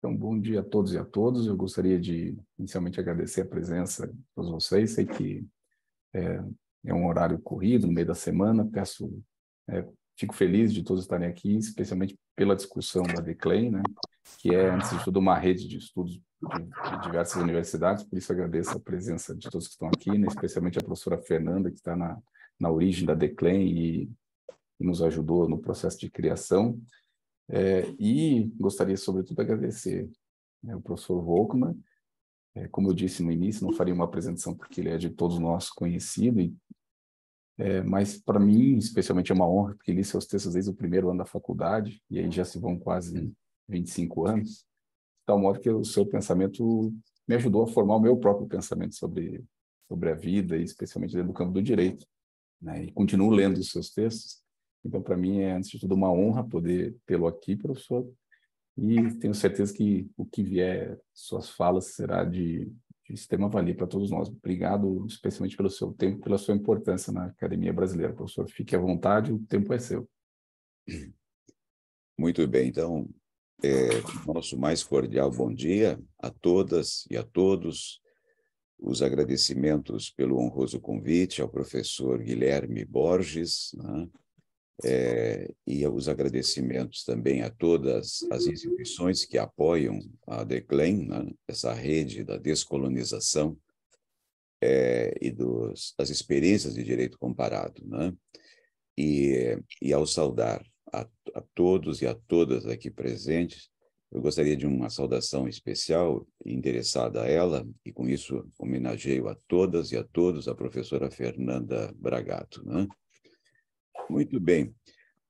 Então, bom dia a todos e a todas. Eu gostaria de inicialmente agradecer a presença de todos vocês. Sei que é, é um horário corrido, no meio da semana. Peço, é, fico feliz de todos estarem aqui, especialmente pela discussão da Declaim, né, que é, antes de tudo, uma rede de estudos de, de diversas universidades. Por isso, agradeço a presença de todos que estão aqui, né, especialmente a professora Fernanda, que está na, na origem da Declaim e, e nos ajudou no processo de criação. É, e gostaria, sobretudo, agradecer né, o professor Volkmann. É, como eu disse no início, não faria uma apresentação porque ele é de todos nós conhecido, e, é, mas para mim, especialmente, é uma honra, porque li seus textos desde o primeiro ano da faculdade, e aí já se vão quase 25 anos, de tal modo que o seu pensamento me ajudou a formar o meu próprio pensamento sobre, sobre a vida, e especialmente dentro do campo do direito. Né? E continuo lendo os seus textos, então, para mim, é, antes de tudo, uma honra poder tê-lo aqui, professor. E tenho certeza que o que vier, suas falas, será de, de extrema valia para todos nós. Obrigado, especialmente pelo seu tempo, pela sua importância na Academia Brasileira. Professor, fique à vontade, o tempo é seu. Muito bem, então, é, nosso mais cordial bom dia a todas e a todos. Os agradecimentos pelo honroso convite ao professor Guilherme Borges, né? É, e os agradecimentos também a todas as instituições que apoiam a DECLEM, né, essa rede da descolonização é, e dos, das experiências de direito comparado. Né? E, e ao saudar a, a todos e a todas aqui presentes, eu gostaria de uma saudação especial endereçada a ela, e com isso homenageio a todas e a todos a professora Fernanda Bragato. Né? Muito bem.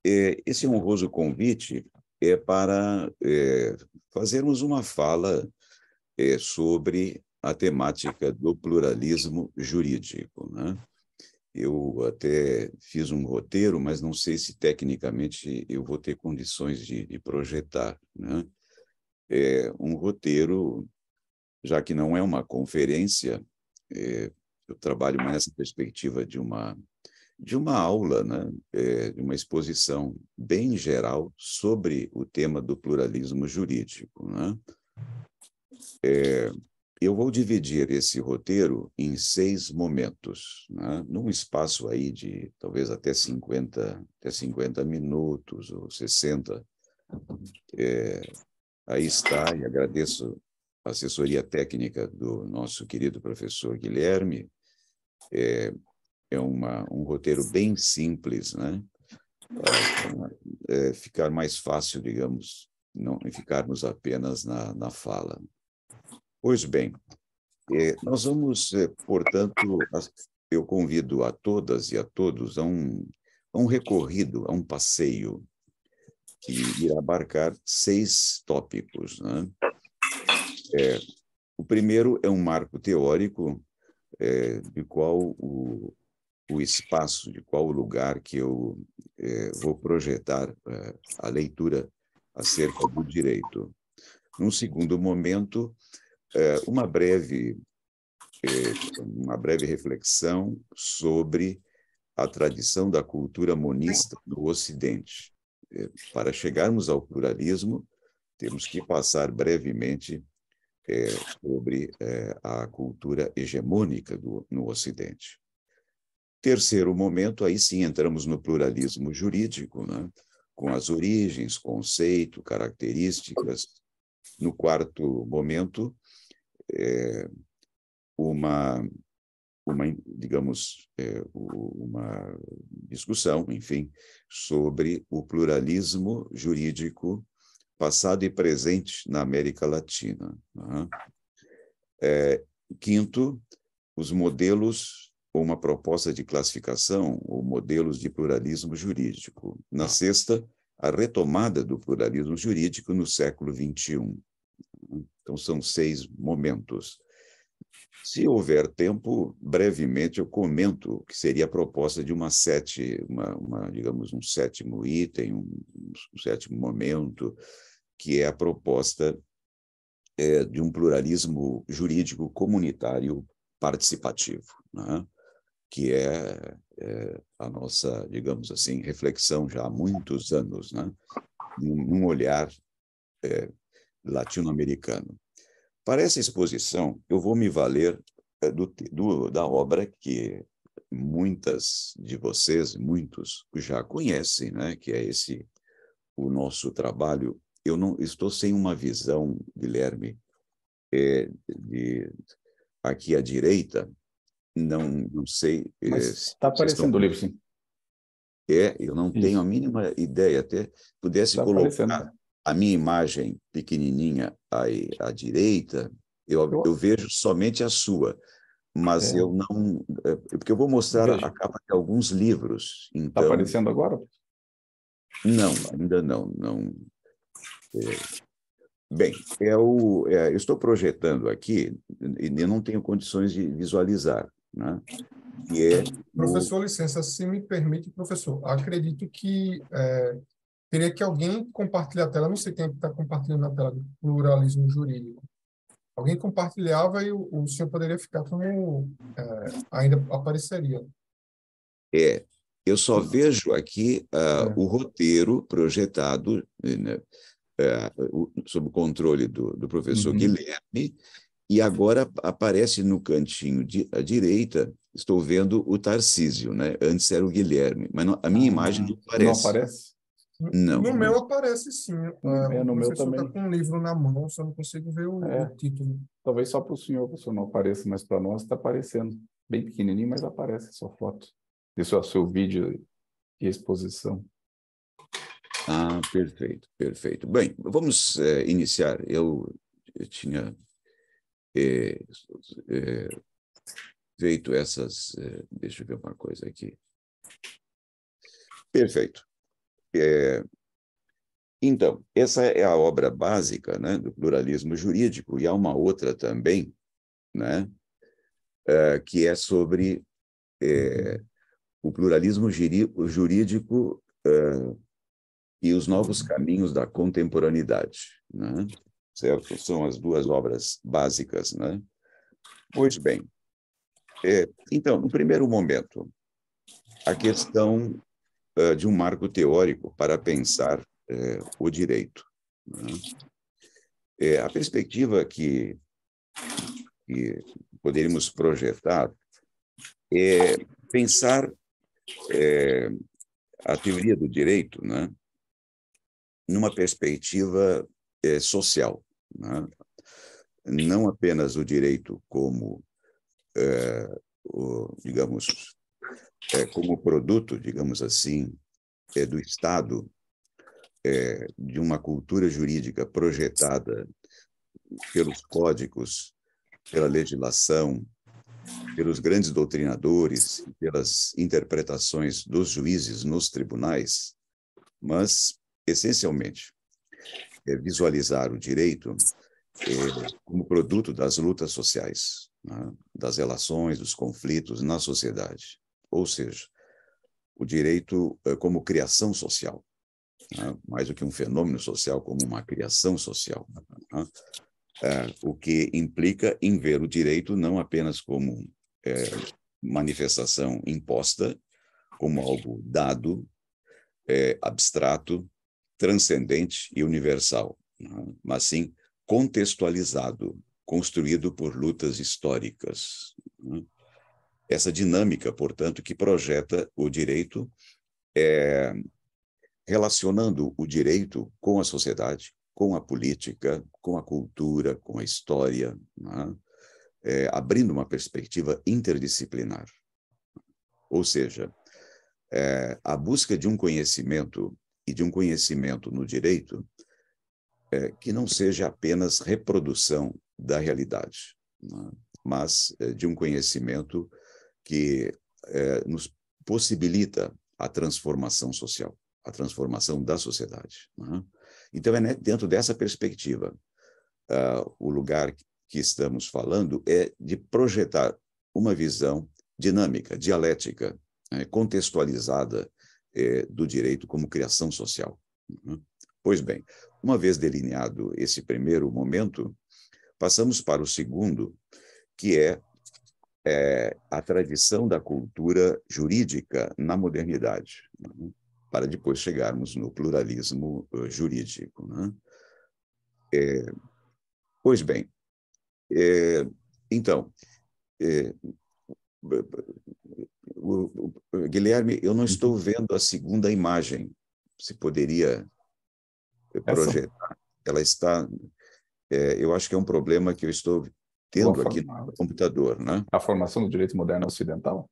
É, esse honroso convite é para é, fazermos uma fala é, sobre a temática do pluralismo jurídico. Né? Eu até fiz um roteiro, mas não sei se tecnicamente eu vou ter condições de, de projetar. Né? É um roteiro, já que não é uma conferência, é, eu trabalho mais nessa perspectiva de uma de uma aula, né, é, de uma exposição bem geral sobre o tema do pluralismo jurídico. Né? É, eu vou dividir esse roteiro em seis momentos, né? num espaço aí de talvez até 50, até 50 minutos ou 60. É, eh, aí está, e agradeço a assessoria técnica do nosso querido professor Guilherme, é, é uma, um roteiro bem simples, né? É ficar mais fácil, digamos, não ficarmos apenas na, na fala. Pois bem, é, nós vamos, é, portanto, eu convido a todas e a todos a um, a um recorrido, a um passeio, que irá abarcar seis tópicos. Né? É, o primeiro é um marco teórico, é, de qual o, o espaço, de qual lugar que eu eh, vou projetar eh, a leitura acerca do direito. Num segundo momento, eh, uma breve uma breve reflexão sobre a tradição da cultura monista no Ocidente. Para chegarmos ao pluralismo, temos que passar brevemente sobre a cultura hegemônica do, no Ocidente. Terceiro momento, aí sim entramos no pluralismo jurídico, né? com as origens, conceito, características. No quarto momento, é, uma, uma, digamos, é, uma discussão, enfim, sobre o pluralismo jurídico passado e presente na América Latina. Né? É, quinto, os modelos ou uma proposta de classificação ou modelos de pluralismo jurídico. Na tá. sexta, a retomada do pluralismo jurídico no século XXI. Então, são seis momentos. Se houver tempo, brevemente eu comento que seria a proposta de uma sete, uma, uma digamos, um sétimo item, um, um, sétimo momento, que é a proposta é, de um pluralismo jurídico comunitário participativo. Né? que é, é, a nossa, digamos assim, reflexão já há muitos anos, né? num, olhar é, latino-americano. Para essa exposição, eu vou me valer é, do, do, da obra que muitas de vocês, muitos já conhecem, né? que é esse o nosso trabalho. Eu não estou sem uma visão, Guilherme, é, de, aqui à direita, não, não sei. Eh, tá Está aparecendo estão... o livro, sim. É, eu não Isso. tenho a mínima ideia. Até pudesse tá colocar aparecendo. a minha imagem pequenininha aí à direita, eu, eu, eu vejo somente a sua. Mas é. eu não. É, porque eu vou mostrar Veja. a capa de alguns livros. Está então... aparecendo agora? Não, ainda não. não é... Bem, é o, é, eu estou projetando aqui e não tenho condições de visualizar, né? que é... Professor, o... licença, se me permite, professor, acredito que é, teria que alguém compartilhar a tela, não sei quem é está compartilhando a tela do pluralismo jurídico. Alguém compartilhava e o, senhor poderia ficar com é, ainda apareceria. É, eu só vejo aqui uh, é. o roteiro projetado né, uh, sob o controle do, do professor uhum. Guilherme, e agora aparece no cantinho de, à direita, estou vendo o Tarcísio, né? Antes era o Guilherme, mas não, a minha ah, imagem não aparece. Não aparece? Não. No meu aparece sim. É, no meu tá também. Está com um livro na mão, só não consigo ver o, é. título. Talvez só para o senhor, o senhor não apareça, mas para nós está aparecendo. Bem pequenininho, mas aparece a sua foto. Isso é o seu vídeo de exposição. Ah, perfeito, perfeito. Bem, vamos é, iniciar. Eu, eu tinha é, é, feito essas. É, deixa eu ver uma coisa aqui. Perfeito. É, então, essa é a obra básica né, do pluralismo jurídico, e há uma outra também, né, é, que é sobre é, o pluralismo jurídico e os novos caminhos da contemporaneidade. Né? certo? São as duas obras básicas, né? Muito bem. É, então, no primeiro momento, a questão uh, de um marco teórico para pensar uh, o direito. Né? É, a perspectiva que, que poderíamos projetar é pensar é, a teoria do direito, né? numa perspectiva é, social. Né? Não apenas o direito como, é, o, digamos, é, como produto, digamos assim, é, do Estado, é, de uma cultura jurídica projetada pelos códigos, pela legislação, pelos grandes doutrinadores, pelas interpretações dos juízes nos tribunais, mas, essencialmente, é, visualizar o direito é, como produto das lutas sociais, né? das relações, dos conflitos na sociedade. Ou seja, o direito é, como criação social, né? mais do que um fenômeno social, como uma criação social. Né? É, o que implica em ver o direito não apenas como é, manifestação imposta, como algo dado, abstrato, transcendente e universal, mas sim contextualizado, construído por lutas históricas. É? Essa dinâmica, portanto, que projeta o direito, é, relacionando o direito com a sociedade, com a política, com a cultura, com a história, é? é, abrindo uma perspectiva interdisciplinar. Ou seja, é, a busca de um conhecimento e de um conhecimento no direito é, que não seja apenas reprodução da realidade, né? mas é, de um conhecimento que é, nos possibilita a transformação social, a transformação da sociedade. Né? Então, é né, dentro dessa perspectiva. Uh, o lugar que estamos falando é de projetar uma visão dinâmica, dialética, né, contextualizada eh, do direito como criação social. Né? Pois bem, uma vez delineado esse primeiro momento, passamos para o segundo, que é, é a tradição da cultura jurídica na modernidade, né? para depois chegarmos no pluralismo eh, jurídico. Né? É, pois bem, é, então, é, o, o, Guilherme, eu não uhum. estou vendo a segunda imagem. Se poderia eh, projetar. Essa? Ela está. É, eu acho que é um problema que eu estou tendo aqui no computador, né? A formação do direito moderno ocidental.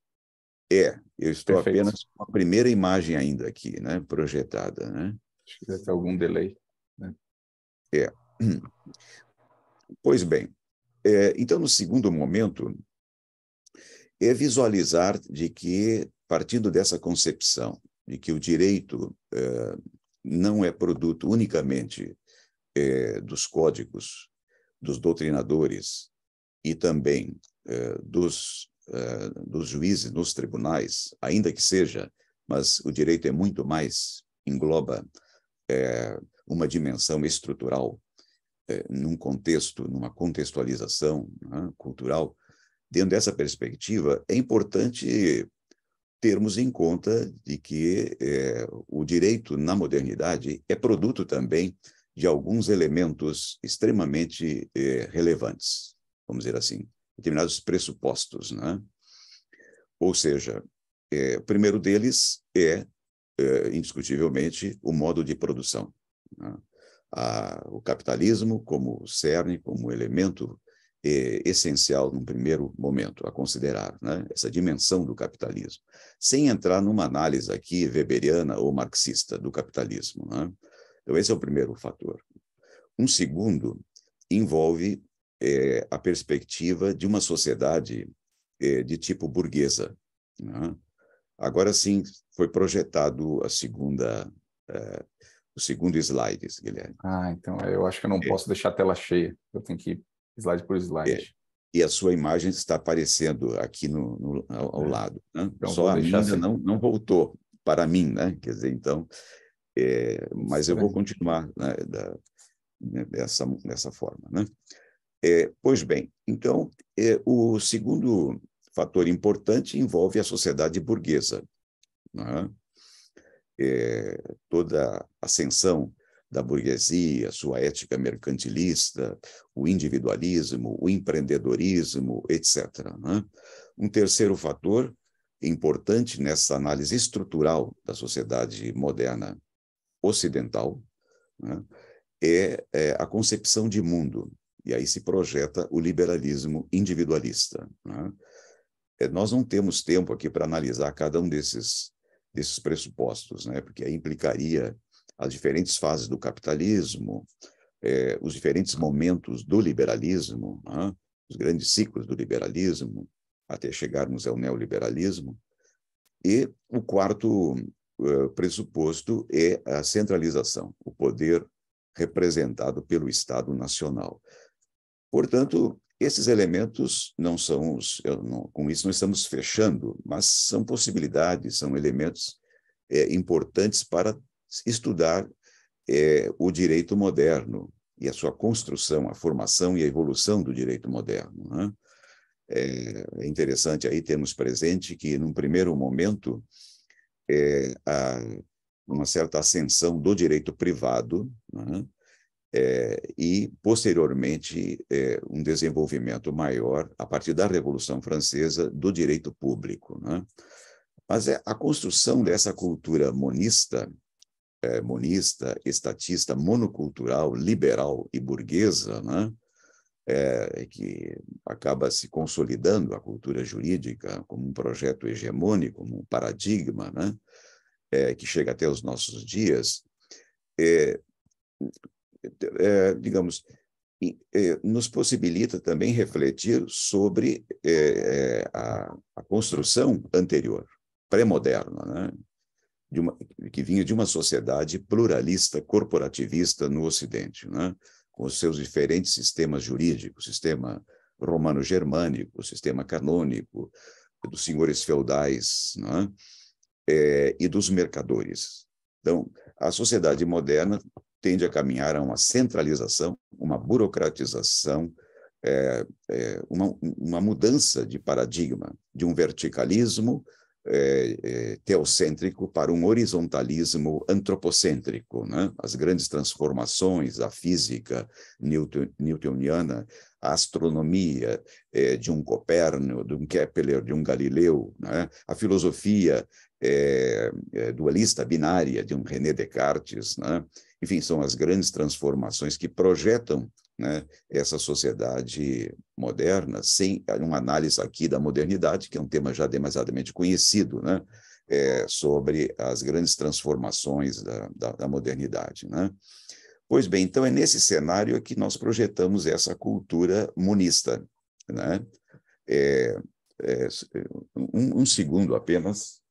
É, eu estou Perfeito. apenas com a primeira imagem ainda aqui, né? Projetada, né? Acho que deve ter algum delay. Né? É. Pois bem. É, então, no segundo momento, é visualizar de que, partindo dessa concepção de que o direito eh, não é produto unicamente eh, dos códigos, dos doutrinadores e também eh, dos, dos juízes nos tribunais, ainda que seja, mas o direito é muito mais, engloba uma dimensão estrutural num contexto, numa contextualização né, cultural dentro dessa perspectiva, é importante termos em conta de que é, o direito na modernidade é produto também de alguns elementos extremamente é, relevantes, vamos dizer assim, determinados pressupostos, né? Ou seja, é, o primeiro deles é, é indiscutivelmente o modo de produção, né? A, o capitalismo como cerne, como elemento é, essencial num primeiro momento a considerar, né? essa dimensão do capitalismo, sem entrar numa análise aqui weberiana ou marxista do capitalismo. Né? Então, esse é o primeiro fator. Um segundo envolve é, a perspectiva de uma sociedade é, de tipo burguesa. Né? Agora sim, foi projetado a segunda, é, o segundo slide, Guilherme. Ah, então eu acho que eu não é. posso deixar a tela cheia. Eu tenho que slide por slide. É. E a sua imagem está aparecendo aqui no, no ao, ao é. lado. Né? Então, Só a minha assim. não, não voltou para mim, né? Quer dizer, então, é, mas eu vou continuar né, da, né, dessa, dessa forma, né? É, pois bem, então, é, o segundo fator importante envolve a sociedade burguesa. Né? É, toda ascensão da burguesia, sua ética mercantilista, o individualismo, o empreendedorismo, etc. Né? Um terceiro fator importante nessa análise estrutural da sociedade moderna ocidental né, é, é a concepção de mundo. E aí se projeta o liberalismo individualista. Né? É, nós não temos tempo aqui para analisar cada um desses, desses pressupostos, né? porque aí implicaria as diferentes fases do capitalismo, é, os diferentes momentos do liberalismo, né? os grandes ciclos do liberalismo, até chegarmos ao neoliberalismo. E o quarto é, pressuposto é a centralização, o poder representado pelo Estado Nacional. Portanto, esses elementos não são os. Não, com isso, não estamos fechando, mas são possibilidades, são elementos é, importantes para estudar é, o direito moderno e a sua construção, a formação e a evolução do direito moderno. Né? É, é interessante aí termos presente que, num primeiro momento, é, há uma certa ascensão do direito privado né? é, e, posteriormente, é, um desenvolvimento maior, a partir da Revolução Francesa, do direito público. Né? Mas é, a construção dessa cultura monista é, monista, estatista, monocultural, liberal e burguesa, né? É, que acaba se consolidando a cultura jurídica como um projeto hegemônico, como um paradigma, né? É, que chega até os nossos dias, é, é digamos, é, nos possibilita também refletir sobre é, a, a, construção anterior, pré-moderna, né? uma, que vinha de uma sociedade pluralista, corporativista no Ocidente, né? com os seus diferentes sistemas jurídicos, sistema romano-germânico, sistema canônico, dos senhores feudais né? é, e dos mercadores. Então, a sociedade moderna tende a caminhar a uma centralização, uma burocratização, é, é, uma, uma mudança de paradigma, de um verticalismo é, teocêntrico para um horizontalismo antropocêntrico. Né? As grandes transformações, a física newton, newtoniana, a astronomia é, de um Copérnico, de um Kepler, de um Galileu, né? a filosofia é, dualista binária de um René Descartes, né? enfim, são as grandes transformações que projetam né, essa sociedade moderna, sem uma análise aqui da modernidade, que é um tema já demasiadamente conhecido, né, é, sobre as grandes transformações da, da, da modernidade. Né? Pois bem, então é nesse cenário é que nós projetamos essa cultura monista. Né? É, é, um, um segundo apenas.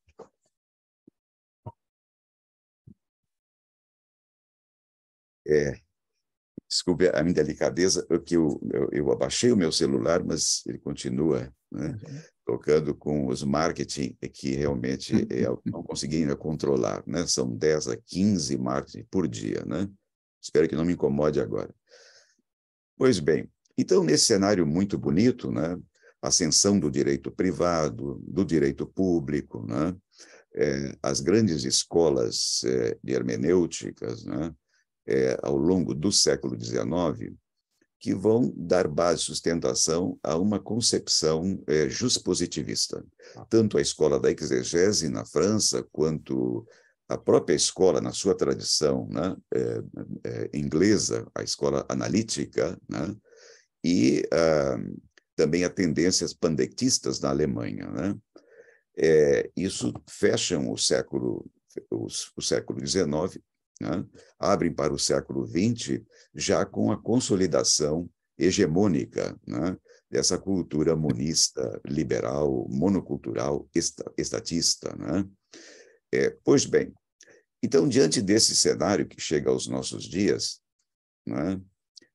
É, Desculpe a minha delicadeza, é que eu, eu, eu abaixei o meu celular, mas ele continua né, uhum. tocando com os marketing é que realmente uhum. eu não consegui ainda controlar. Né? São 10 a 15 marketing por dia. Né? Espero que não me incomode agora. Pois bem, então, nesse cenário muito bonito, né, ascensão do direito privado, do direito público, né, é, as grandes escolas é, eh, de hermenêuticas, né, é, ao longo do século XIX, que vão dar base, sustentação a uma concepção é, ah. Tanto a escola da exegese na França, quanto a própria escola, na sua tradição né, é, é, inglesa, a escola analítica, né, e ah, também a tendências pandectistas na Alemanha. Né, é, isso fecham o século, o, o século XIX né? abrem para o século XX já com a consolidação hegemônica né? dessa cultura monista, liberal, monocultural, estatista. Né? É, pois bem, então, diante desse cenário que chega aos nossos dias, né,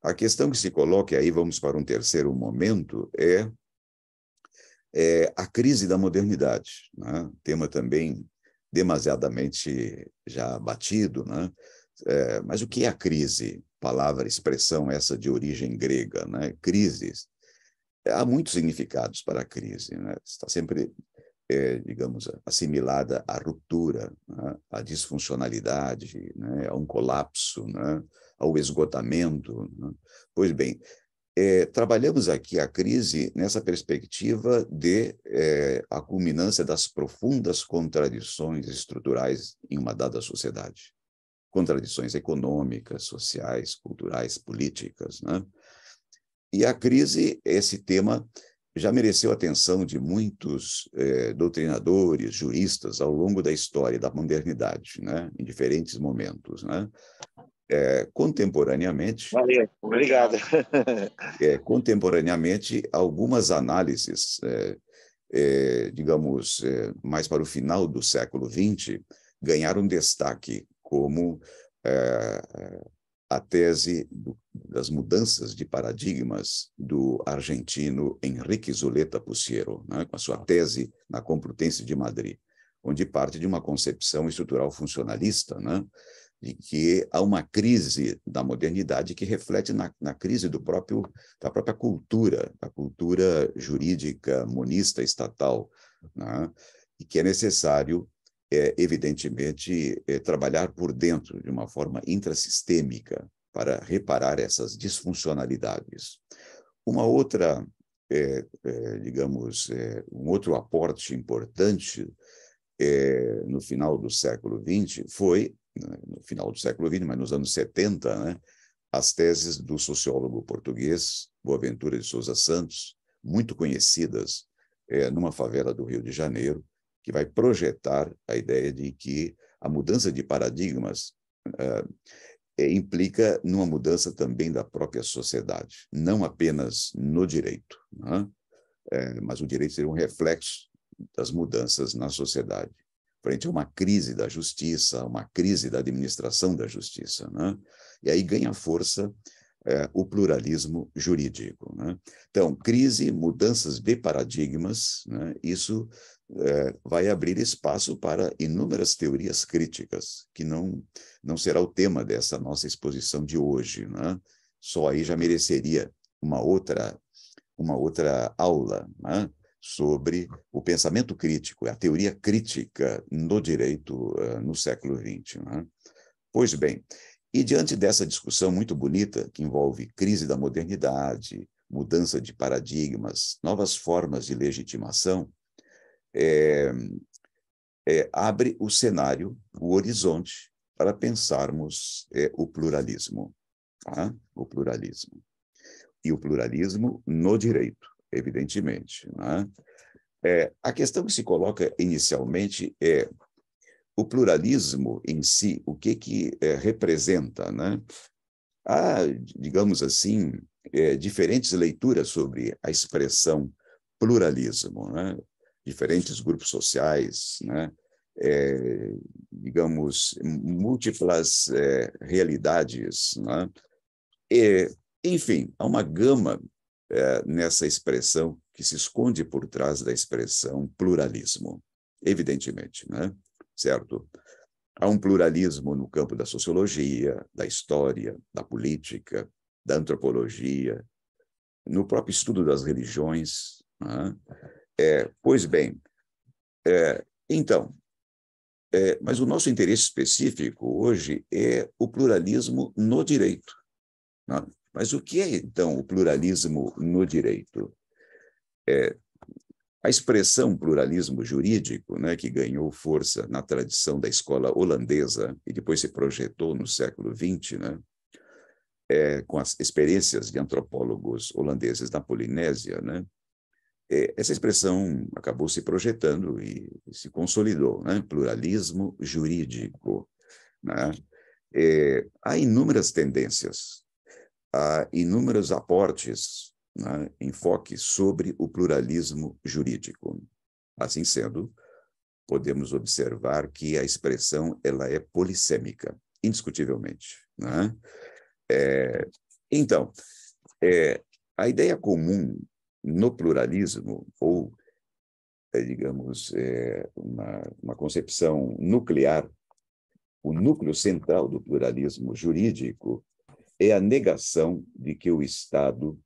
a questão que se coloca, e aí vamos para um terceiro momento, é, é a crise da modernidade. Né? Tema também demasiadamente já batido, né? É, mas o que é a crise? Palavra, expressão essa de origem grega, né? Crises. Há muitos significados para a crise, né? Está sempre, é, digamos, assimilada à ruptura, né? à disfuncionalidade, né? a um colapso, né? ao esgotamento. Né? Pois bem, é, trabalhamos aqui a crise nessa perspectiva de é, a culminância das profundas contradições estruturais em uma dada sociedade. Contradições econômicas, sociais, culturais, políticas. Né? E a crise, esse tema, já mereceu atenção de muitos é, doutrinadores, juristas ao longo da história da modernidade, né? em diferentes momentos. Né? é, contemporaneamente. Valeu, obrigado. é, contemporaneamente, algumas análises, é, é digamos, é, mais para o final do século XX, ganharam destaque como é, a tese do, das mudanças de paradigmas do argentino Henrique Zuleta Puciero, né, com a sua tese na Complutense de Madrid, onde parte de uma concepção estrutural funcionalista, né, de que há uma crise da modernidade que reflete na, na crise do próprio, da própria cultura, da cultura jurídica, monista, estatal, né? e que é necessário, é, evidentemente, é, trabalhar por dentro, de uma forma intrasistêmica, para reparar essas disfuncionalidades. Uma outra, é, é digamos, é, um outro aporte importante é, no final do século XX foi né, no final do século XX, mas nos anos 70, né, as teses do sociólogo português Boaventura de Souza Santos, muito conhecidas é, numa favela do Rio de Janeiro, que vai projetar a ideia de que a mudança de paradigmas é, é implica numa mudança também da própria sociedade, não apenas no direito, né? é, mas o direito seria um reflexo das mudanças na sociedade frente a uma crise da justiça, uma crise da administração da justiça. Né? E aí ganha força é, o pluralismo jurídico. Né? Então, crise, mudanças de paradigmas, né? isso é, vai abrir espaço para inúmeras teorias críticas, que não, não será o tema dessa nossa exposição de hoje. Né? Só aí já mereceria uma outra, uma outra aula. Né? sobre o pensamento crítico, é a teoria crítica no direito uh, no século XX. Né? Pois bem, e diante dessa discussão muito bonita, que envolve crise da modernidade, mudança de paradigmas, novas formas de legitimação, é, é, abre o cenário, o horizonte, para pensarmos é, o pluralismo. Tá? O pluralismo. E o pluralismo no direito evidentemente. Né? É, a questão que se coloca inicialmente é o pluralismo em si, o que que é, representa, né? Há, digamos assim, é, diferentes leituras sobre a expressão pluralismo, né? Diferentes grupos sociais, né? digamos, múltiplas é, realidades, né? enfim, há uma gama é, nessa expressão que se esconde por trás da expressão pluralismo, evidentemente, né? certo? Há um pluralismo no campo da sociologia, da história, da política, da antropologia, no próprio estudo das religiões. Né? É, pois bem, é, então, é, mas o nosso interesse específico hoje é o pluralismo no direito. Né? Mas o que é, então, o pluralismo no direito? É, a expressão pluralismo jurídico, né, que ganhou força na tradição da escola holandesa e depois se projetou no século XX, né, é, com as experiências de antropólogos holandeses na Polinésia, né, é, essa expressão acabou se projetando e, e se consolidou, né, pluralismo jurídico. Né? É, há inúmeras tendências há inúmeros aportes, né, enfoque sobre o pluralismo jurídico. Assim sendo, podemos observar que a expressão ela é polissêmica, indiscutivelmente. Né? É, então, é, a ideia comum no pluralismo, ou, é, digamos, é, uma, uma concepção nuclear, o núcleo central do pluralismo jurídico é a negação de que o Estado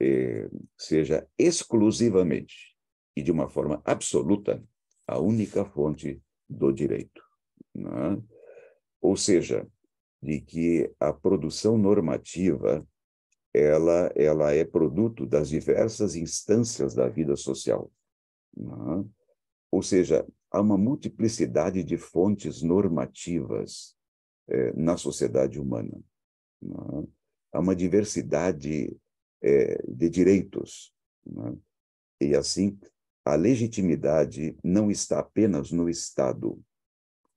eh, seja exclusivamente e de uma forma absoluta a única fonte do direito. Né? Ou seja, de que a produção normativa ela, ela é produto das diversas instâncias da vida social. Né? Ou seja, há uma multiplicidade de fontes normativas eh, na sociedade humana. Não? Há uma diversidade é, de direitos. Não? Né? E assim, a legitimidade não está apenas no Estado,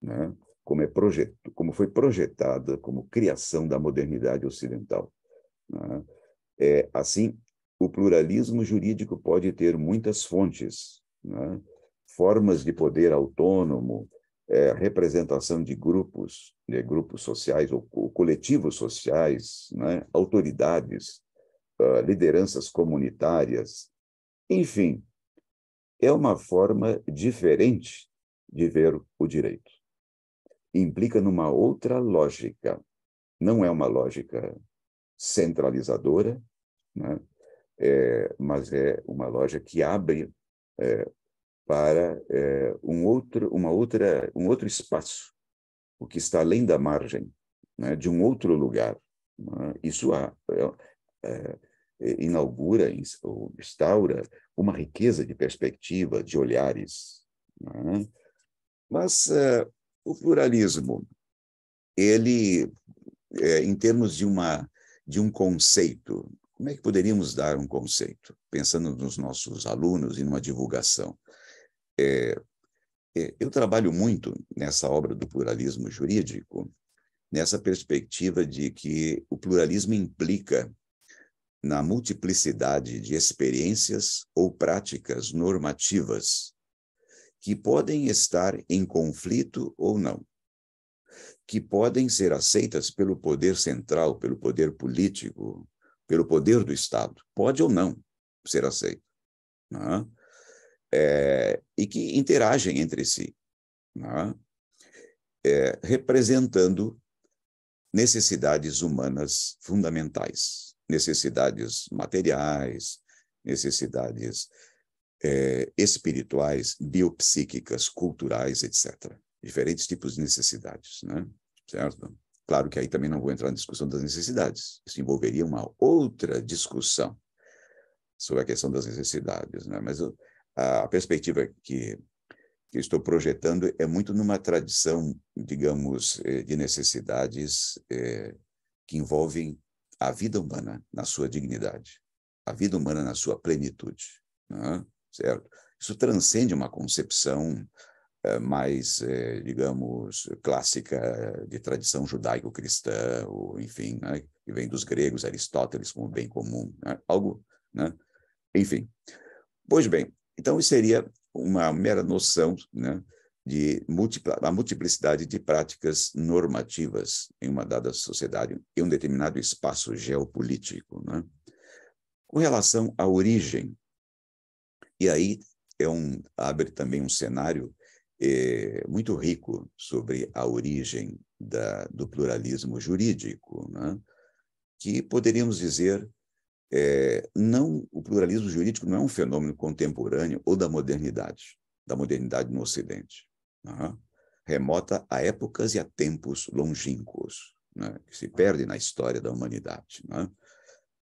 né? como, é projet... como foi projetada como criação da modernidade ocidental. Né? É, assim, o pluralismo jurídico pode ter muitas fontes, né? formas de poder autônomo, é, representação de grupos, de né, grupos sociais ou, ou coletivos sociais, né? autoridades, uh, lideranças comunitárias, enfim, é uma forma diferente de ver o direito. Implica numa outra lógica. Não é uma lógica centralizadora, né? é, mas é uma lógica que abre é, para é, um outro, uma outra, um outro espaço, o que está além da margem, né, de um outro lugar. Né? Isso há, é, é, é inaugura ou instaura uma riqueza de perspectiva, de olhares. Né? Mas eh, o pluralismo, ele, é, em termos de uma de um conceito, como é que poderíamos dar um conceito, pensando nos nossos alunos e numa divulgação? É, é, eu trabalho muito nessa obra do pluralismo jurídico, nessa perspectiva de que o pluralismo implica na multiplicidade de experiências ou práticas normativas que podem estar em conflito ou não, que podem ser aceitas pelo poder central, pelo poder político, pelo poder do Estado, pode ou não ser aceito. Não é? é, e que interagem entre si, né? é, representando necessidades humanas fundamentais, necessidades materiais, necessidades é, espirituais, biopsíquicas, culturais, etc. Diferentes tipos de necessidades, né? certo? Claro que aí também não vou entrar na discussão das necessidades, isso envolveria uma outra discussão sobre a questão das necessidades, né? mas eu, a perspectiva que, que estou projetando é muito numa tradição, digamos, eh, de necessidades é, que envolvem a vida humana na sua dignidade, a vida humana na sua plenitude, né? certo? Isso transcende uma concepção é, mais, é, digamos, clássica de tradição judaico-cristã, ou enfim, né? que vem dos gregos, Aristóteles como bem comum, né? algo, né? enfim. Pois bem, então, isso seria uma mera noção né, de múltipla, a multiplicidade de práticas normativas em uma dada sociedade, em um determinado espaço geopolítico. Né? Com relação à origem, e aí é um, abre também um cenário é, muito rico sobre a origem da, do pluralismo jurídico, né? que poderíamos dizer é, não o pluralismo jurídico não é um fenômeno contemporâneo ou da modernidade, da modernidade no Ocidente. Né? Remota a épocas e a tempos longínquos, né? que se perde na história da humanidade. Né?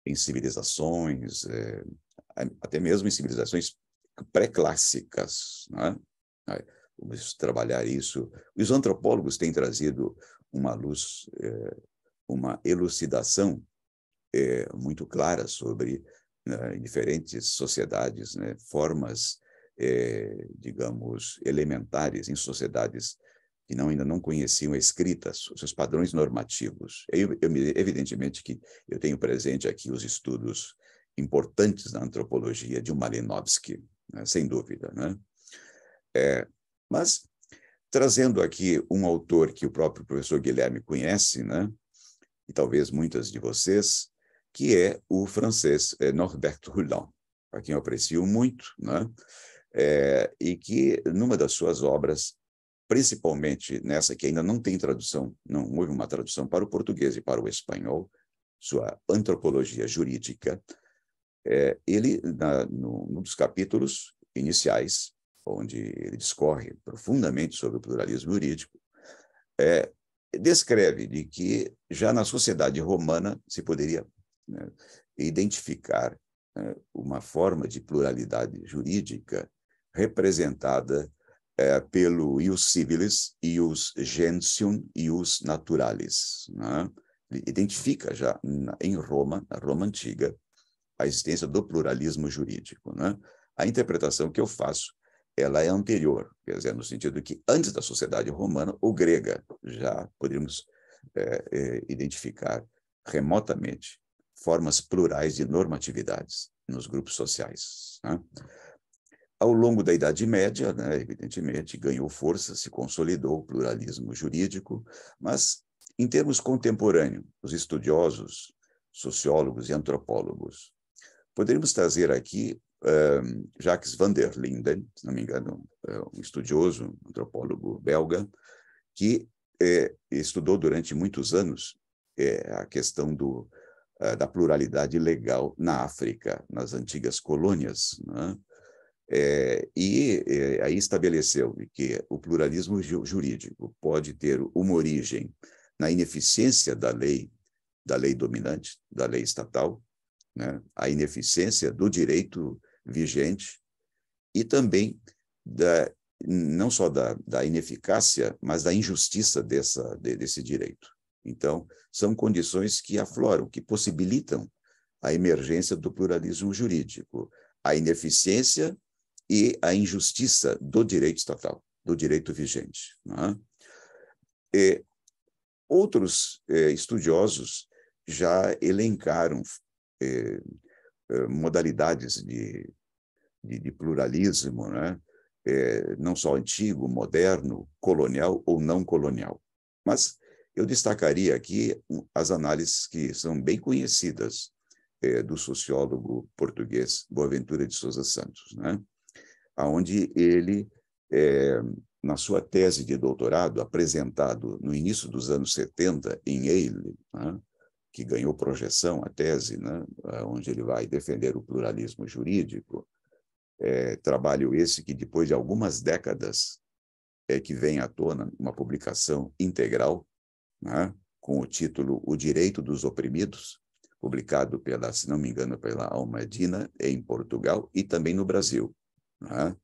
Em civilizações, é, até mesmo em civilizações pré-clássicas. Né? Vamos trabalhar isso. Os antropólogos têm trazido uma luz, é, uma elucidação é, muito clara sobre né, diferentes sociedades, né, formas, é, digamos, elementares em sociedades que não, ainda não conheciam a escrita, seus padrões normativos. Eu, eu, evidentemente que eu tenho presente aqui os estudos importantes da antropologia de Malinowski, né, sem dúvida. Né? É, mas, trazendo aqui um autor que o próprio professor Guilherme conhece, né, e talvez muitas de vocês, que é o francês eh, Norbert Rouland, a quem eu aprecio muito, né? É, eh, e que numa das suas obras, principalmente nessa que ainda não tem tradução, não houve uma tradução para o português e para o espanhol, sua Antropologia Jurídica, é, ele, na, no, num dos capítulos iniciais, onde ele discorre profundamente sobre o pluralismo jurídico, é, descreve de que já na sociedade romana se poderia né, identificar né, uma forma de pluralidade jurídica representada é, pelo ius civilis, ius gentium, ius naturalis. Né? Identifica já em Roma, na Roma antiga, a existência do pluralismo jurídico. Né? A interpretação que eu faço ela é anterior, quer dizer, no sentido que antes da sociedade romana ou grega já poderíamos é, é, identificar remotamente formas plurais de normatividades nos grupos sociais. Né? Ao longo da Idade Média, né, evidentemente, ganhou força, se consolidou o pluralismo jurídico, mas, em termos contemporâneos, os estudiosos, sociólogos e antropólogos, poderíamos trazer aqui um, Jacques van der Linden, se não me engano, é um estudioso, antropólogo belga, que é, estudou durante muitos anos é, a questão do, eh, da pluralidade legal na África, nas antigas colônias. Né? É, e é, aí estabeleceu que o pluralismo ju jurídico pode ter uma origem na ineficiência da lei, da lei dominante, da lei estatal, né? a ineficiência do direito vigente e também da, não só da, da ineficácia, mas da injustiça dessa, de, desse direito. Então, são condições que afloram, que possibilitam a emergência do pluralismo jurídico, a ineficiência e a injustiça do direito estatal, do direito vigente. É? E outros eh, estudiosos já elencaram eh, eh modalidades de, de, de pluralismo, né? eh, não só antigo, moderno, colonial ou não colonial. Mas eu destacaria aqui as análises que são bem conhecidas é, do sociólogo português Boaventura de Souza Santos, né? aonde ele, é, na sua tese de doutorado, apresentado no início dos anos 70 em Yale, né? que ganhou projeção a tese, né? onde ele vai defender o pluralismo jurídico, é, trabalho esse que depois de algumas décadas é que vem à tona uma publicação integral né, com o título O Direito dos Oprimidos, publicado pela, se não me engano, pela Almadina, em Portugal e também no Brasil. Né?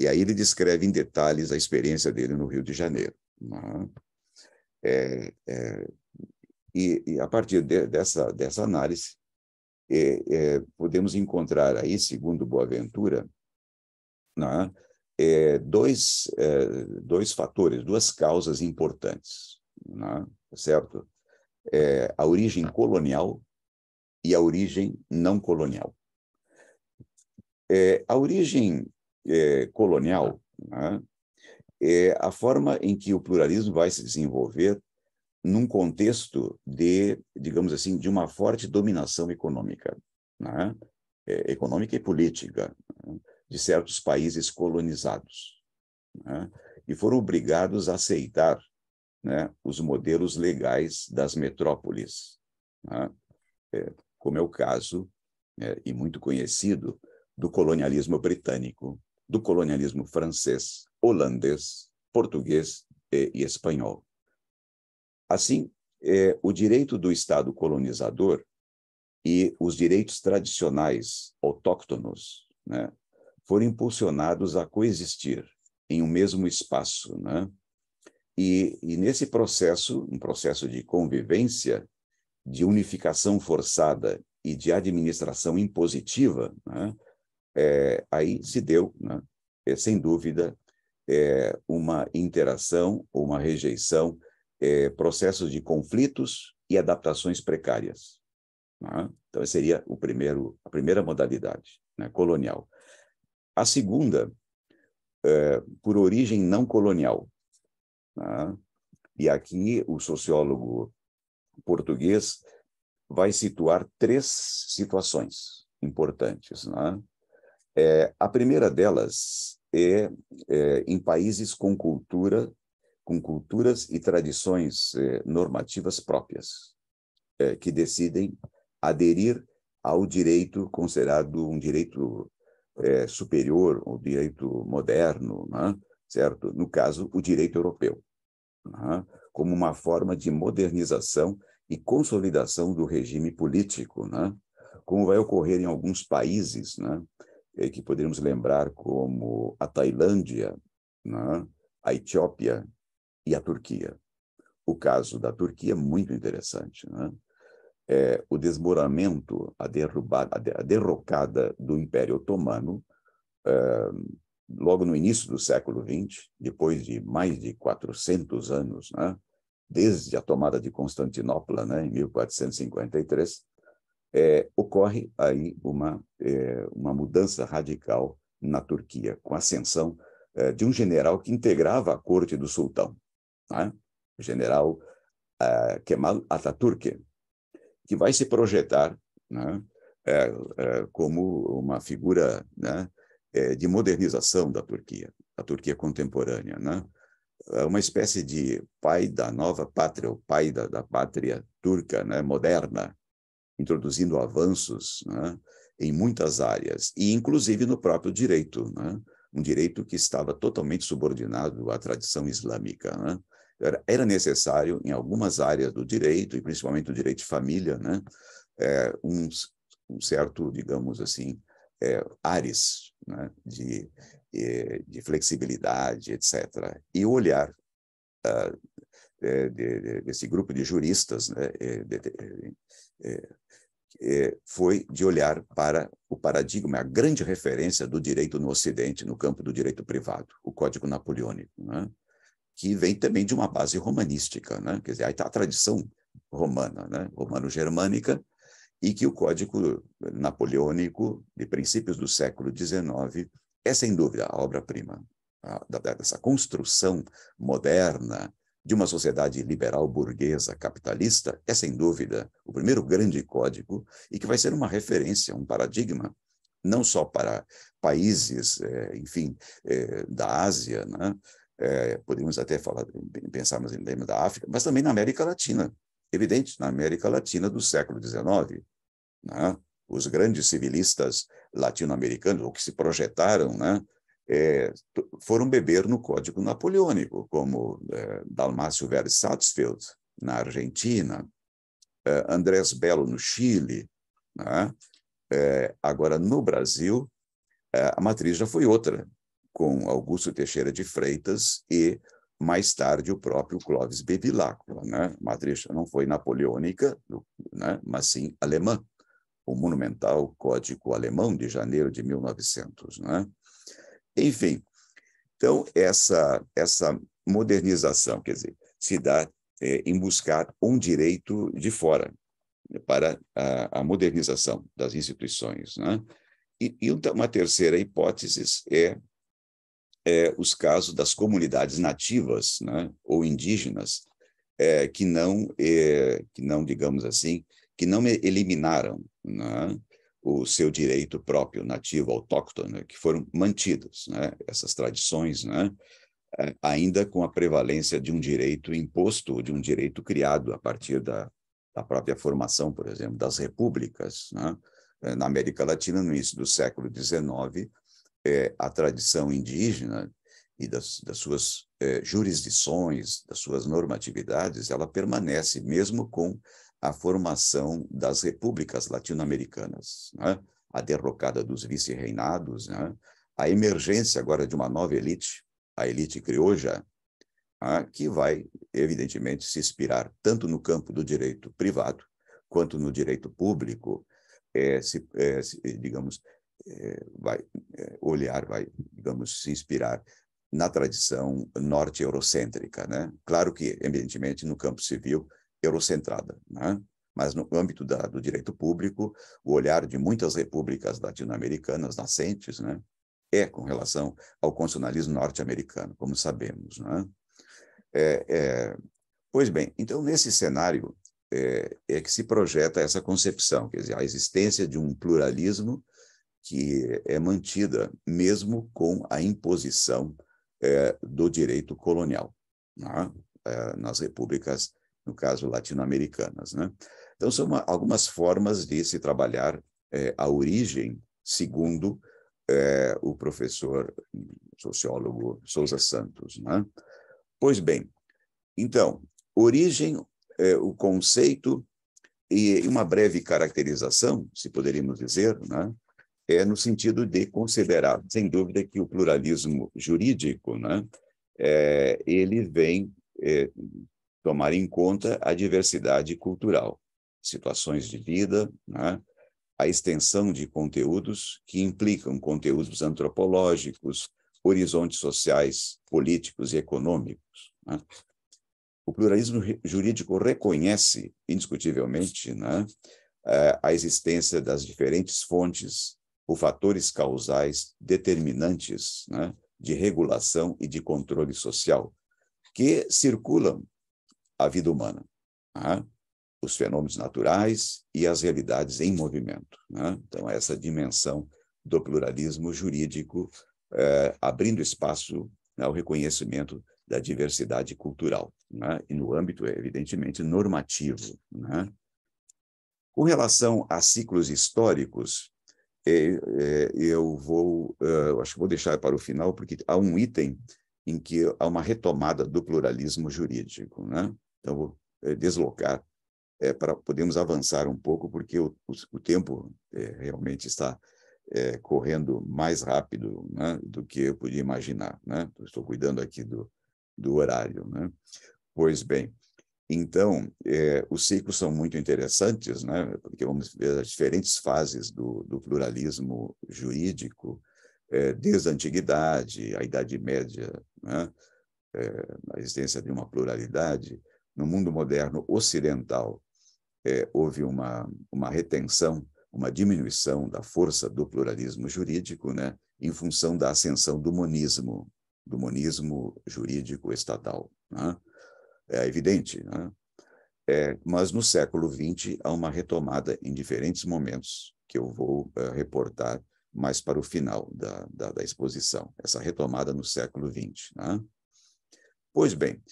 E aí ele descreve em detalhes a experiência dele no Rio de Janeiro. Né? É, é, e, e, a partir de, dessa, dessa análise, é, é podemos encontrar aí, segundo Boaventura, né, é, dois, é, dois fatores, duas causas importantes né? Tá certo? É, a origem colonial e a origem não colonial. É, a origem é, colonial né? é a forma em que o pluralismo vai se desenvolver num contexto de, digamos assim, de uma forte dominação econômica, né? é, econômica e política, né? de certos países colonizados, né? e foram obrigados a aceitar né, os modelos legais das metrópoles, né? é, como é o caso, é, e muito conhecido, do colonialismo britânico, do colonialismo francês, holandês, português e, e espanhol. Assim, é, o direito do Estado colonizador e os direitos tradicionais autóctonos né, foram impulsionados a coexistir em um mesmo espaço, né, e, e nesse processo, um processo de convivência, de unificação forçada e de administração impositiva, né, é, aí se deu, né, é, sem dúvida, é, uma interação, uma rejeição, é, processos de conflitos e adaptações precárias. Né? Então, seria o primeiro, a primeira modalidade né, colonial. A segunda, é, por origem não colonial, né? E aqui o sociólogo português vai situar três situações importantes. Né? É, a primeira delas é, é, em países com cultura, com culturas e tradições é, normativas próprias, é, que decidem aderir ao direito considerado um direito é, superior, um direito moderno, né? certo? No caso, o direito europeu, né? como uma forma de modernização e consolidação do regime político, né? Como vai ocorrer em alguns países, né? É, que poderíamos lembrar como a Tailândia, né? a Etiópia e a Turquia. O caso da Turquia é muito interessante, né? É, o desmoronamento, a derrubada, a derrocada do Império Otomano, é, logo no início do século XX, depois de mais de 400 anos, né, desde a tomada de Constantinopla, né, em 1453, é, ocorre aí uma, é, uma mudança radical na Turquia, com a ascensão é, de um general que integrava a corte do sultão, né, o general é, Kemal Atatürk, que vai se projetar né, é, é, como uma figura né, é, de modernização da Turquia, a Turquia contemporânea, né? É uma espécie de pai da nova pátria, o pai da, da pátria turca né, moderna, introduzindo avanços né, em muitas áreas, e inclusive no próprio direito, né, um direito que estava totalmente subordinado à tradição islâmica. Né. Era, necessário, em algumas áreas do direito, e principalmente o direito de família, né, é, um, um certo, digamos assim, é, né, de, é, de flexibilidade, etc. E o olhar uh, de, de, desse grupo de juristas né, é, de, foi de olhar para o paradigma, a grande referência do direito no Ocidente, no campo do direito privado, o Código Napoleônico, né, que vem também de uma base romanística. Né? Quer dizer, aí está a tradição romana, né? romano-germânica, e que o Código Napoleônico de princípios do século XIX é, sem dúvida, a obra-prima dessa construção moderna de uma sociedade liberal burguesa capitalista, é, sem dúvida, o primeiro grande código e que vai ser uma referência, um paradigma, não só para países, é, enfim, é, da Ásia, né? É, podemos até falar, pensarmos em da África, mas também na América Latina evidente na América Latina do século XIX. Né? Os grandes civilistas latino-americanos, ou que se projetaram, né? é, foram beber no Código Napoleônico, como é, Dalmácio Vélez Satzfeld, na Argentina, é, Andrés Belo, no Chile. Né? É, agora, no Brasil, é, a matriz já foi outra, com Augusto Teixeira de Freitas e mais tarde o próprio Clovis Bevilacqua, né? Matrícula não foi napoleônica, né? mas sim alemã, o monumental Código Alemão de janeiro de 1900, né? Enfim, então essa essa modernização, quer dizer, se dá é, em buscar um direito de fora para a, a modernização das instituições, né? E, e uma terceira hipótese é é, os casos das comunidades nativas né, ou indígenas é, que não, é, que não, digamos assim, que não eliminaram né, o seu direito próprio nativo autóctone, que foram mantidos né, essas tradições, né, é, ainda com a prevalência de um direito imposto, de um direito criado a partir da, da própria formação, por exemplo, das repúblicas. Né? Na América Latina, no início do século XIX, é, a tradição indígena e das, das suas é, jurisdições, das suas normatividades, ela permanece mesmo com a formação das repúblicas latino-americanas, né? a derrocada dos vice-reinados, né? a emergência agora de uma nova elite, a elite crioja, né? que vai, evidentemente, se inspirar tanto no campo do direito privado quanto no direito público, é, se, é, se, digamos, vai é, olhar, vai, digamos, se inspirar na tradição norte-eurocêntrica, né? Claro que, evidentemente, no campo civil, eurocentrada, né? Mas no âmbito da, do direito público, o olhar de muitas repúblicas latino-americanas nascentes, né? É com relação ao constitucionalismo norte-americano, como sabemos, né? É, é, pois bem, então, nesse cenário é, é que se projeta essa concepção, quer dizer, a existência de um pluralismo que é mantida mesmo com a imposição é, do direito colonial né? é, nas repúblicas, no caso, latino-americanas. Né? Então, são uma, algumas formas de se trabalhar é, a origem, segundo o professor sociólogo Souza Santos. Né? Pois bem, então, origem, o conceito e uma breve caracterização, se poderíamos dizer, né? é, no sentido de considerar, sem dúvida, que o pluralismo jurídico, né, é, ele vem é, tomar em conta a diversidade cultural, situações de vida, né, a extensão de conteúdos que implicam conteúdos antropológicos, horizontes sociais, políticos e econômicos. Né. O pluralismo jurídico reconhece, indiscutivelmente, né, é, a existência das diferentes fontes por fatores causais determinantes né, de regulação e de controle social que circulam a vida humana, né, os fenômenos naturais e as realidades em movimento. Né? Então, essa dimensão do pluralismo jurídico eh, abrindo espaço né, ao reconhecimento da diversidade cultural, né? e no âmbito, evidentemente, normativo. Né? Com relação a ciclos históricos, é, é, eu vou, eh, acho que vou deixar para o final, porque há um item em que há uma retomada do pluralismo jurídico, né? Então, vou eh, deslocar é, para podermos avançar um pouco, porque o, o, o tempo é, realmente está é, correndo mais rápido né, do que eu podia imaginar. Né? Estou cuidando aqui do, do horário. Né? Pois bem, então, é, os ciclos são muito interessantes, né? porque vamos ver as diferentes fases do, do pluralismo jurídico, é, desde a antiguidade, a Idade Média, né? é, eh, a existência de uma pluralidade. No mundo moderno ocidental, houve uma, uma retenção, uma diminuição da força do pluralismo jurídico, né? em função da ascensão do monismo, do monismo jurídico estatal. Né? é evidente. Né? É, mas no século XX há uma retomada em diferentes momentos que eu vou é, reportar mais para o final da, da, da, exposição, essa retomada no século XX. Né? Pois bem,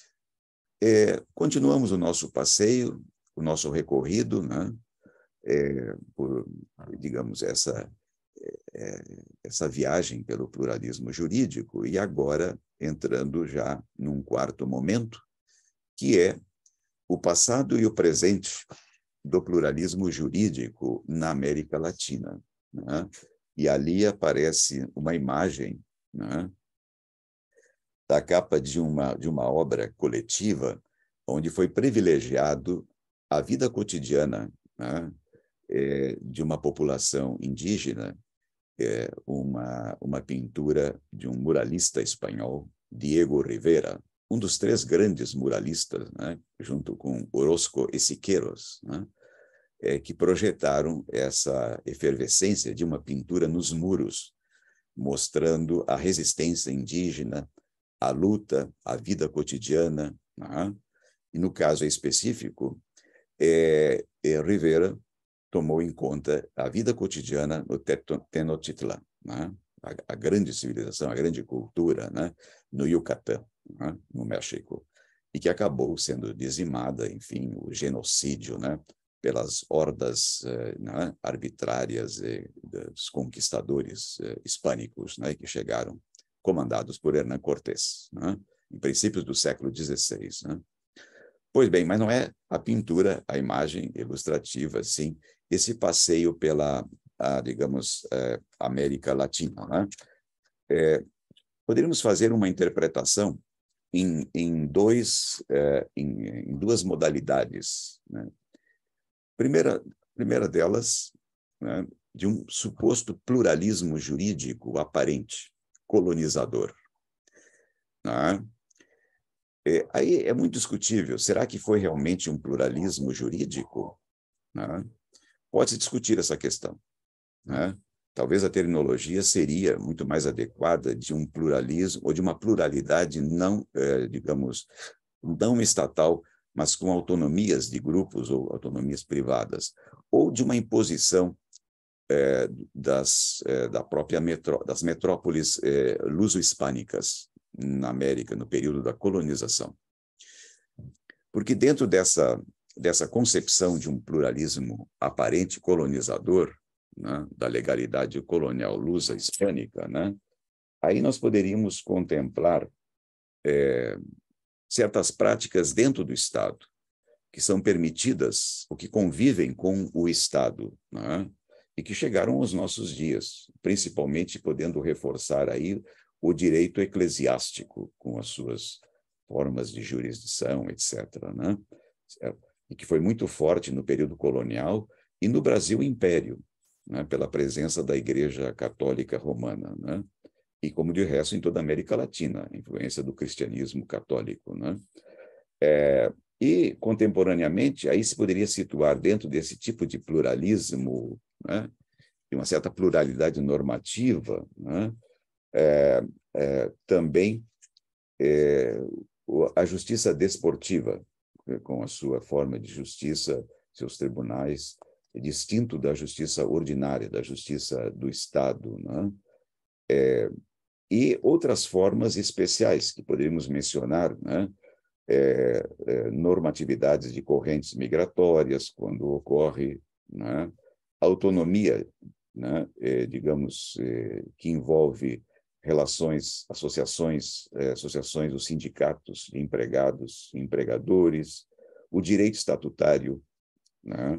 é, continuamos o nosso passeio, o nosso recorrido, né? É, por, digamos, essa, é, essa viagem pelo pluralismo jurídico, e agora entrando já num quarto momento, que é o passado e o presente do pluralismo jurídico na América Latina. Né? E ali aparece uma imagem né? da capa de uma, de uma obra coletiva onde foi privilegiado a vida cotidiana né? é, de uma população indígena, é, uma, uma pintura de um muralista espanhol, Diego Rivera, um dos três grandes muralistas, né, junto com Orozco e Siqueiros, né, é, que projetaram essa efervescência de uma pintura nos muros, mostrando a resistência indígena, a luta, a vida cotidiana. Né? E no caso específico, é, é, Rivera tomou em conta a vida cotidiana no Tenochtitlan, né? a, a, grande civilização, a grande cultura né? no Yucatán né, no México, e que acabou sendo dizimada, enfim, o genocídio, né, pelas hordas eh, né, arbitrárias dos conquistadores eh, hispânicos, né, que chegaram comandados por Hernán Cortés, né, em princípios do século XVI. Né. Pois bem, mas não é a pintura, a imagem ilustrativa, sim, esse passeio pela, a, digamos, é, América Latina. Né? É, poderíamos fazer uma interpretação em, em, dois, eh, em, em, duas modalidades. Né? Primeira, primeira delas, né, de um suposto pluralismo jurídico aparente, colonizador. Né? É, aí é muito discutível. Será que foi realmente um pluralismo jurídico? Né? Pode-se discutir essa questão. Né? Talvez a terminologia seria muito mais adequada de um pluralismo ou de uma pluralidade não, eh, digamos, não estatal, mas com autonomias de grupos ou autonomias privadas, ou de uma imposição eh, das, eh, da própria metró das metrópoles luso-hispânicas na América no período da colonização. Porque dentro dessa dessa concepção de um pluralismo aparente colonizador, né, da legalidade colonial lusa hispânica, né, aí nós poderíamos contemplar é, certas práticas dentro do Estado que são permitidas ou que convivem com o Estado né, e que chegaram aos nossos dias, principalmente podendo reforçar aí o direito eclesiástico com as suas formas de jurisdição, etc. Né? E que foi muito forte no período colonial e no Brasil Império né, pela presença da Igreja Católica Romana, né? e como de resto em toda a América Latina, a influência do cristianismo católico. Né? É, e, contemporaneamente, aí se poderia situar dentro desse tipo de pluralismo, né, de uma certa pluralidade normativa, né, é, é, também é, a justiça desportiva, com a sua forma de justiça, seus tribunais, é distinto da justiça ordinária, da justiça do Estado, né? é, e outras formas especiais que poderíamos mencionar, né? é, é, normatividades de correntes migratórias, quando ocorre né? autonomia, né? É, digamos, é, que envolve relações, associações, associações os sindicatos de empregados, empregadores, o direito estatutário, né?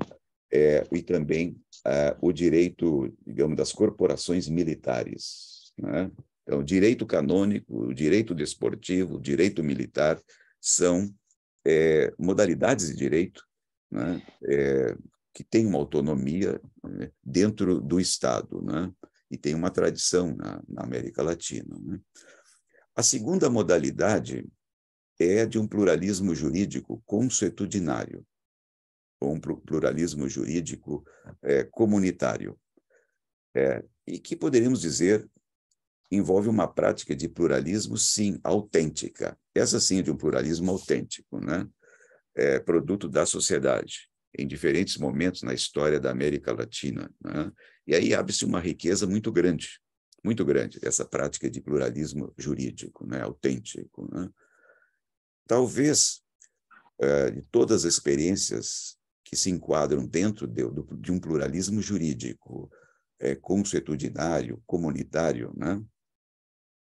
é, e também é, o direito, digamos, das corporações militares. Né? Então, o direito canônico, o direito desportivo, o direito militar são é, modalidades de direito né? É, que têm uma autonomia né? dentro do Estado né? e tem uma tradição na, na América Latina. Né? A segunda modalidade é de um pluralismo jurídico consuetudinário ou um pluralismo jurídico é, comunitário, é, e que poderíamos dizer envolve uma prática de pluralismo, sim, autêntica. Essa sim de um pluralismo autêntico, né? É, produto da sociedade, em diferentes momentos na história da América Latina. Né? E aí abre-se uma riqueza muito grande, muito grande, essa prática de pluralismo jurídico, né? autêntico. Né? Talvez, é, de todas as experiências que se enquadram dentro de, de um pluralismo jurídico é, consuetudinário, comunitário, né?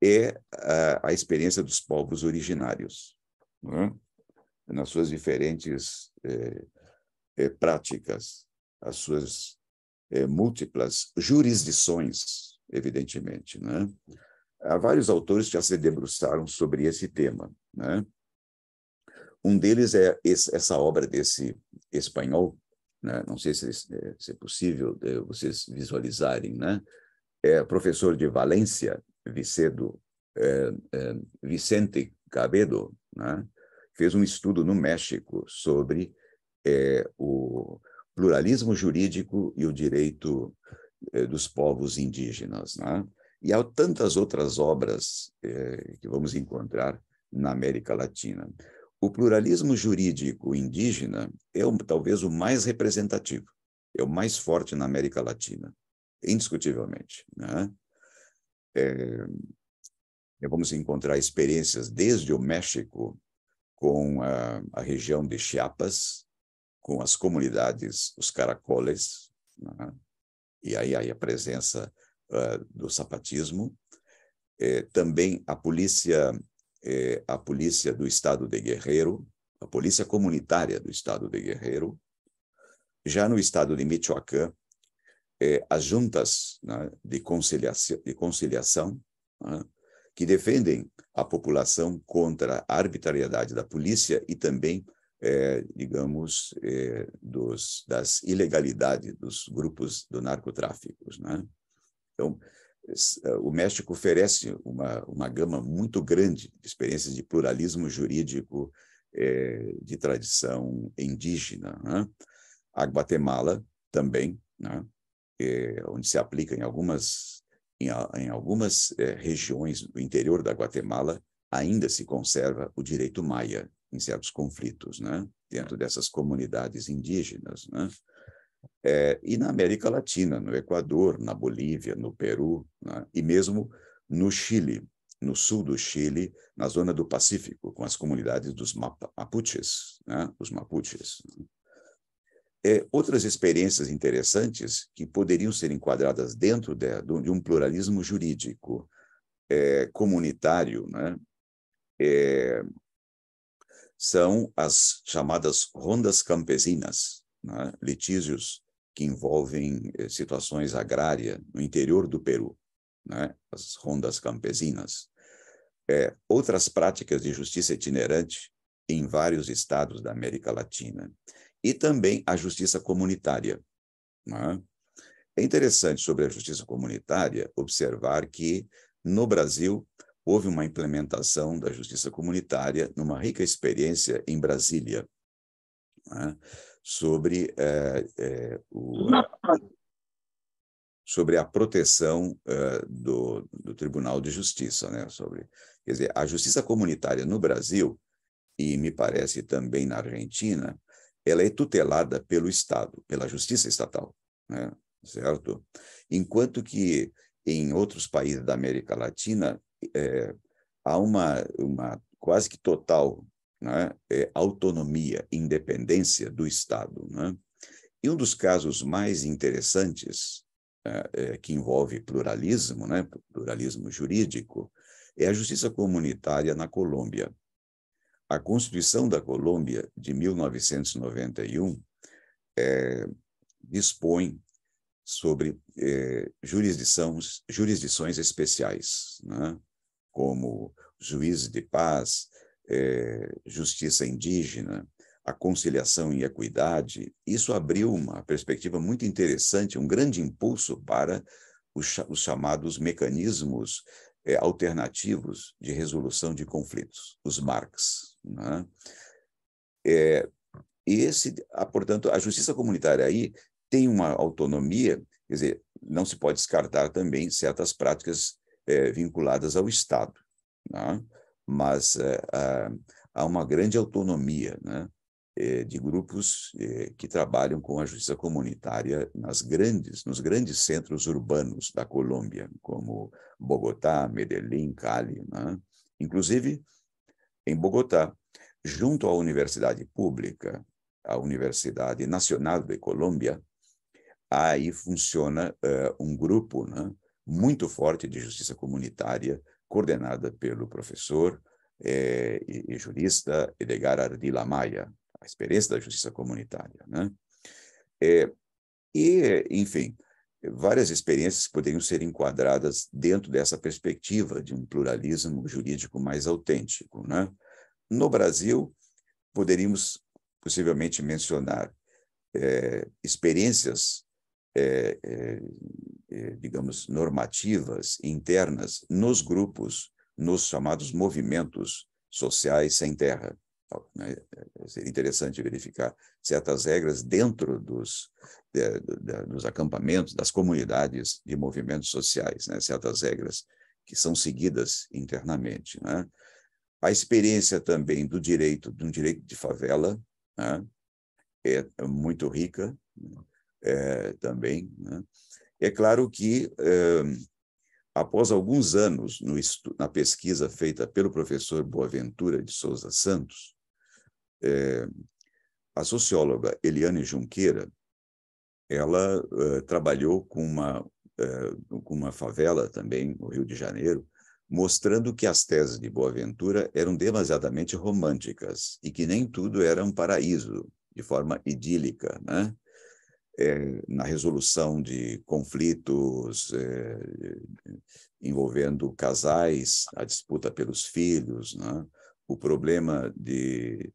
é a, a, experiência dos povos originários, né? nas suas diferentes é, é, práticas, as suas é, múltiplas jurisdições, evidentemente. Né? Há vários autores que já se debruçaram sobre esse tema. Né? Um deles é esse, essa obra desse espanhol, né? não sei se, se é possível eh, vocês visualizarem, né? É professor de Valência, Vicedo, é, é, Vicente Cabedo, né? fez um estudo no México sobre o pluralismo jurídico e o direito dos povos indígenas. Né? E há tantas outras obras que vamos encontrar na América Latina. O pluralismo jurídico indígena é o, talvez o mais representativo, é o mais forte na América Latina, indiscutivelmente. Né? É, é, vamos encontrar experiências desde o México com a, a região de Chiapas, com as comunidades, os caracoles, né? e aí, aí, a presença uh, do sapatismo. É, também a polícia é, a polícia do estado de Guerreiro, a polícia comunitária do estado de Guerreiro. Já no estado de Michoacán, é, as juntas né, de conciliação, de conciliação né, que defendem a população contra a arbitrariedade da polícia e também, é, digamos, é, dos, das ilegalidades dos grupos do narcotráfico. Né? Então, eh, o México oferece uma, uma gama muito grande de experiências de pluralismo jurídico é, de tradição indígena. Né? A Guatemala também, né? é, onde se aplica em algumas, em, em algumas é, regiões do interior da Guatemala, ainda se conserva o direito maia em certos conflitos, né? dentro dessas comunidades indígenas. Né? é, e na América Latina, no Equador, na Bolívia, no Peru, né? e mesmo no Chile, no sul do Chile, na zona do Pacífico, com as comunidades dos Mapuches, né? os Mapuches. É, outras experiências interessantes que poderiam ser enquadradas dentro de, de um pluralismo jurídico é, comunitário né? é, são as chamadas rondas campesinas, né? litígios que envolvem eh, situações agrárias no interior do Peru, né? as rondas campesinas. É, outras práticas de justiça itinerante em vários estados da América Latina. E também a justiça comunitária. Né? É interessante sobre a justiça comunitária observar que, no Brasil, houve uma implementação da justiça comunitária numa rica experiência em Brasília. Né? sobre, eh, eh, o, sobre a proteção eh, do, do, Tribunal de Justiça, né? Sobre, quer dizer, a justiça comunitária no Brasil e me parece também na Argentina, ela é tutelada pelo Estado, pela justiça estatal, né? certo? Enquanto que em outros países da América Latina é, há uma, uma quase que total né, é autonomia, independência do Estado. Né? E um dos casos mais interessantes é, é, que envolve pluralismo, né, pluralismo jurídico, é a justiça comunitária na Colômbia. A Constituição da Colômbia, de 1991, é, dispõe sobre é, jurisdições, jurisdições especiais, né, como juízes de paz, é, justiça indígena, a conciliação e equidade, isso abriu uma perspectiva muito interessante, um grande impulso para os, os chamados mecanismos é, alternativos de resolução de conflitos, os MARCs. Né? É, esse, ah, portanto, a justiça comunitária aí tem uma autonomia, quer dizer, não se pode descartar também certas práticas é, vinculadas ao Estado. Né? mas eh, ah, há uma grande autonomia né, eh, de grupos eh, que trabalham com a justiça comunitária nas grandes, nos grandes centros urbanos da Colômbia, como Bogotá, Medellín, Cali, né? inclusive em Bogotá, junto à universidade pública, a Universidade Nacional de Colômbia, aí funciona uh, um grupo né, muito forte de justiça comunitária coordenada pelo professor eh, e, e, jurista Edgar Ardila Maia, a experiência da justiça comunitária. Né? É, e, enfim, várias experiências poderiam ser enquadradas dentro dessa perspectiva de um pluralismo jurídico mais autêntico. Né? No Brasil, poderíamos possivelmente mencionar é, experiências é, eh, digamos, normativas internas nos grupos, nos chamados movimentos sociais sem terra. Né, é, é, seria interessante verificar certas regras dentro dos, de, de, dos acampamentos, das comunidades de movimentos sociais, né? certas regras que são seguidas internamente. Né? A experiência também do direito, de um direito de favela, né? é muito rica né, é, também. Né. É claro que, eh, após alguns anos na pesquisa feita pelo professor Boaventura de Souza Santos, eh, a socióloga Eliane Junqueira, ela eh, trabalhou com uma, eh, com uma favela também no Rio de Janeiro, mostrando que as teses de Boaventura eram demasiadamente românticas e que nem tudo era um paraíso, de forma idílica, né? é, na resolução de conflitos é, envolvendo casais, a disputa pelos filhos, né? o problema de,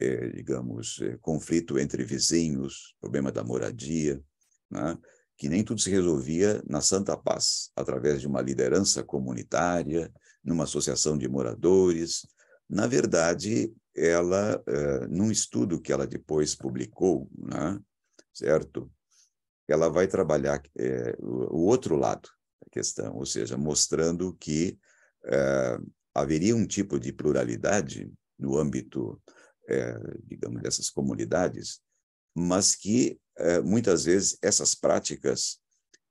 é, digamos, conflito entre vizinhos, problema da moradia, né? que nem tudo se resolvia na Santa Paz, através de uma liderança comunitária, numa associação de moradores. Na verdade, ela, num estudo que ela depois publicou, né? certo? Ela vai trabalhar é, o outro lado da questão, ou seja, mostrando que é, haveria um tipo de pluralidade no âmbito, é, digamos, dessas comunidades, mas que é, muitas vezes essas práticas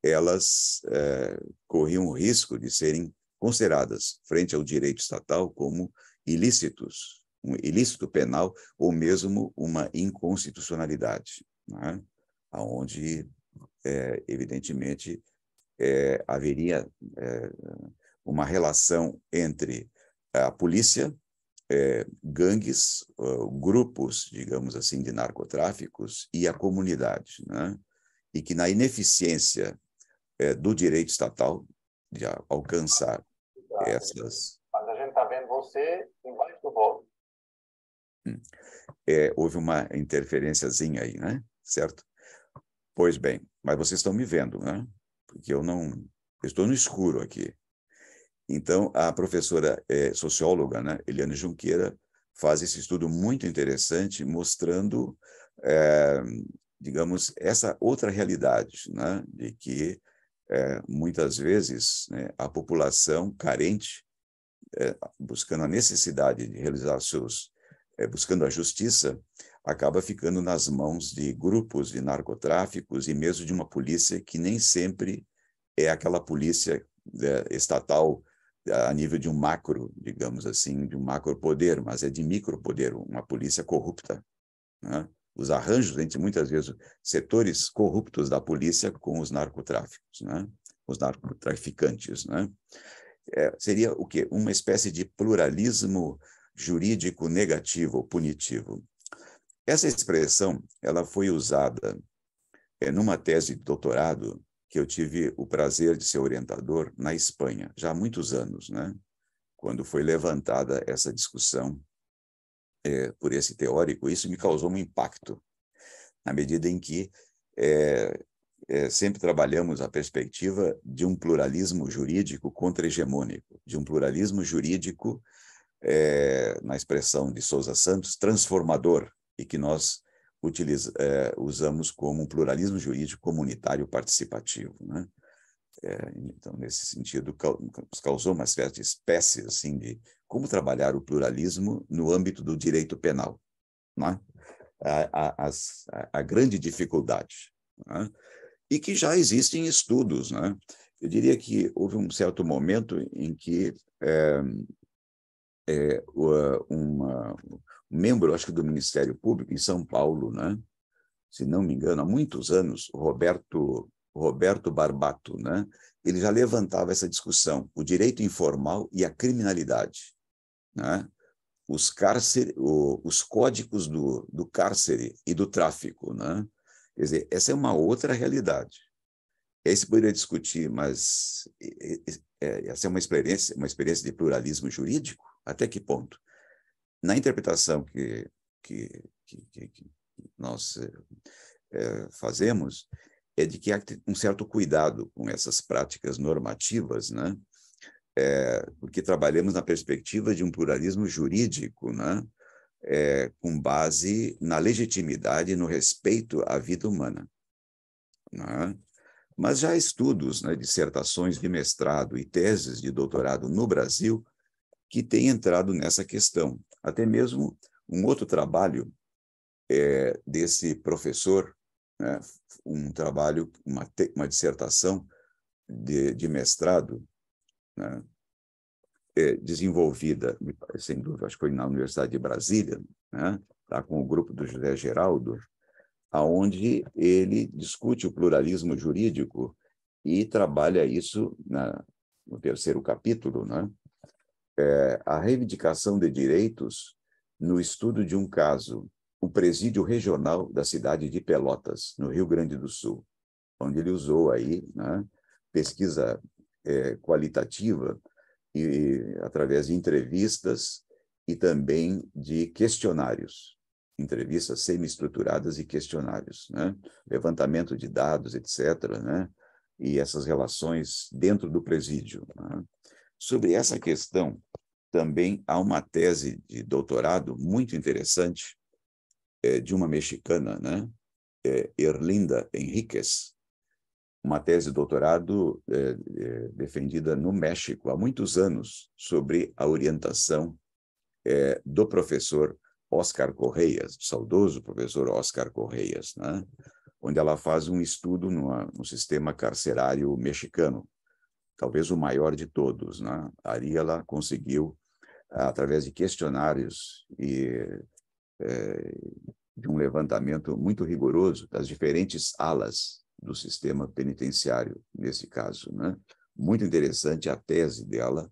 elas é, corriam o risco de serem consideradas frente ao direito estatal como ilícitos, um ilícito penal ou mesmo uma inconstitucionalidade. Né? onde, é, evidentemente, é, haveria é, uma relação entre a polícia, é, gangues, grupos, digamos assim, de narcotráficos e a comunidade, né? e que na ineficiência é, do direito estatal de alcançar essas. Mas a gente está vendo você embaixo do bolo. Hum. É, houve uma interferênciazinha aí, né? Certo? Pois bem, mas vocês estão me vendo, né? Porque eu não. estou no escuro aqui. Então, a professora é, socióloga, né, Eliane Junqueira, faz esse estudo muito interessante, mostrando, é, digamos, essa outra realidade, né, de que é, muitas vezes né, a população carente, é, buscando a necessidade de realizar seus, é, buscando a justiça, acaba ficando nas mãos de grupos de narcotráficos e mesmo de uma polícia que nem sempre é aquela polícia é, estatal é, a nível de um macro, digamos assim, de um macro poder, mas é de micro poder, uma polícia corrupta. Né? Os arranjos entre muitas vezes setores corruptos da polícia com os narcotráficos, né? os narcotraficantes. Né? É, seria o quê? Uma espécie de pluralismo jurídico negativo, punitivo. Essa expressão ela foi usada é, numa tese de doutorado que eu tive o prazer de ser orientador na Espanha, já há muitos anos, né? quando foi levantada essa discussão é, por esse teórico, isso me causou um impacto, na medida em que é, é, sempre trabalhamos a perspectiva de um pluralismo jurídico contra-hegemônico, de um pluralismo jurídico, na expressão de Souza Santos, transformador, e que nós utiliza, é, usamos como um pluralismo jurídico comunitário participativo. Né? É, então, nesse sentido, causou uma espécie de espécie assim, de como trabalhar o pluralismo no âmbito do direito penal. Né? A, a, a, a, grande dificuldade. Né? E que já existem estudos. Né? Eu diria que houve um certo momento em que é, é, uma, membro, acho que do Ministério Público em São Paulo, né? Se não me engano, há muitos anos, Roberto Roberto Barbato, né? Ele já levantava essa discussão, o direito informal e a criminalidade, né? Os, cárcere, o, os códigos do, do cárcere e do tráfico, né? Quer dizer, essa é uma outra realidade. Esse poderia discutir, mas é, essa é uma experiência, uma experiência de pluralismo jurídico? Até que ponto? na interpretação que, que, que, que nós é, fazemos, é de que há um certo cuidado com essas práticas normativas, né? É, porque trabalhamos na perspectiva de um pluralismo jurídico, né? É, com base na legitimidade e no respeito à vida humana. Né? Mas já estudos, né, dissertações de mestrado e teses de doutorado no Brasil que têm entrado nessa questão, até mesmo um outro trabalho é, desse professor, né, um trabalho, uma, uma dissertação de, de mestrado né, é, desenvolvida, sem dúvida, acho que foi na Universidade de Brasília, né, tá, com o grupo do José Geraldo, aonde ele discute o pluralismo jurídico e trabalha isso na, no terceiro capítulo, né? é, a reivindicação de direitos no estudo de um caso, o presídio regional da cidade de Pelotas, no Rio Grande do Sul, onde ele usou aí né, pesquisa é, qualitativa e, e através de entrevistas e também de questionários, entrevistas semi-estruturadas e questionários, né? levantamento de dados, etc., né? e essas relações dentro do presídio. Né? Sobre essa questão também há uma tese de doutorado muito interessante é, de uma mexicana, né? É, Erlinda Henriquez, uma tese de doutorado é, é, defendida no México há muitos anos sobre a orientação é, do professor Oscar Correias, saudoso professor Oscar Correias, né? onde ela faz um estudo numa, no sistema carcerário mexicano, talvez o maior de todos. Né? Ali ela conseguiu através de questionários e é, de um levantamento muito rigoroso das diferentes alas do sistema penitenciário, nesse caso. Né? Muito interessante a tese dela,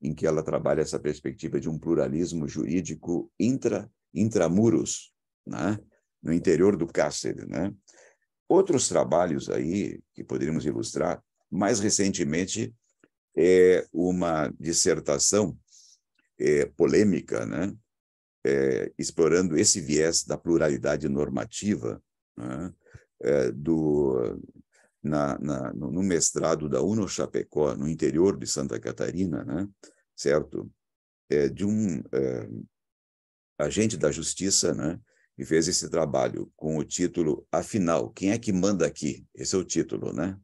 em que ela trabalha essa perspectiva de um pluralismo jurídico intra, intramuros, né? no interior do cárcere. Né? Outros trabalhos aí que poderíamos ilustrar, mais recentemente, é uma dissertação é, polêmica, né? É, explorando esse viés da pluralidade normativa né? é, do na, na, no mestrado da Uno Chapecó no interior de Santa Catarina, né? certo? É, de um é, agente da justiça, né? E fez esse trabalho com o título Afinal, quem é que manda aqui? Esse é o título, né?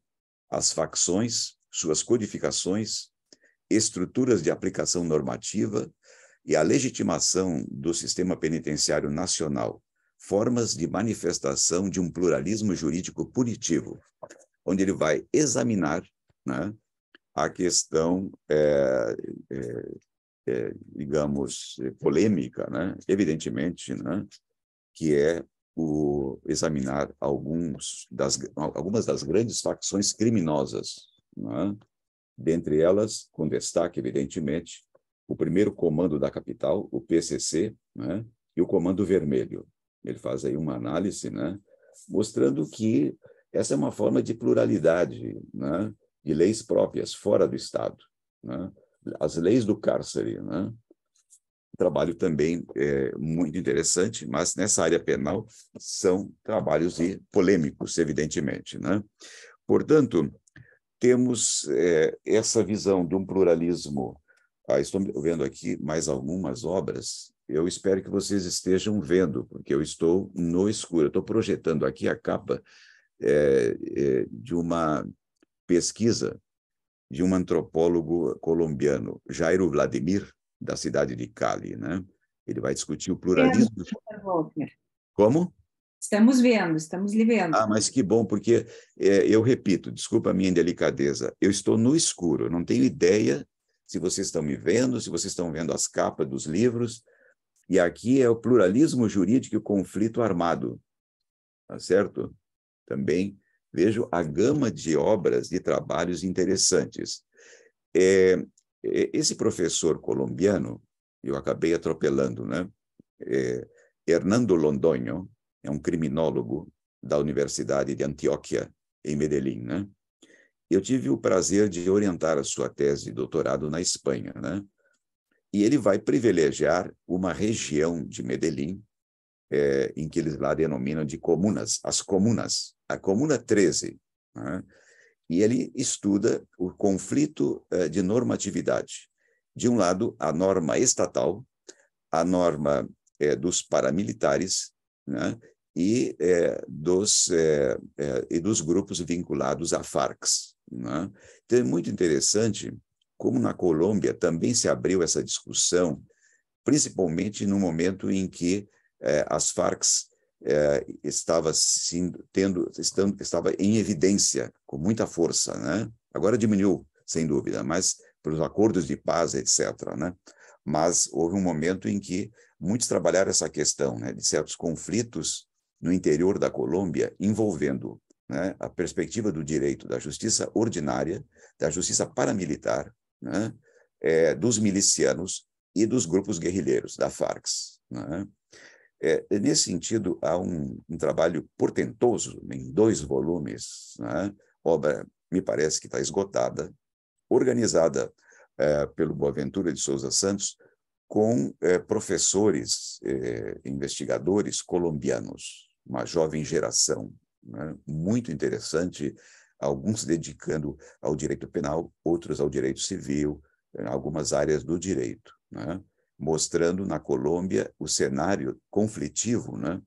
As facções, suas codificações estruturas de aplicação normativa e a legitimação do sistema penitenciário nacional, formas de manifestação de um pluralismo jurídico punitivo, onde ele vai examinar né, a questão, é, é, é, digamos, polêmica, né, evidentemente, né, que é o examinar alguns das, algumas das grandes facções criminosas. Né, dentre elas, com destaque, evidentemente, o primeiro comando da capital, o PCC, né, e o Comando Vermelho. Ele faz aí uma análise, né, mostrando que essa é uma forma de pluralidade, né, de leis próprias fora do Estado, né, as leis do cárcere, né, trabalho também é, muito interessante, mas nessa área penal são trabalhos polêmicos, evidentemente. Né? Portanto, temos é, essa visão de um pluralismo. Ah, estou vendo aqui mais algumas obras. Eu espero que vocês estejam vendo, porque eu estou no escuro. estou projetando aqui a capa é, é, de uma pesquisa de um antropólogo colombiano, Jairo Vladimir, da cidade de Cali. Né? Ele vai discutir o pluralismo. Como? Estamos vendo, estamos lhe vendo. Ah, mas que bom, porque é, eu repito, desculpa a minha indelicadeza, eu estou no escuro, não tenho ideia se vocês estão me vendo, se vocês estão vendo as capas dos livros. E aqui é o pluralismo jurídico e o conflito armado, tá certo? Também vejo a gama de obras, de trabalhos interessantes. É, é, esse professor colombiano, eu acabei atropelando, né? É, Hernando Londoño, é um criminólogo da Universidade de Antioquia, em Medellín, né? Eu tive o prazer de orientar a sua tese de doutorado na Espanha, né? E ele vai privilegiar uma região de Medellín, é, em que eles lá denominam de comunas, as comunas, a Comuna 13, né? e ele estuda o conflito eh, de normatividade. De um lado, a norma estatal, a norma é, dos paramilitares né? e, é, dos, é, é, e dos grupos vinculados à FARC. Né? Então, é muito interessante como na Colômbia também se abriu essa discussão, principalmente no momento em que é, as FARC é, estava, sim, tendo, estando, estava em evidência, com muita força. Né? Agora diminuiu, sem dúvida, mas pelos acordos de paz, etc. Né? Mas houve um momento em que muitos trabalharam essa questão né, de certos conflitos no interior da Colômbia envolvendo né, a perspectiva do direito da justiça ordinária, da justiça paramilitar, né, é, dos milicianos e dos grupos guerrilheiros, da Farc. Né. É, nesse sentido, há um, um, trabalho portentoso em dois volumes, né, obra, me parece que está esgotada, organizada é, pelo Boaventura de Souza Santos, com eh, professores, eh, investigadores colombianos, uma jovem geração, né? muito interessante, alguns dedicando ao direito penal, outros ao direito civil, eh, algumas áreas do direito, né? mostrando na Colômbia o cenário conflitivo né?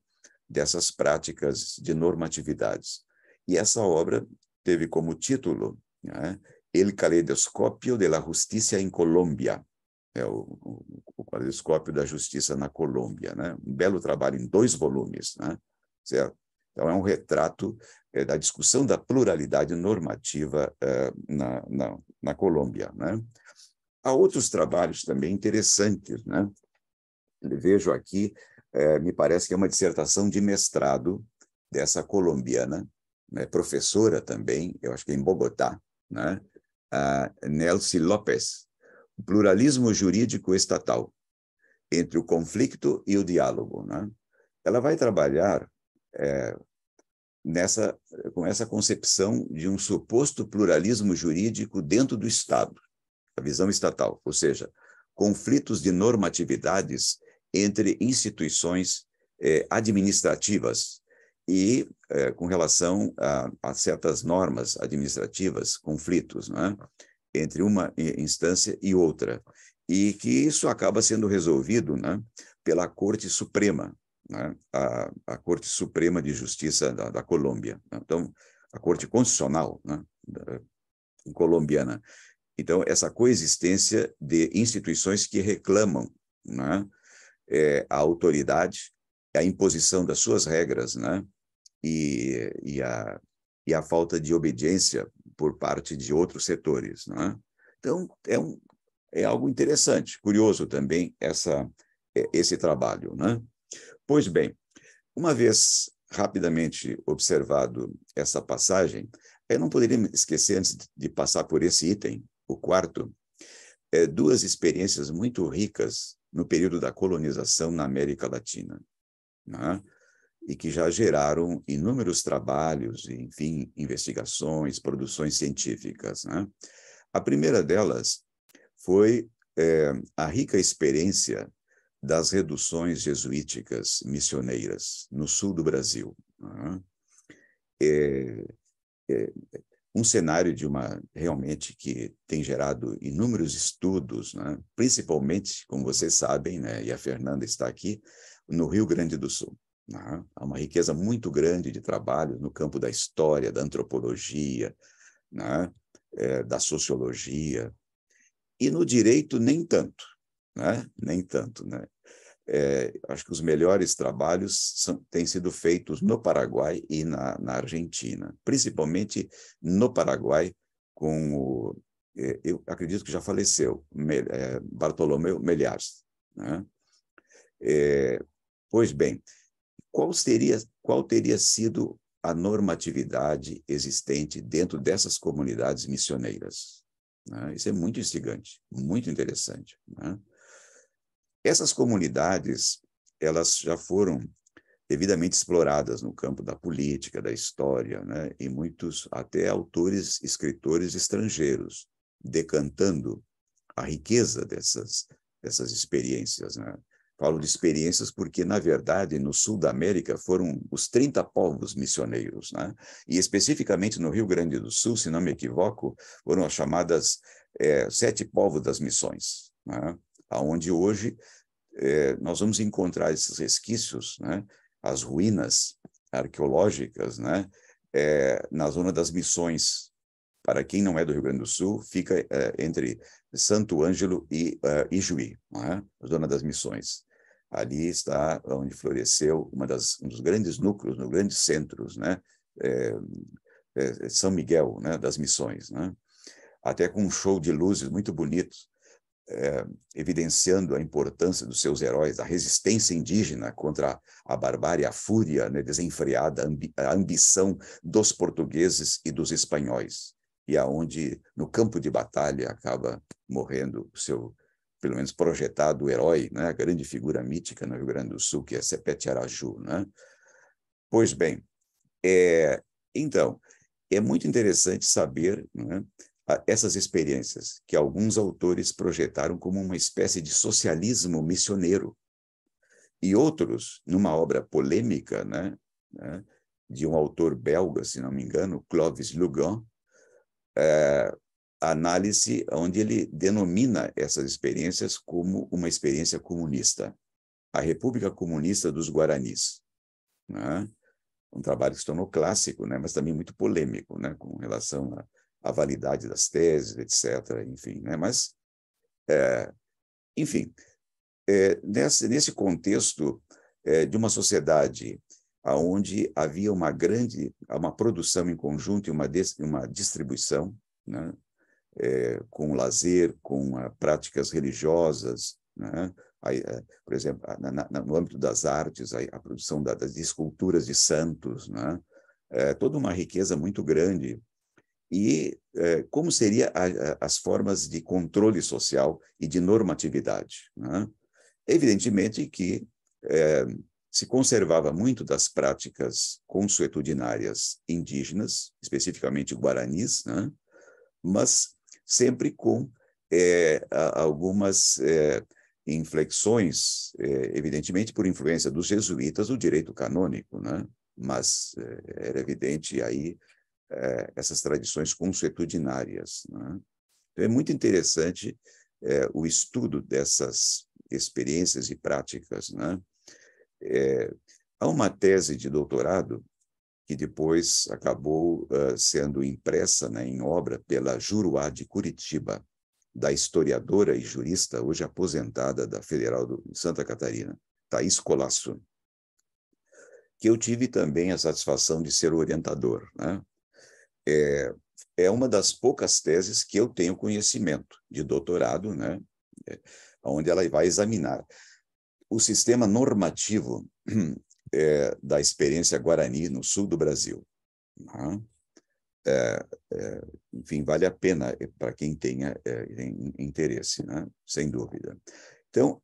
dessas práticas de normatividades. E essa obra teve como título né, El Caleidoscópio de la Justicia em Colômbia, é o, o, o quadriscópio da justiça na Colômbia, né? Um belo trabalho em dois volumes, né? Certo? Então, é um retrato é, da discussão da pluralidade normativa é, na, na, na, Colômbia. Né? Há outros trabalhos também interessantes. Né? vejo aqui, é, me parece que é uma dissertação de mestrado dessa colombiana, né? professora também, eu acho que é em Bogotá, né? a Nelcy Lopes, pluralismo jurídico estatal, entre o conflito e o diálogo. Né? Ela vai trabalhar é, nessa, com essa concepção de um suposto pluralismo jurídico dentro do Estado, a visão estatal, ou seja, conflitos de normatividades entre instituições é, administrativas e é, com relação a, a, certas normas administrativas, conflitos, né? entre uma instância e outra, e que isso acaba sendo resolvido né, pela Corte Suprema, né, a, a, Corte Suprema de Justiça da, da Colômbia. Né? Então, a Corte Constitucional né, da, colombiana. Então, essa coexistência de instituições que reclamam né, é, a autoridade, a imposição das suas regras né, e, e, a, e a falta de obediência por parte de outros setores. É? Então, é, um, é algo interessante, curioso também essa, é, esse trabalho. É? Pois bem, uma vez rapidamente observado essa passagem, eu não poderia esquecer, antes de passar por esse item, o quarto, é, duas experiências muito ricas no período da colonização na América Latina e que já geraram inúmeros trabalhos, enfim, investigações, produções científicas. Né? A primeira delas foi é, a rica experiência das reduções jesuíticas missioneiras no sul do Brasil. Né? É, é, um cenário de uma realmente que tem gerado inúmeros estudos, né? principalmente, como vocês sabem, né? e a Fernanda está aqui, no Rio Grande do Sul. Né? Há uma riqueza muito grande de trabalhos no campo da história, da antropologia, né? é, da sociologia. E no direito, nem tanto. Né? Nem tanto. Né? É, acho que os melhores trabalhos são, têm sido feitos no Paraguai e na, na Argentina, principalmente no Paraguai, com o, é, eu acredito que já faleceu, é, Bartolomeu Meliás. Né? É, pois bem, qual, seria, qual teria sido a normatividade existente dentro dessas comunidades missioneiras? Né? Isso é muito instigante, muito interessante. Né? Essas comunidades, elas já foram devidamente exploradas no campo da política, da história, né? e muitos até autores, escritores estrangeiros, decantando a riqueza dessas, dessas experiências. Né? Falo de experiências porque, na verdade, no sul da América foram os 30 povos missioneiros, né? e especificamente no Rio Grande do Sul, se não me equivoco, foram as chamadas é, Sete Povos das Missões, né? onde hoje é, nós vamos encontrar esses resquícios, né? as ruínas arqueológicas, né? É, na zona das missões. Para quem não é do Rio Grande do Sul, fica é, entre Santo Ângelo e uh, Ijuí, é? zona das missões. Ali está onde floresceu uma das, um dos grandes núcleos, um dos grandes centros, né? É, é, São Miguel, né? das missões. Né? Até com um show de luzes muito bonito, é, evidenciando a importância dos seus heróis, da resistência indígena contra a barbárie, a fúria né, desenfreada, a ambição dos portugueses e dos espanhóis e aonde no campo de batalha acaba morrendo o seu pelo menos projetado herói, né, a grande figura mítica no Rio Grande do Sul que é Sepete Araju, né? Pois bem, é, então é muito interessante saber né, essas experiências que alguns autores projetaram como uma espécie de socialismo missioneiro e outros numa obra polêmica, né, né de um autor belga, se não me engano, Clovis Lugan, é, análise onde ele denomina essas experiências como uma experiência comunista, a República Comunista dos Guaranis. Né? Um trabalho que se tornou clássico, né? mas também muito polêmico, né? com relação à, validade das teses, etc. Enfim, né? mas, é, enfim, é, nesse, nesse contexto é, de uma sociedade aonde havia uma grande uma produção em conjunto e uma, des, uma distribuição, né? é, com lazer, com ah, práticas religiosas, né? Aí, eh, por exemplo, na, na, no âmbito das artes, a, a produção da, das esculturas de santos, né? é, toda uma riqueza muito grande. E é, como seriam as formas de controle social e de normatividade? Né? Evidentemente que é, se conservava muito das práticas consuetudinárias indígenas, especificamente guaranis, né? mas sempre com é, algumas é, inflexões, é, evidentemente por influência dos jesuítas, do direito canônico, né? mas é, era evidente aí é, essas tradições consuetudinárias. Né? Então é muito interessante é, o estudo dessas experiências e práticas, né? É, há uma tese de doutorado que depois acabou uh, sendo impressa né, em obra pela Juruá de Curitiba, da historiadora e jurista, hoje aposentada da Federal do, de Santa Catarina, Thais Colasso, que eu tive também a satisfação de ser orientador. Né? É, é uma das poucas teses que eu tenho conhecimento de doutorado, né? É, onde ela vai examinar o sistema normativo é, da experiência guarani no sul do Brasil. Né? É, é, enfim, vale a pena é, para quem tenha é, interesse, né? sem dúvida. Então,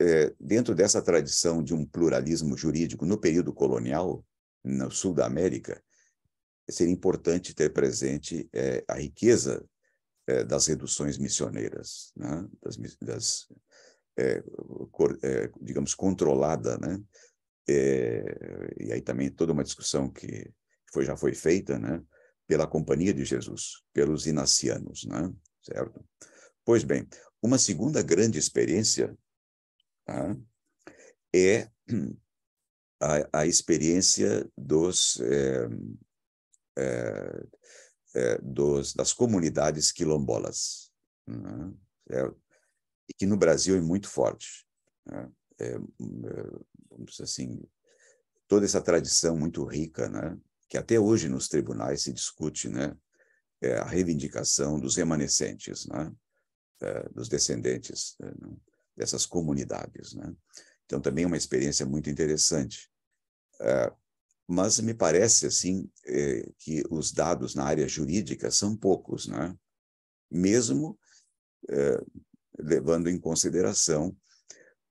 é, dentro dessa tradição de um pluralismo jurídico no período colonial, no sul da América, seria importante ter presente a riqueza das reduções missioneiras, né? das, das é, é, digamos, controlada, né? É, e aí também toda uma discussão que foi, já foi feita, né? Pela Companhia de Jesus, pelos inacianos, né? Certo? Pois bem, uma segunda grande experiência tá? é a, a, experiência dos, é, é, é, dos, das comunidades quilombolas. Né? Certo? e que no Brasil é muito forte. Né? É, é assim, toda essa tradição muito rica, né? que até hoje nos tribunais se discute né? É a reivindicação dos remanescentes, né? É, dos descendentes né? dessas comunidades. Né? Então, também é uma experiência muito interessante. É, mas me parece assim é, que os dados na área jurídica são poucos, né? mesmo levando em consideração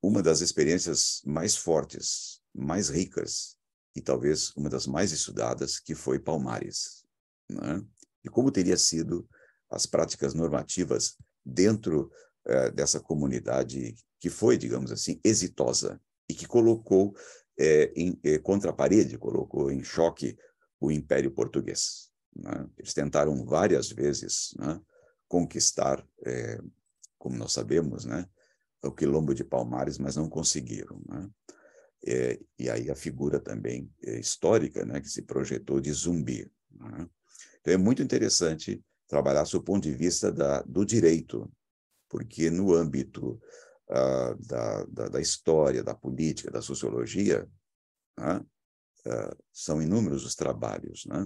uma das experiências mais fortes, mais ricas e talvez uma das mais estudadas, que foi Palmares. Né? E como teria sido as práticas normativas dentro eh, dessa comunidade que foi, digamos assim, exitosa e que colocou eh, em, eh, contra a parede, colocou em choque o Império Português. Né? Eles tentaram várias vezes né, conquistar eh, como nós sabemos, né, é o quilombo de Palmares, mas não conseguiram. Né? É, e aí a figura também é histórica né, que se projetou de zumbi. Né? Então é muito interessante trabalhar sob o ponto de vista da, do direito, porque no âmbito ah, da, da, da, história, da política, da sociologia, né, ah, são inúmeros os trabalhos, né?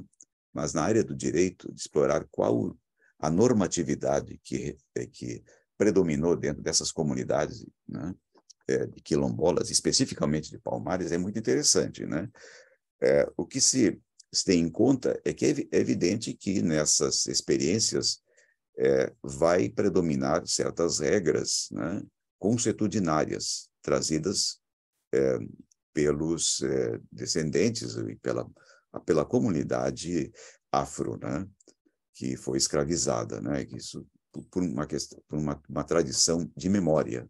mas na área do direito, explorar qual a normatividade que, é, que predominou dentro dessas comunidades né, é, de quilombolas, especificamente de Palmares, é muito interessante. Né? É, o que se, se, tem em conta é que é, é evidente que nessas experiências é, vai predominar certas regras né, consuetudinárias trazidas é, pelos é, descendentes e pela, pela comunidade afro, né, que foi escravizada, né, que isso por uma questão, por uma, uma tradição de memória,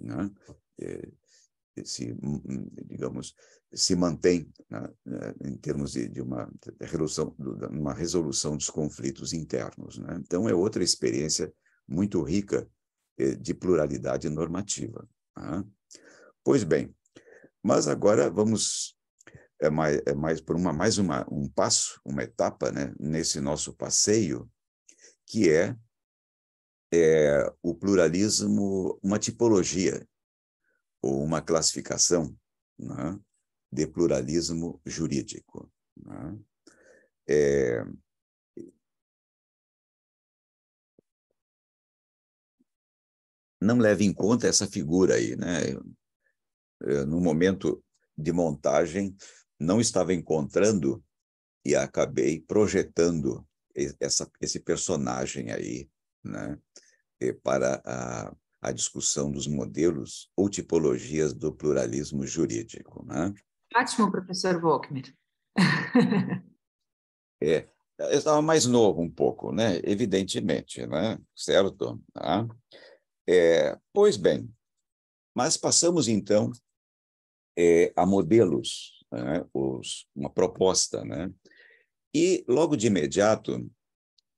né? É, se hum, hum, digamos se mantém né? É, em termos de, de uma resolução, uma resolução dos conflitos internos. Né? Então é outra experiência muito rica é, de pluralidade normativa. Né? Pois bem, mas agora vamos é mais, é mais por uma mais uma um passo, uma etapa, né, nesse nosso passeio que é é o pluralismo uma tipologia ou uma classificação né, de pluralismo jurídico. Né? É... Não leve em conta essa figura aí, né? Eu, no momento de montagem, não estava encontrando e acabei projetando essa, esse personagem aí, né? para a, a discussão dos modelos ou tipologias do pluralismo jurídico. Né? Ótimo, professor Volkmer. é, eu estava mais novo um pouco, né? evidentemente, né? certo? Ah. É, pois bem, mas passamos então é, a modelos, né? Os, uma proposta. Né? E logo de imediato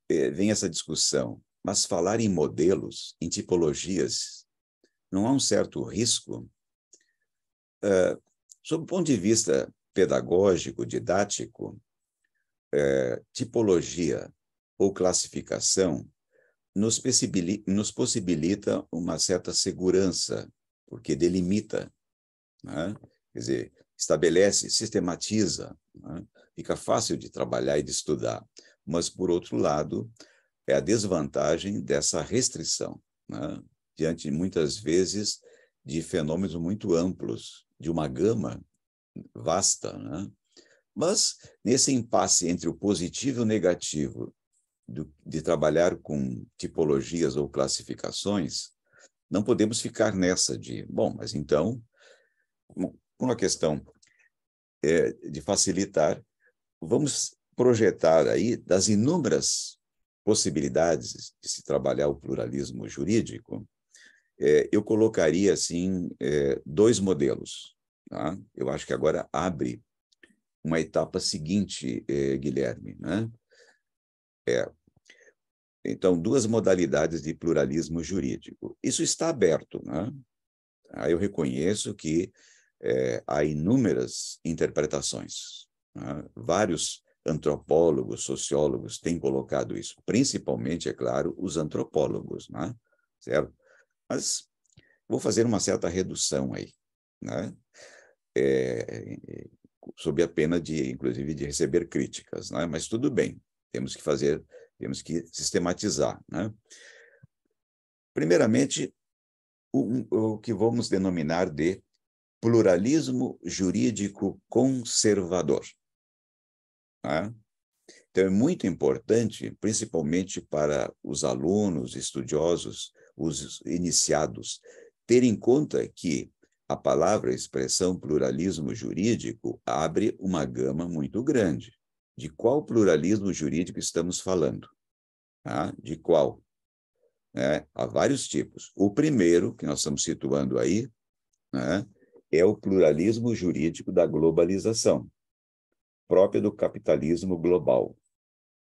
é, vem essa discussão mas falar em modelos, em tipologias, não há um certo risco? Uh, sob o ponto de vista pedagógico, didático, uh, tipologia ou classificação nos, nos possibilita uma certa segurança, porque delimita, né? quer dizer, estabelece, sistematiza, né? fica fácil de trabalhar e de estudar. Mas, por outro lado, é a desvantagem dessa restrição, né? diante muitas vezes de fenômenos muito amplos, de uma gama vasta. Né? Mas nesse impasse entre o positivo e o negativo do, de trabalhar com tipologias ou classificações, não podemos ficar nessa de, bom, mas então, uma questão é, de facilitar, vamos projetar aí das inúmeras possibilidades de se trabalhar o pluralismo jurídico, é, eu colocaria assim é, dois modelos. Tá? Eu acho que agora abre uma etapa seguinte, é, Guilherme. Né? É. Então, duas modalidades de pluralismo jurídico. Isso está aberto. Né? Tá? eu reconheço que é, há inúmeras interpretações, né? vários antropólogos, sociólogos têm colocado isso, principalmente, é claro, os antropólogos, né? certo? Mas vou fazer uma certa redução aí, né? É, é, sob a pena de, inclusive, de receber críticas, né? Mas tudo bem, temos que fazer, temos que sistematizar, né? Primeiramente, o, o que vamos denominar de pluralismo jurídico conservador. Né? Então, é muito importante, principalmente para os alunos, estudiosos, os iniciados, ter em conta que a palavra expressão pluralismo jurídico abre uma gama muito grande. De qual pluralismo jurídico estamos falando? Ah, de qual? É, há vários tipos. O primeiro, que nós estamos situando aí, né, é o pluralismo jurídico da globalização própria do capitalismo global,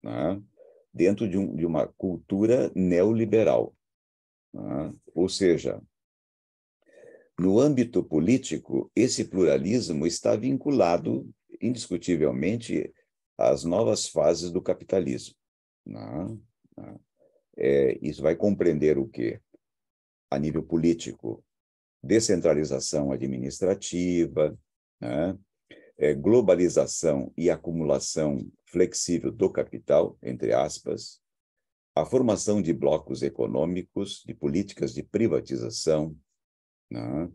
né? dentro de, um, de, uma cultura neoliberal. Né? Ou seja, no âmbito político, esse pluralismo está vinculado, indiscutivelmente, às novas fases do capitalismo. Né? né? É, isso vai compreender o quê? A nível político, descentralização administrativa, né? é, globalização e acumulação flexível do capital, entre aspas, a formação de blocos econômicos, de políticas de privatização, né?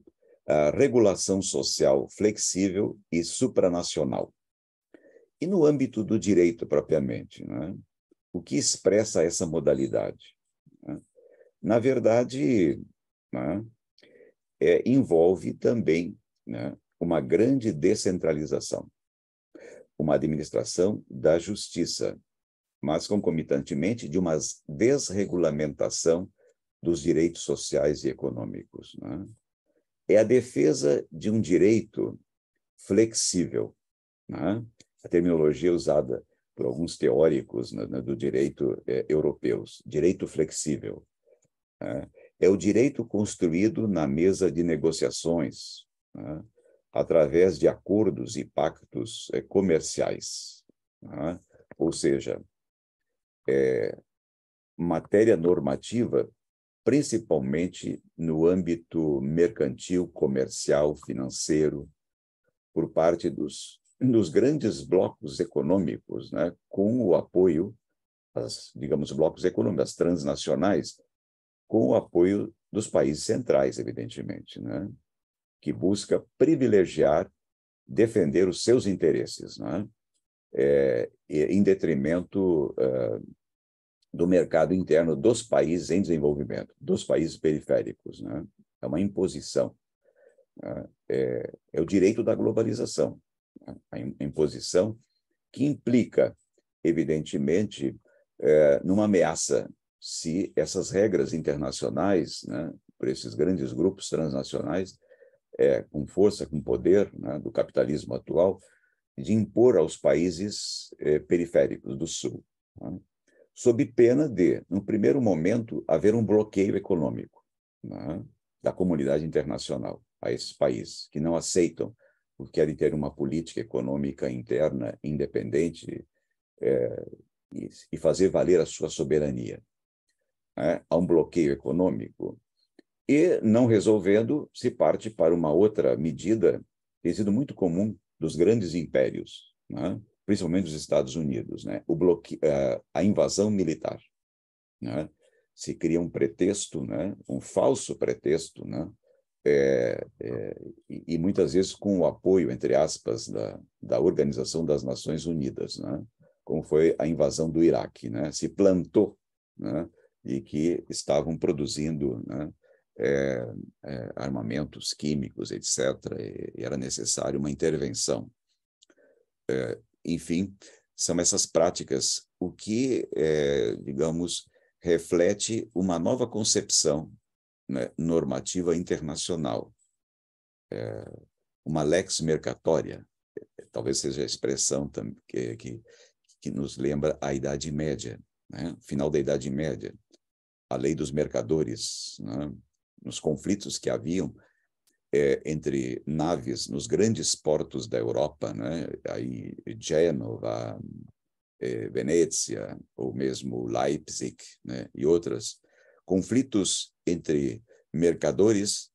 a regulação social flexível e supranacional. E no âmbito do direito propriamente, né? o que expressa essa modalidade? Né, na verdade, né, é, envolve também né, uma grande descentralização, uma administração da justiça, mas concomitantemente de uma desregulamentação dos direitos sociais e econômicos. Né? É a defesa de um direito flexível. Né? A terminologia usada por alguns teóricos né, né do direito é, europeus, direito flexível. Né? É o direito construído na mesa de negociações, né? através de acordos e pactos é, comerciais. Né? Ou seja, é, matéria normativa, principalmente no âmbito mercantil, comercial, financeiro, por parte dos, dos grandes blocos econômicos, né? com o apoio, as, digamos, blocos econômicos, as transnacionais, com o apoio dos países centrais, evidentemente. Né? que busca privilegiar, defender os seus interesses, né? é, em detrimento é, do mercado interno dos países em desenvolvimento, dos países periféricos. Né? É uma imposição. Né? É, é, o direito da globalização, né? a imposição que implica, evidentemente, é, numa ameaça se essas regras internacionais, né, por esses grandes grupos transnacionais, é, com força, com poder né, do capitalismo atual, de impor aos países é, periféricos do Sul, né, sob pena de, no primeiro momento, haver um bloqueio econômico né, da comunidade internacional a esses países, que não aceitam, porque querem é ter uma política econômica interna independente é, e, e fazer valer a sua soberania. Né, há um bloqueio econômico e, não resolvendo, se parte para uma outra medida que tem sido muito comum dos grandes impérios, né? principalmente dos Estados Unidos, né? o bloque... a invasão militar. Né? Se cria um pretexto, né? um falso pretexto, né? É, é, e, muitas vezes com o apoio, entre aspas, da, da Organização das Nações Unidas, né? como foi a invasão do Iraque. Né? Se plantou né? e que estavam produzindo né? é, é, armamentos químicos, etc. E, e era necessário uma intervenção. É, enfim, são essas práticas o que, digamos, reflete uma nova concepção né, normativa internacional, uma lex mercatória, talvez seja a expressão que, que, que nos lembra a Idade Média, né? final da Idade Média, a lei dos mercadores, né? nos conflitos que haviam é, entre naves nos grandes portos da Europa, né? aí Gênova, é, Venécia, ou mesmo Leipzig né? e outras, conflitos entre mercadores,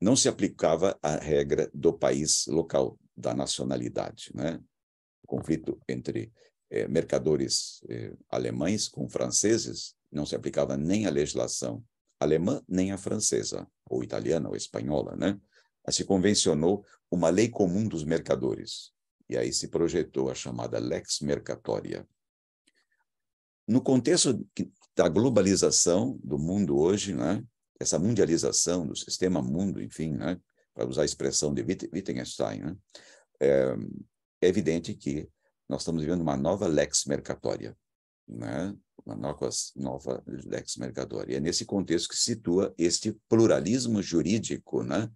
não se aplicava a regra do país local, da nacionalidade. Né? Conflito entre é, mercadores é, alemães com franceses, não se aplicava nem a legislação alemã nem a francesa, ou italiana ou espanhola, né? Se convencionou uma lei comum dos mercadores, e aí se projetou a chamada lex mercatoria. No contexto da globalização do mundo hoje, né? Essa mundialização do sistema mundo, enfim, né? Para usar a expressão de Wittgenstein, né? É, é evidente que nós estamos vivendo uma nova lex mercatoria, né? Norcos Nova Lex Mercador. E é nesse contexto que se situa este pluralismo jurídico né?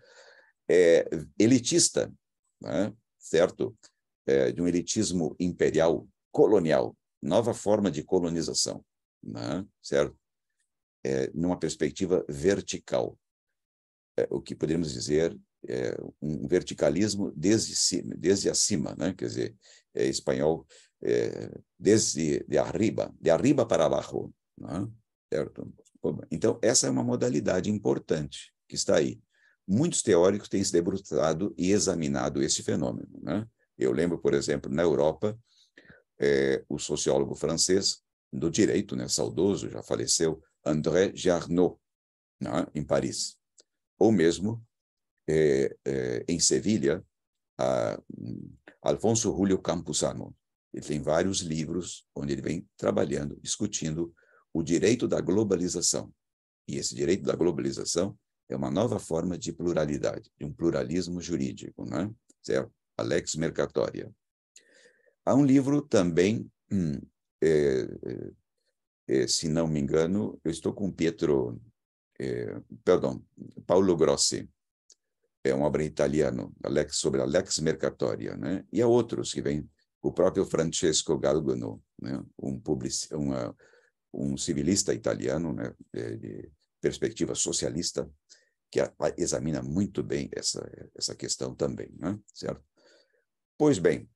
É, elitista, né? certo? É, de um elitismo imperial colonial, nova forma de colonização, né? certo? É, numa perspectiva vertical, é, o que poderíamos dizer é, um verticalismo desde, cima, desde acima, né? quer dizer, é, espanhol eh, desde de arriba, de arriba para abaixo, né? certo? Então essa é uma modalidade importante que está aí. Muitos teóricos têm se debruçado e examinado esse fenômeno, né? Eu lembro, por exemplo, na Europa, eh, o sociólogo francês do direito, né, saudoso, já faleceu, André Jarnot, né, em Paris. Ou mesmo eh, em Sevilha, a, um, Alfonso Julio Campuzano, ele tem vários livros onde ele vem trabalhando, discutindo o direito da globalização. E esse direito da globalização é uma nova forma de pluralidade, de um pluralismo jurídico, né? Certo? Alex Mercatoria. Há um livro também, hum, é, é, é se não me engano, eu estou com Pietro, é, perdão, Paulo Grossi, é um obra italiano, Alex, sobre Alex Mercatoria, né? E há outros que vêm o próprio Francesco Galgano, né, um, public, uma, ah, um civilista italiano né, de perspectiva socialista, que a, a, examina muito bem essa, essa questão também, né, certo? Pois bem,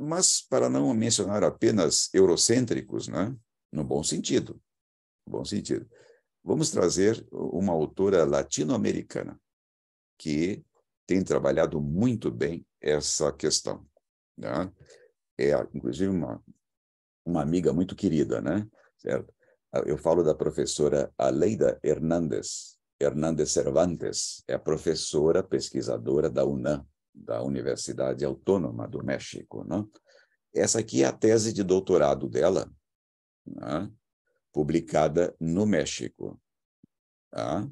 mas para não mencionar apenas eurocêntricos, né, no bom sentido, no bom sentido, vamos trazer uma autora latino-americana que tem trabalhado muito bem essa questão. Né? É, inclusive, uma, uma amiga muito querida, né? Certo? Eu falo da professora Aleida Hernandes, Hernandes Cervantes, é professora pesquisadora da UNAM, da Universidade Autônoma do México. Né? Essa aqui é a tese de doutorado dela, né? publicada no México. Tá?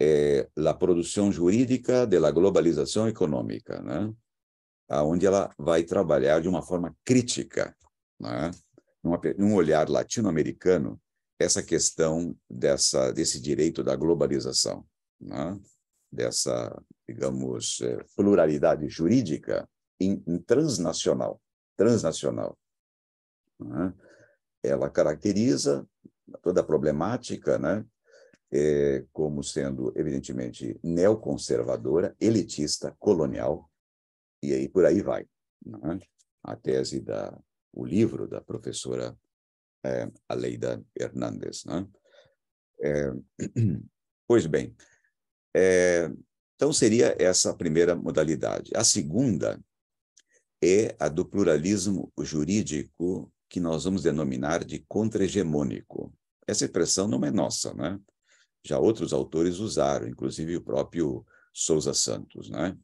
É, la produção jurídica de la globalização econômica, né? onde ela vai trabalhar de uma forma crítica, né? Numa, num olhar latino-americano, essa questão dessa, desse direito da globalização, né? dessa, digamos, eh, pluralidade jurídica em, em transnacional, transnacional. Né? Ela caracteriza toda a problemática, né? É, como sendo, evidentemente, neoconservadora, elitista, colonial, e aí por aí vai. É? A tese da o livro da professora é, Aleida Hernandes. É? é pois bem, é, então seria essa a primeira modalidade. A segunda é a do pluralismo jurídico que nós vamos denominar de contra-hegemônico. Essa expressão não é nossa, né? Já outros autores usaram, inclusive o próprio Souza Santos, né?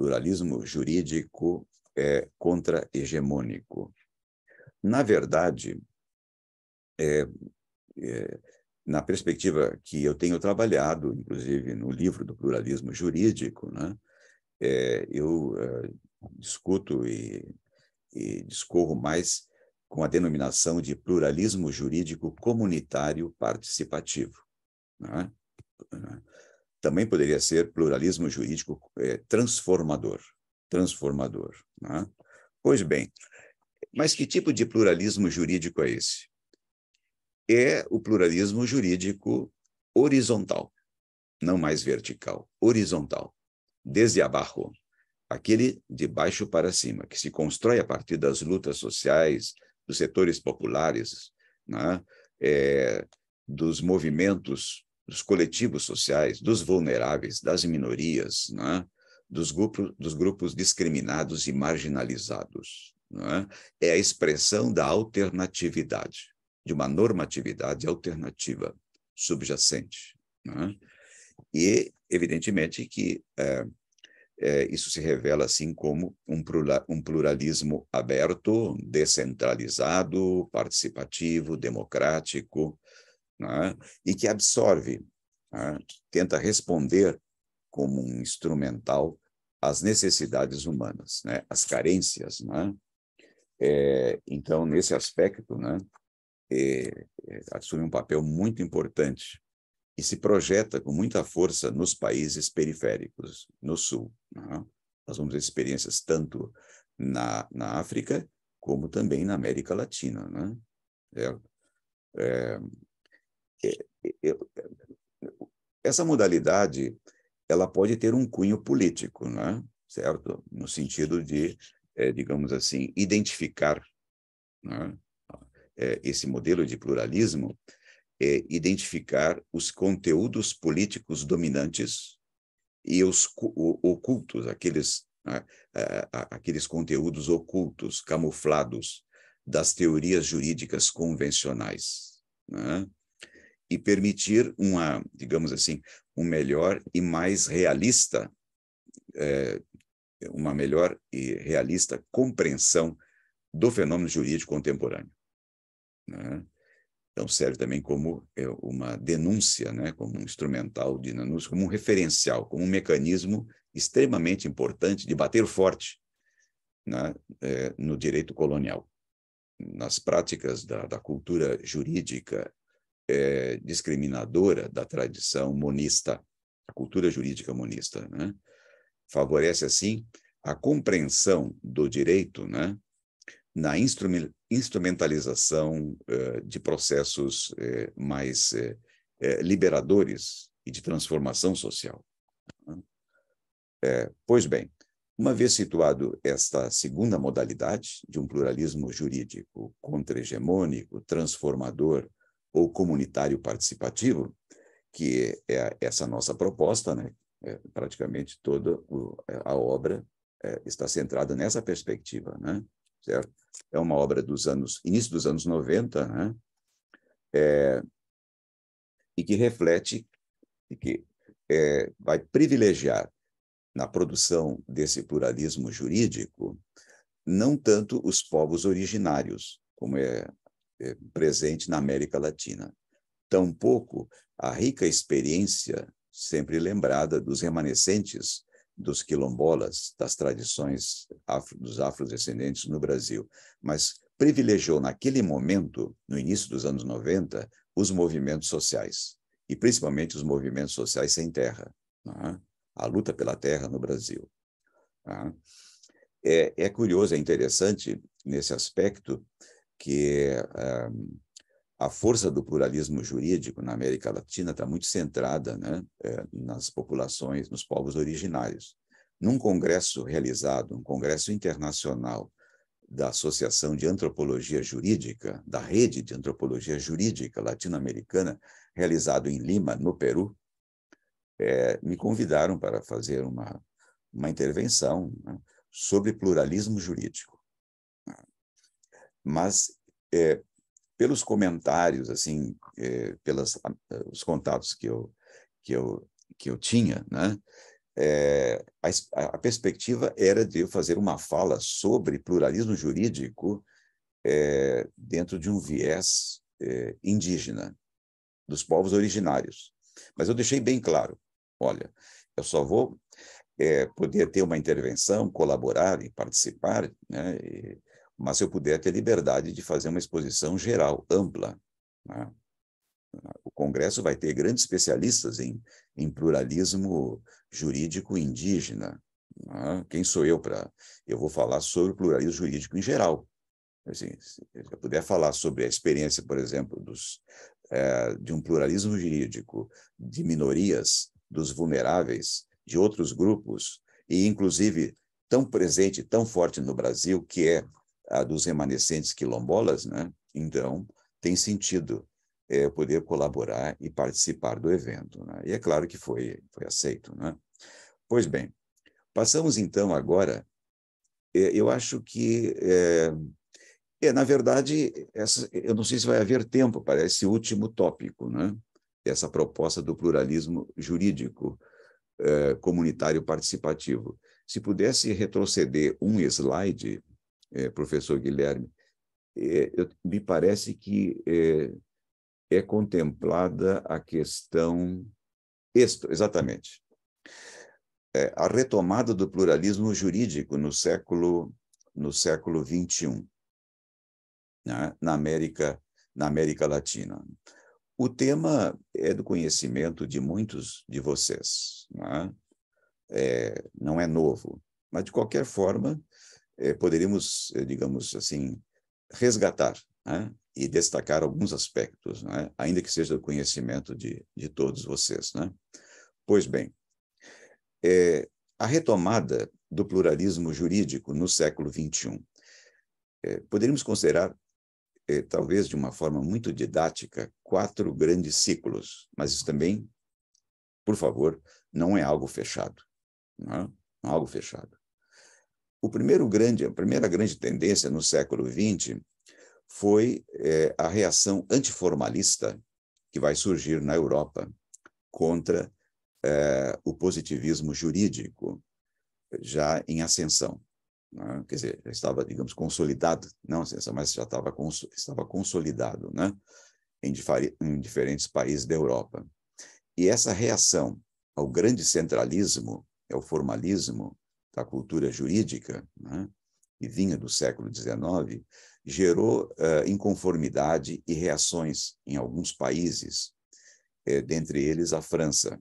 pluralismo jurídico é, contra-hegemônico. Na verdade, é, é, na perspectiva que eu tenho trabalhado, inclusive no livro do pluralismo jurídico, né, é, eu é, discuto e, e discorro mais com a denominação de pluralismo jurídico comunitário participativo. Né? né também poderia ser pluralismo jurídico é, transformador. Transformador. Né? Pois bem, mas que tipo de pluralismo jurídico é esse? É o pluralismo jurídico horizontal, não mais vertical, horizontal, desde abaixo, aquele de baixo para cima, que se constrói a partir das lutas sociais, dos setores populares, né? é, dos movimentos dos coletivos sociais, dos vulneráveis, das minorias, né? dos, grupos, dos grupos discriminados e marginalizados. Né? É a expressão da alternatividade, de uma normatividade alternativa, subjacente. Né? E, evidentemente, que é, é, isso se revela assim como um, plura, um pluralismo aberto, descentralizado, participativo, democrático, né? e que absorve, né? tenta responder como um instrumental às necessidades humanas, né? às carências. Né? É, então, nesse aspecto, né? É, é, assume um papel muito importante e se projeta com muita força nos países periféricos, no Sul. Né? Nós vamos ter experiências tanto na, na África como também na América Latina. Né? É, é, é, é, é, essa modalidade ela pode ter um cunho político, né? certo? No sentido de, é, digamos assim, identificar né? é, esse modelo de pluralismo, é, identificar os conteúdos políticos dominantes e os ocultos, aqueles, né? aqueles conteúdos ocultos, camuflados das teorias jurídicas convencionais. Né? e permitir uma, digamos assim, um melhor e mais realista, é, uma melhor e realista compreensão do fenômeno jurídico contemporâneo. Né? Então, serve também como é, uma denúncia, né? como um instrumental de denúncia, como um referencial, como um mecanismo extremamente importante de bater forte né? é, no direito colonial, nas práticas da, da cultura jurídica é, discriminadora da tradição monista, a cultura jurídica monista. Né? Favorece, assim, a compreensão do direito né, na instrumentalização eh, de processos eh, mais liberadores e de transformação social. É, pois bem, uma vez situado esta segunda modalidade de um pluralismo jurídico contra-hegemônico, transformador ou comunitário participativo, que é, é essa nossa proposta, né? É, praticamente toda o, é, a obra é, está centrada nessa perspectiva, né? Certo? É uma obra dos anos início dos anos 90, né? É, e que reflete e que é, vai privilegiar na produção desse pluralismo jurídico não tanto os povos originários, como é é, presente na América Latina. Tampouco a rica experiência, sempre lembrada, dos remanescentes dos quilombolas, das tradições afro, dos afrodescendentes no Brasil, mas privilegiou naquele momento, no início dos anos 90, os movimentos sociais, e principalmente os movimentos sociais sem terra, é? a luta pela terra no Brasil. É? é, é curioso, é interessante nesse aspecto que eh, a força do pluralismo jurídico na América Latina está muito centrada né, eh, nas populações, nos povos originários. Num congresso realizado, um congresso internacional da Associação de Antropologia Jurídica, da Rede de Antropologia Jurídica Latino-Americana, realizado em Lima, no Peru, é, me convidaram para fazer uma, uma intervenção né, sobre pluralismo jurídico. Mas é, pelos comentários, assim, é, pelas ah, os contatos que eu que eu que eu tinha, né? É, a, a, perspectiva era de eu fazer uma fala sobre pluralismo jurídico é, dentro de um viés é, indígena dos povos originários. Mas eu deixei bem claro, olha, eu só vou poder ter uma intervenção, colaborar e participar, né? E, mas se eu puder ter liberdade de fazer uma exposição geral, ampla. Né? O Congresso vai ter grandes especialistas em, em pluralismo jurídico indígena. Né? Quem sou eu para. Eu vou falar sobre o pluralismo jurídico em geral. Assim, se eu puder falar sobre a experiência, por exemplo, dos, é, de um pluralismo jurídico de minorias, dos vulneráveis, de outros grupos, e inclusive tão presente, tão forte no Brasil, que é a dos remanescentes quilombolas, né? então tem sentido é, poder colaborar e participar do evento. Né? E é claro que foi, foi aceito. Né? Pois bem, passamos então agora. É, eu acho que, é, é na verdade, essa, eu não sei se vai haver tempo para esse último tópico, né? essa proposta do pluralismo jurídico é, comunitário participativo. Se pudesse retroceder um slide, eh, professor Guilherme, eh, eu, me parece que é, é contemplada a questão. exatamente. É, a retomada do pluralismo jurídico no século no século 21 né? na América na América Latina o tema é do conhecimento de muitos de vocês né? é, não é novo mas de qualquer forma eh, poderíamos, eh, digamos assim, resgatar né? e destacar alguns aspectos, né? ainda que seja do conhecimento de, de todos vocês. Né? Pois bem, eh, a retomada do pluralismo jurídico no século XXI é, poderíamos considerar, talvez de uma forma muito didática, quatro grandes ciclos, mas isso também, por favor, não é algo fechado. Não é, não é algo fechado. O primeiro grande, a primeira grande tendência no século XX foi é, a reação antiformalista que vai surgir na Europa contra é, o positivismo jurídico já em ascensão. Né? Quer dizer, já estava, digamos, consolidado, não ascensão, mas já estava, cons estava consolidado né? em, em diferentes países da Europa. E essa reação ao grande centralismo, ao formalismo, da cultura jurídica, né, que vinha do século XIX, gerou uh, inconformidade e reações em alguns países, eh, dentre eles a França,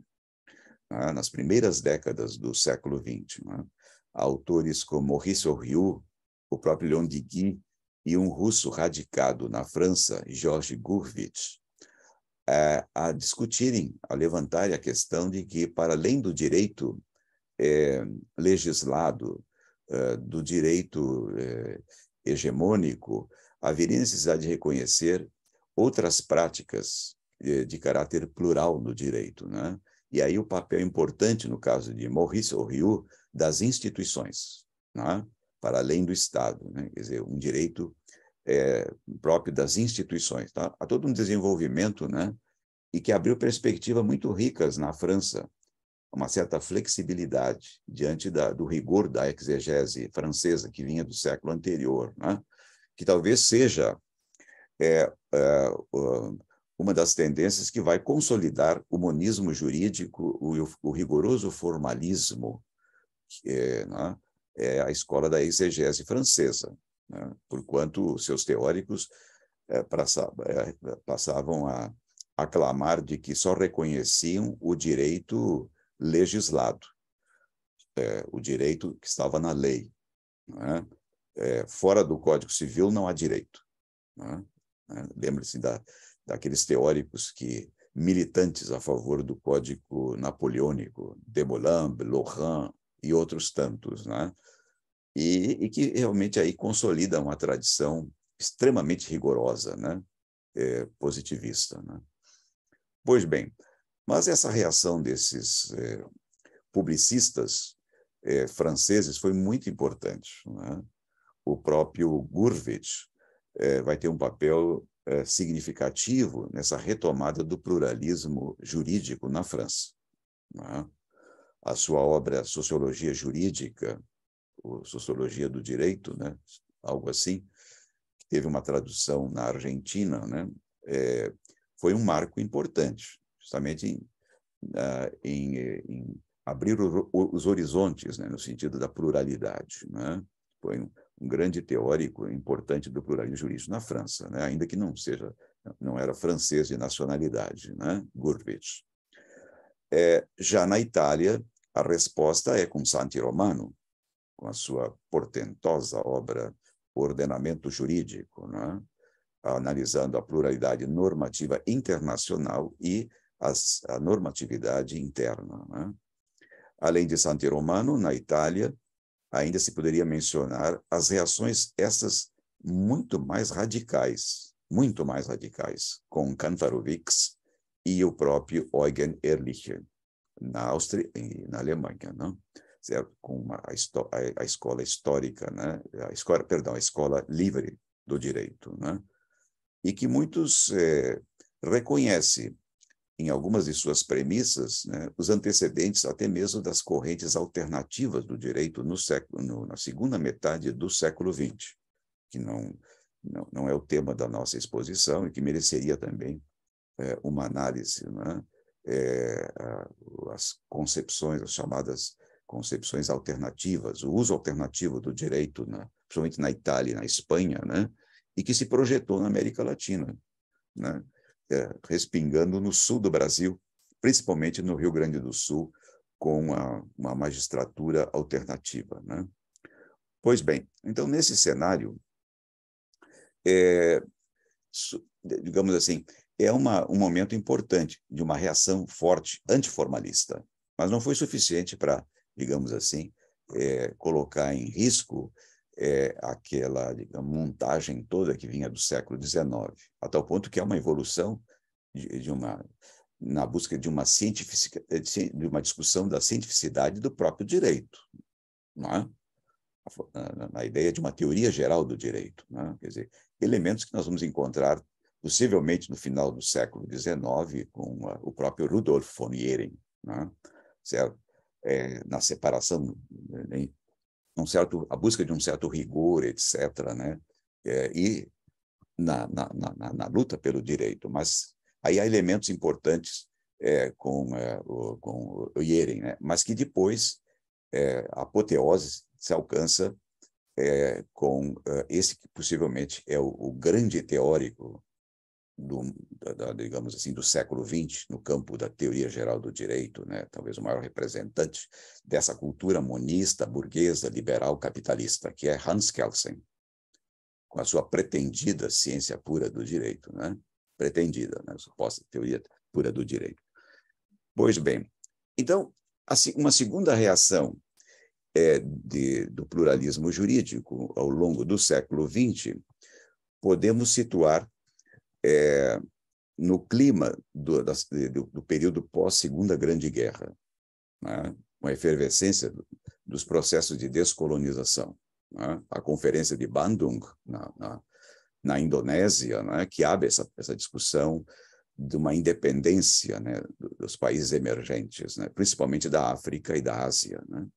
né, nas primeiras décadas do século XX. Né, autores como Maurice Oriou, o próprio Leon Guy e um russo radicado na França, Georges Gurvitch, eh, a discutirem, a levantarem a questão de que, para além do direito é, legislado é, do direito é, hegemônico, haveria necessidade de reconhecer outras práticas é, de caráter plural no direito, né? E aí o papel importante, no caso de Maurice Oriu, das instituições, né? para além do Estado, né? quer dizer, um direito é, próprio das instituições. Tá? Há todo um desenvolvimento né? e que abriu perspectivas muito ricas na França, uma certa flexibilidade diante da, do rigor da exegese francesa que vinha do século anterior, né? que talvez seja é, é, uma das tendências que vai consolidar o monismo jurídico, o, o rigoroso formalismo, que é, né? é, a escola da exegese francesa, né? porquanto seus teóricos é, é, passavam a aclamar de que só reconheciam o direito legislado, é, o direito que estava na lei. Né? É, fora do Código Civil não há direito. Né? Lembre-se da, daqueles teóricos que militantes a favor do Código Napoleônico, Desmoulins, Lohan e outros tantos, né? E, e, que realmente aí consolida uma tradição extremamente rigorosa, né? É, positivista, né? Pois bem, mas essa reação desses é, publicistas é, franceses foi muito importante. Né? O próprio Gurvitch eh, é, vai ter um papel significativo nessa retomada do pluralismo jurídico na França. Né? A sua obra Sociologia Jurídica, ou Sociologia do Direito, né? algo assim, teve uma tradução na Argentina, né? É, foi um marco importante justamente em, uh, em, em abrir o, os horizontes, né, no sentido da pluralidade. Né? Foi um, um, grande teórico importante do pluralismo jurídico na França, né? ainda que não seja, não era francês de nacionalidade, né? Gurwitz. É, já na Itália, a resposta é com Santi Romano, com a sua portentosa obra Ordenamento Jurídico, né? analisando a pluralidade normativa internacional e as, a normatividade interna. Né? Além de Santi Romano, na Itália, ainda se poderia mencionar as reações essas muito mais radicais, muito mais radicais, com Kantarowicz e o próprio Eugen Ehrlich, na Áustria e na Alemanha, não? Né? Certo? com uma, a, a, escola histórica, né? a escola, perdão, a escola livre do direito, né? e que muitos é, eh, reconhece em algumas de suas premissas, né, os antecedentes até mesmo das correntes alternativas do direito no século, no, na segunda metade do século XX, que não, não, não, é o tema da nossa exposição e que mereceria também é, uma análise. Né, é, é as concepções, as chamadas concepções alternativas, o uso alternativo do direito, principalmente na Itália e na Espanha, né, e que se projetou na América Latina. Né? É, respingando no sul do Brasil, principalmente no Rio Grande do Sul, com a, uma magistratura alternativa. Né? Pois bem, então, nesse cenário, é, digamos assim, é uma, um momento importante de uma reação forte antiformalista, mas não foi suficiente para, digamos assim, é, colocar em risco é, aquela digamos, montagem toda que vinha do século XIX, a tal ponto que é uma evolução de, de uma na busca de uma eh, de uma discussão da cientificidade do próprio direito, não é? na ideia de uma teoria geral do direito, é? quer dizer, elementos que nós vamos encontrar possivelmente no final do século XIX com a, o próprio Rudolf von Ehring, é? certo? É, na separação né, um certo, a busca de um certo rigor, etc., né? É, e na, na, na, na, luta pelo direito. Mas aí há elementos importantes é, com, é, o, com o Yeren, né? mas que depois é, a apoteose se alcança é, com é, esse que possivelmente é o, o grande teórico do, da, digamos assim, do século XX, no campo da teoria geral do direito, né? talvez o maior representante dessa cultura monista, burguesa, liberal, capitalista, que é Hans Kelsen, com a sua pretendida ciência pura do direito, né? pretendida, né? suposta teoria pura do direito. Pois bem, então, assim, uma segunda reação é, de, do pluralismo jurídico ao longo do século XX, podemos situar é, no clima do, do, do período pós-Segunda Grande Guerra, né? uma efervescência dos processos de descolonização. Né? A Conferência de Bandung, na, na, na Indonésia, né? que abre essa, essa discussão de uma independência né? dos países emergentes, né, principalmente da África e da Ásia, né,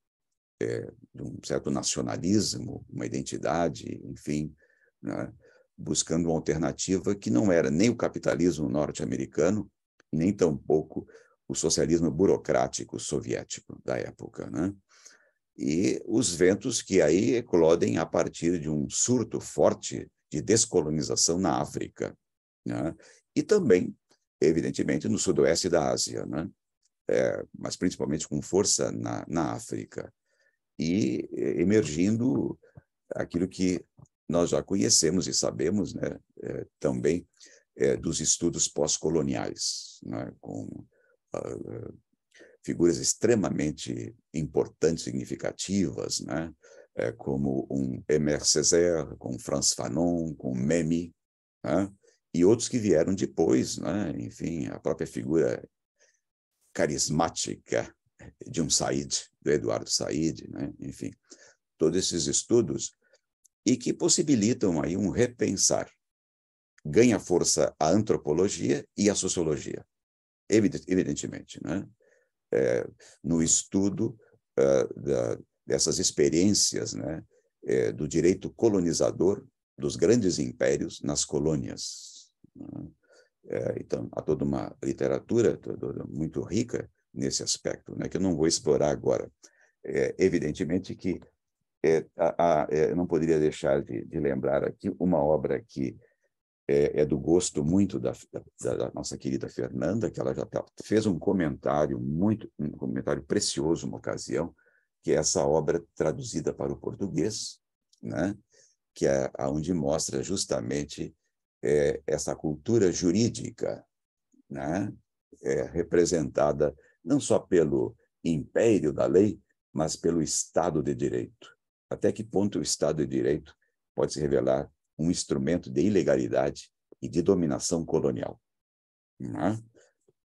é, de um certo nacionalismo, uma identidade, enfim, né buscando uma alternativa que não era nem o capitalismo norte-americano, nem tampouco o socialismo burocrático soviético da época. Né? E os ventos que aí eclodem a partir de um surto forte de descolonização na África, né? e também, evidentemente, no sudoeste da Ásia, né? É, mas principalmente com força na, na África, e eh, emergindo aquilo que nós já conhecemos e sabemos né, é, também é, dos estudos pós-coloniais, né, com uh, figuras extremamente importantes, significativas, né, é, como um Emer Césaire, com Franz Fanon, com Memmi, né, e outros que vieram depois, né, enfim, a própria figura carismática de um Said, do Eduardo Said, né, enfim, todos esses estudos e que possibilitam aí um repensar. Ganha força a antropologia e a sociologia, evidentemente, né? É, no estudo uh, da, dessas experiências né, é, do direito colonizador dos grandes impérios nas colônias. Né? É, então, há toda uma literatura toda, muito rica nesse aspecto, né, que eu não vou explorar agora. É, evidentemente que é, a, a, é, eu não poderia deixar de, de, lembrar aqui uma obra que é, é do gosto muito da, da, da, nossa querida Fernanda, que ela já tá, fez um comentário muito, um comentário precioso, uma ocasião, que é essa obra traduzida para o português, né? que é onde mostra justamente é, essa cultura jurídica, né? É representada não só pelo império da lei, mas pelo Estado de Direito. Até que ponto o Estado de Direito pode se revelar um instrumento de ilegalidade e de dominação colonial? Né?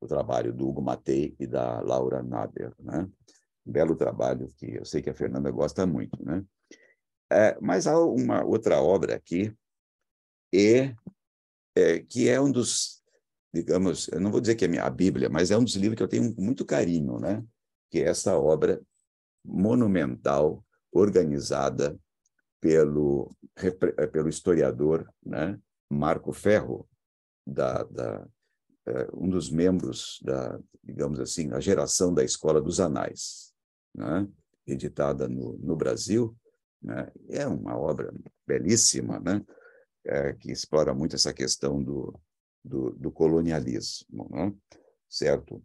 O trabalho do Hugo Matei e da Laura Nader. Né? Um belo trabalho que eu sei que a Fernanda gosta muito. Né? É, mas há uma outra obra aqui, e, é, que é um dos, digamos, eu não vou dizer que é a, Bíblia, mas é um dos livros que eu tenho muito carinho, né? que é essa obra monumental organizada pelo, eh, pelo historiador né, Marco Ferro, da, da, eh, um dos membros da, digamos assim, a geração da Escola dos Anais, né, editada no, no Brasil. Né, é uma obra belíssima, né, é, que explora muito essa questão do, do, do colonialismo, né, certo?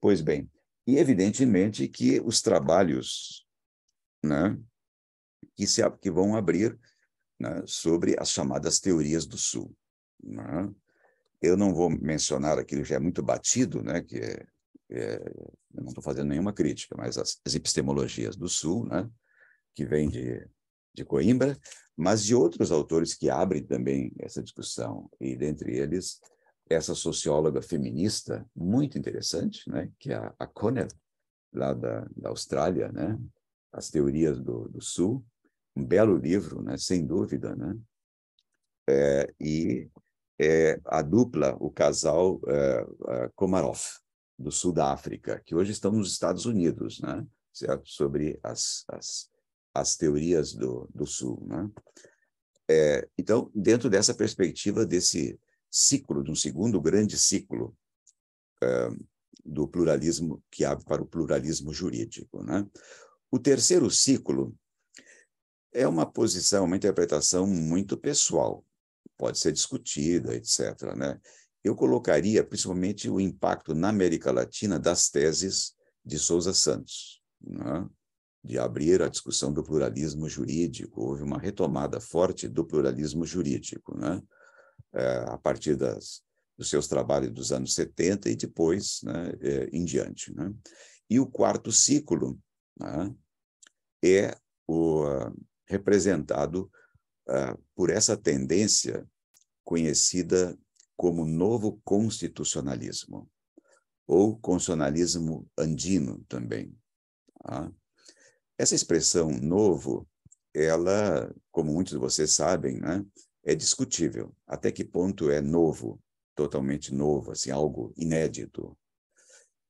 Pois bem, e evidentemente que os trabalhos né, que, se, que vão abrir né, sobre as chamadas teorias do Sul. Né? Eu não vou mencionar aquilo que já é muito batido, né, que é, é eu não estou fazendo nenhuma crítica, mas as, as, epistemologias do Sul, né, que vem de, de Coimbra, mas de outros autores que abrem também essa discussão, e dentre eles essa socióloga feminista muito interessante, né, que é a Conner, lá da, da Austrália, né, as Teorias do, do Sul, um belo livro, né? sem dúvida, né? É, e é, a dupla, o casal é, é, Komarov, do sul da África, que hoje estão nos Estados Unidos, né? Certo? sobre as, as, as teorias do, do sul. Né? É, então, dentro dessa perspectiva desse ciclo, de um segundo grande ciclo é, do pluralismo que abre para o pluralismo jurídico, né? O terceiro ciclo é uma posição, uma interpretação muito pessoal, pode ser discutida, etc. Né? Eu colocaria principalmente o impacto na América Latina das teses de Souza Santos, né? de abrir a discussão do pluralismo jurídico. Houve uma retomada forte do pluralismo jurídico, né? é, a partir das, dos seus trabalhos dos anos 70 e depois né, é, em diante. Né? E o quarto ciclo, né? é o, representado uh, por essa tendência conhecida como novo constitucionalismo, ou constitucionalismo andino também. Tá? Essa expressão novo, ela, como muitos de vocês sabem, né, é discutível. Até que ponto é novo, totalmente novo, assim, algo inédito,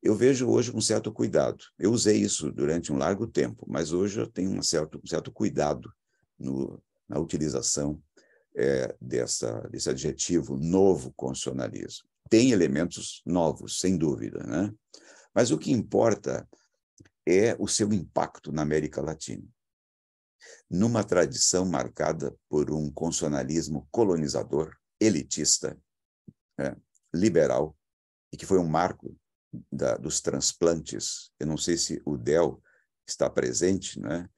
eu vejo hoje com certo cuidado. Eu usei isso durante um largo tempo, mas hoje eu tenho um certo, um certo cuidado no, na utilização é, dessa, desse adjetivo novo constitucionalismo. Tem elementos novos, sem dúvida, né? Mas o que importa é o seu impacto na América Latina. Numa tradição marcada por um constitucionalismo colonizador, elitista, é, liberal, e que foi um marco da, dos transplantes. Eu não sei se o Del está presente, né?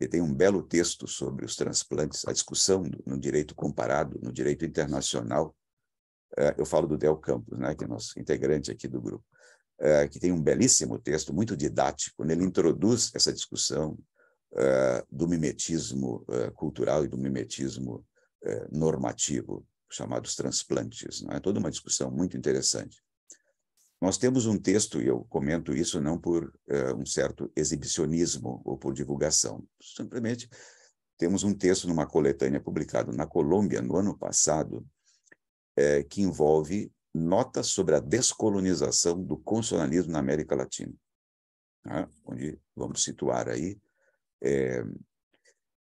Ele tem um belo texto sobre os transplantes, a discussão no direito comparado, no direito internacional. É, eu falo do Del Campos, né? Que é nosso integrante aqui do grupo, é, que tem um belíssimo texto, muito didático, onde ele introduz essa discussão é, do mimetismo cultural e do mimetismo normativo, chamados transplantes. É toda uma discussão muito interessante. Nós temos um texto, e eu comento isso não por uh, um certo exibicionismo ou por divulgação, simplesmente temos um texto numa coletânea publicado na Colômbia no ano passado, é, que envolve notas sobre a descolonização do constitucionalismo na América Latina, né? onde vamos situar aí, é,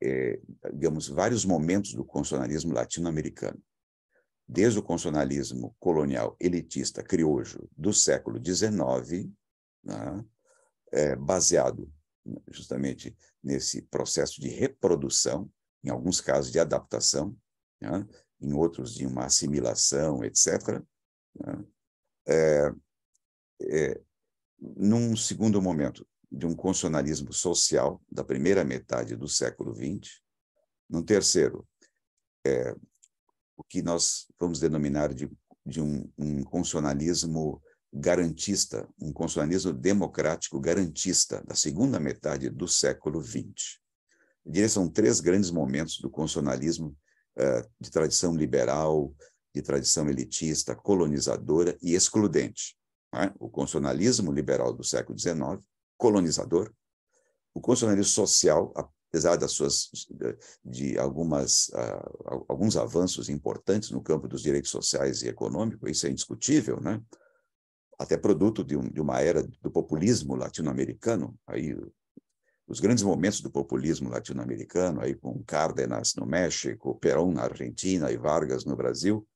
é, digamos, vários momentos do constitucionalismo latino-americano desde o constitucionalismo colonial elitista criojo do século XIX, né, é, baseado né, justamente nesse processo de reprodução, em alguns casos de adaptação, né, em outros de uma assimilação, etc. Né, é, é, num segundo momento, de um constitucionalismo social da primeira metade do século XX, num terceiro, é, o que nós vamos denominar de, de um, um constitucionalismo garantista, um constitucionalismo democrático garantista da segunda metade do século XX. Eu diria que são três grandes momentos do constitucionalismo uh, de tradição liberal, de tradição elitista, colonizadora e excludente. Né? O constitucionalismo liberal do século XIX, colonizador, o constitucionalismo social, a apesar das suas de algumas uh, alguns avanços importantes no campo dos direitos sociais e econômicos isso é indiscutível, né? Até produto de, um, de uma era do populismo latino-americano, aí os grandes momentos do populismo latino-americano, aí com Cárdenas no México, Perón na Argentina e Vargas no Brasil,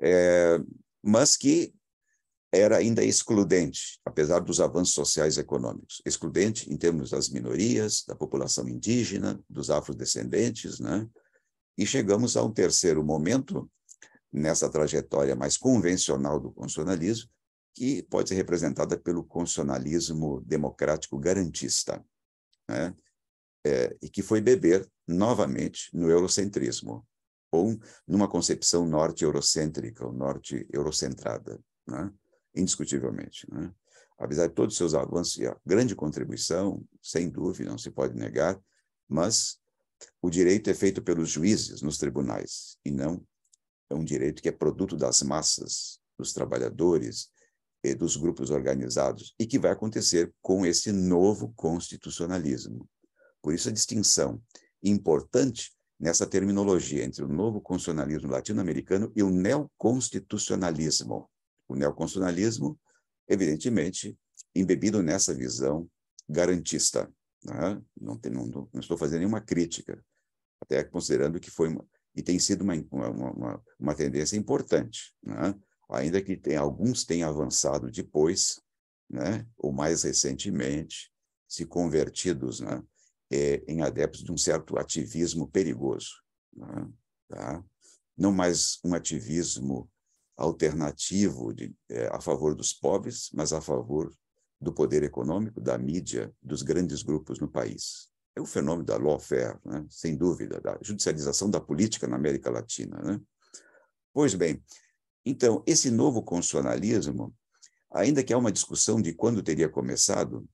é, mas que era ainda excludente, apesar dos avanços sociais e econômicos. Excludente em termos das minorias, da população indígena, dos afrodescendentes, né? E chegamos a um terceiro momento nessa trajetória mais convencional do constitucionalismo, que pode ser representada pelo constitucionalismo democrático garantista, né? É, e que foi beber novamente no eurocentrismo, ou numa concepção norte-eurocêntrica, ou norte-eurocentrada. Né? indiscutivelmente. Né? Apesar de todos os seus avanços e a grande contribuição, sem dúvida, não se pode negar, mas o direito é feito pelos juízes nos tribunais, e não é um direito que é produto das massas, dos trabalhadores, dos grupos organizados, e que vai acontecer com esse novo constitucionalismo. Por isso, a distinção importante nessa terminologia entre o novo constitucionalismo latino-americano e o neoconstitucionalismo o neoconstitucionalismo, evidentemente, embebido nessa visão garantista. Né? Não, tem, não, não, estou fazendo nenhuma crítica, até considerando que foi uma, e tem sido uma, uma, uma, uma tendência importante, né? ainda que tem, alguns tenham avançado depois, né? ou mais recentemente, se convertidos né? É, em adeptos de um certo ativismo perigoso. Né? Tá? Não mais um ativismo alternativo de, é, a favor dos pobres, mas a favor do poder econômico, da mídia, dos grandes grupos no país. É o fenômeno da lawfare, né? sem dúvida, da judicialização da política na América Latina. Né? Pois bem, então, esse novo constitucionalismo, ainda que há uma discussão de quando teria começado,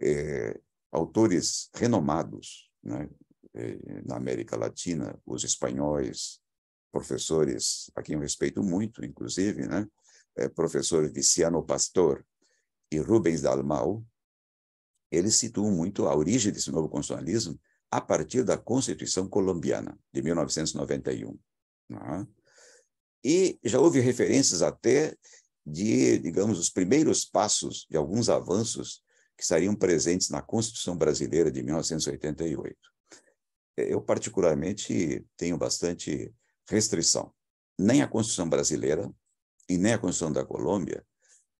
é, autores renomados né, é, na América Latina, os espanhóis, professores a quem eu respeito muito, inclusive, né? É, professor Viciano Pastor e Rubens Dalmau, eles situam muito a origem desse novo constitucionalismo a partir da Constituição Colombiana, de 1991. Né? E já houve referências até de, digamos, os primeiros passos de alguns avanços que estariam presentes na Constituição Brasileira de 1988. É, eu, particularmente, tenho bastante restrição. Nem a Constituição brasileira e nem a Constituição da Colômbia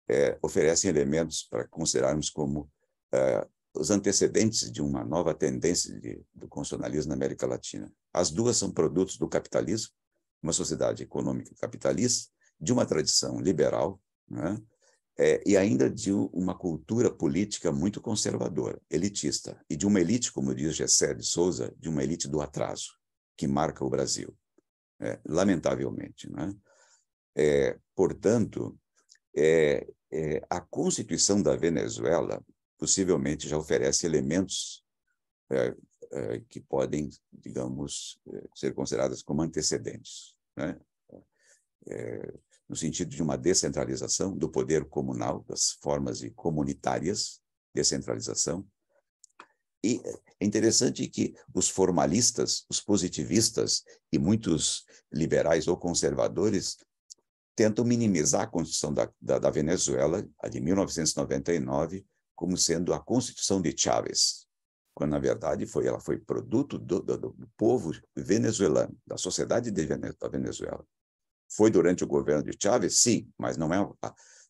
é, oferecem elementos para considerarmos como é, os antecedentes de uma nova tendência de, do constitucionalismo na América Latina. As duas são produtos do capitalismo, uma sociedade econômica capitalista, de uma tradição liberal, né? é, e ainda de uma cultura política muito conservadora, elitista, e de uma elite, como diz Gessé de Souza, de uma elite do atraso, que marca o Brasil é, lamentavelmente. Né? É, portanto, é, é, a Constituição da Venezuela possivelmente já oferece elementos é, é, que podem, digamos, ser considerados como antecedentes, né? no sentido de uma descentralização do poder comunal, das formas de comunitárias, descentralização, e é interessante que os formalistas, os positivistas e muitos liberais ou conservadores tentam minimizar a Constituição da, da, da Venezuela, a de 1999, como sendo a Constituição de Chávez, quando na verdade foi ela foi produto do, do, do povo venezuelano, da sociedade Venez, da Venezuela. Foi durante o governo de Chávez, sim, mas não é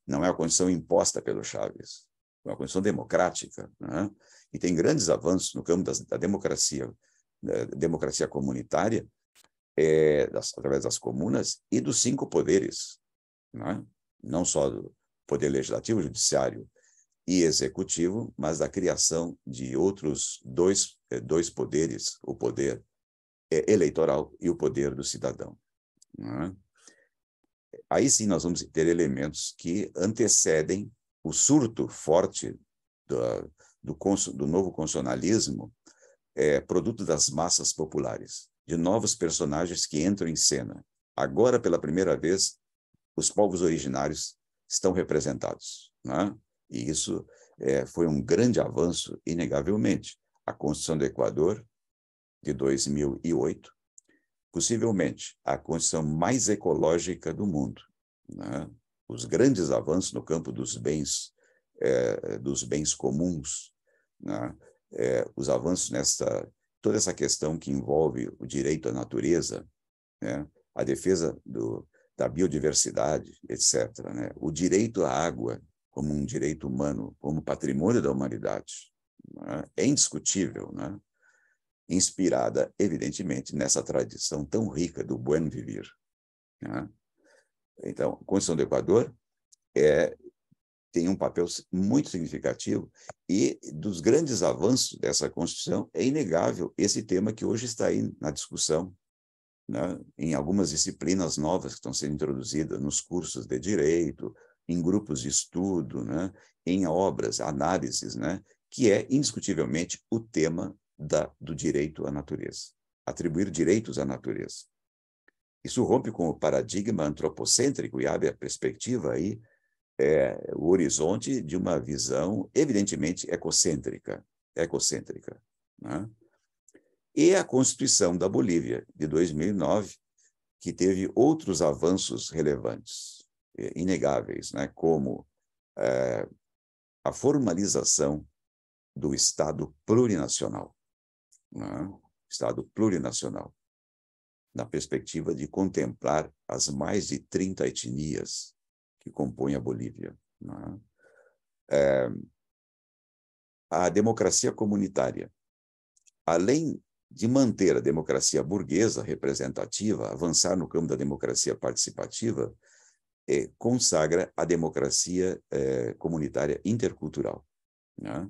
não é a condição imposta pelo Chávez uma condição democrática, né? e tem grandes avanços no campo das, da democracia, da democracia comunitária, é, das, através das comunas, e dos cinco poderes, né? não só do poder legislativo, judiciário e executivo, mas da criação de outros dois, é, dois poderes, o poder é, eleitoral e o poder do cidadão. Né? Aí sim nós vamos ter elementos que antecedem o surto forte do, do, do novo constitucionalismo é produto das massas populares, de novos personagens que entram em cena. Agora, pela primeira vez, os povos originários estão representados. Né? E isso é, foi um grande avanço, inegavelmente. A Constituição do Equador, de 2008, possivelmente a Constituição mais ecológica do mundo. Né? os grandes avanços no campo dos bens, é, dos bens comuns, né? é, os avanços nessa toda essa questão que envolve o direito à natureza, né? a defesa do, da biodiversidade, etc., né? o direito à água como um direito humano, como patrimônio da humanidade, né? é indiscutível, né? inspirada, evidentemente, nessa tradição tão rica do buen vivir. Né? Então, a Constituição do Equador é, tem um papel muito significativo e dos grandes avanços dessa Constituição é inegável esse tema que hoje está aí na discussão, né, em algumas disciplinas novas que estão sendo introduzidas nos cursos de direito, em grupos de estudo, né, em obras, análises, né, que é indiscutivelmente o tema da, do direito à natureza, atribuir direitos à natureza. Isso rompe com o paradigma antropocêntrico e abre a perspectiva aí, é, o horizonte de uma visão evidentemente ecocêntrica. ecocêntrica né? E a Constituição da Bolívia, de 2009, que teve outros avanços relevantes, é, inegáveis, né? como é, a formalização do Estado plurinacional. Né? Estado plurinacional na perspectiva de contemplar as mais de 30 etnias que compõem a Bolívia. É? é, a democracia comunitária, além de manter a democracia burguesa representativa, avançar no campo da democracia participativa, é, consagra a democracia é, comunitária intercultural. É?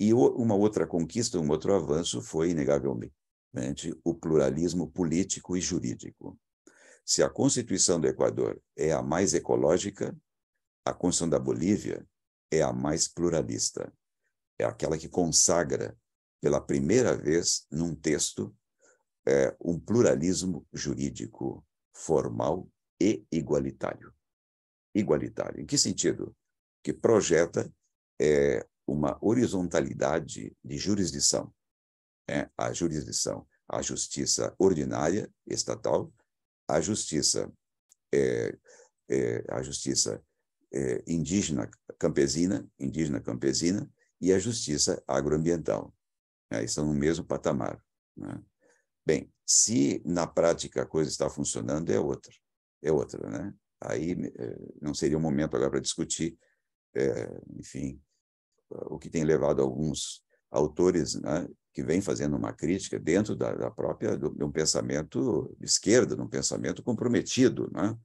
E o, uma outra conquista, um outro avanço foi, inegavelmente, né, o pluralismo político e jurídico. Se a Constituição do Equador é a mais ecológica, a Constituição da Bolívia é a mais pluralista. É aquela que consagra, pela primeira vez num texto, é, um pluralismo jurídico formal e igualitário. Igualitário. Em que sentido? Que projeta é, uma horizontalidade de jurisdição é a jurisdição, a justiça ordinária estatal, a justiça, é, é, a justiça é, indígena campesina, indígena campesina e a justiça agroambiental. Né? Estão no mesmo patamar. Né? Bem, se na prática a coisa está funcionando, é outra, é outra, né? Aí é, não seria o momento agora para discutir, é, enfim, o que tem levado alguns autores né, que vem fazendo uma crítica dentro da, da própria de um pensamento de esquerda, de um pensamento comprometido, né?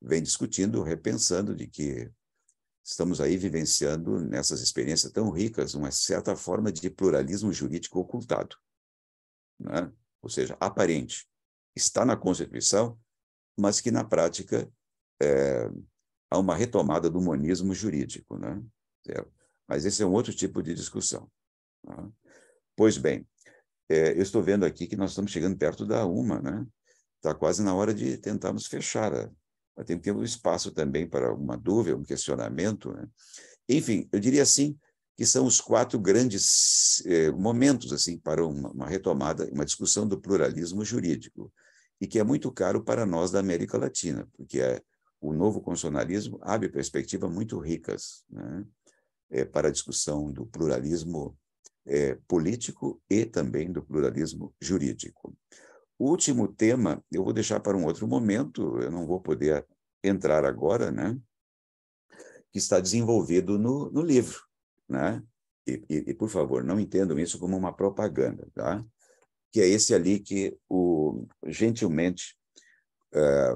vem discutindo, repensando de que estamos aí vivenciando nessas experiências tão ricas uma certa forma de pluralismo jurídico ocultado, né? ou seja, aparente, está na Constituição, mas que na prática é, há uma retomada do monismo jurídico, né? Mas esse é um outro tipo de discussão. Né? Pois bem, é, eu estou vendo aqui que nós estamos chegando perto da uma, né? Está quase na hora de tentarmos fechar. A, né? mas tem que ter um espaço também para alguma dúvida, um questionamento. Né? Enfim, eu diria assim que são os quatro grandes eh, momentos assim para uma, uma retomada, uma discussão do pluralismo jurídico e que é muito caro para nós da América Latina, porque é, o novo constitucionalismo abre perspectivas muito ricas né? é, para a discussão do pluralismo é, político e também do pluralismo jurídico. O último tema eu vou deixar para um outro momento, eu não vou poder entrar agora, né? que está desenvolvido no, no livro. Né? E, e, e, por favor, não entendam isso como uma propaganda, tá? que é esse ali que o, gentilmente eh,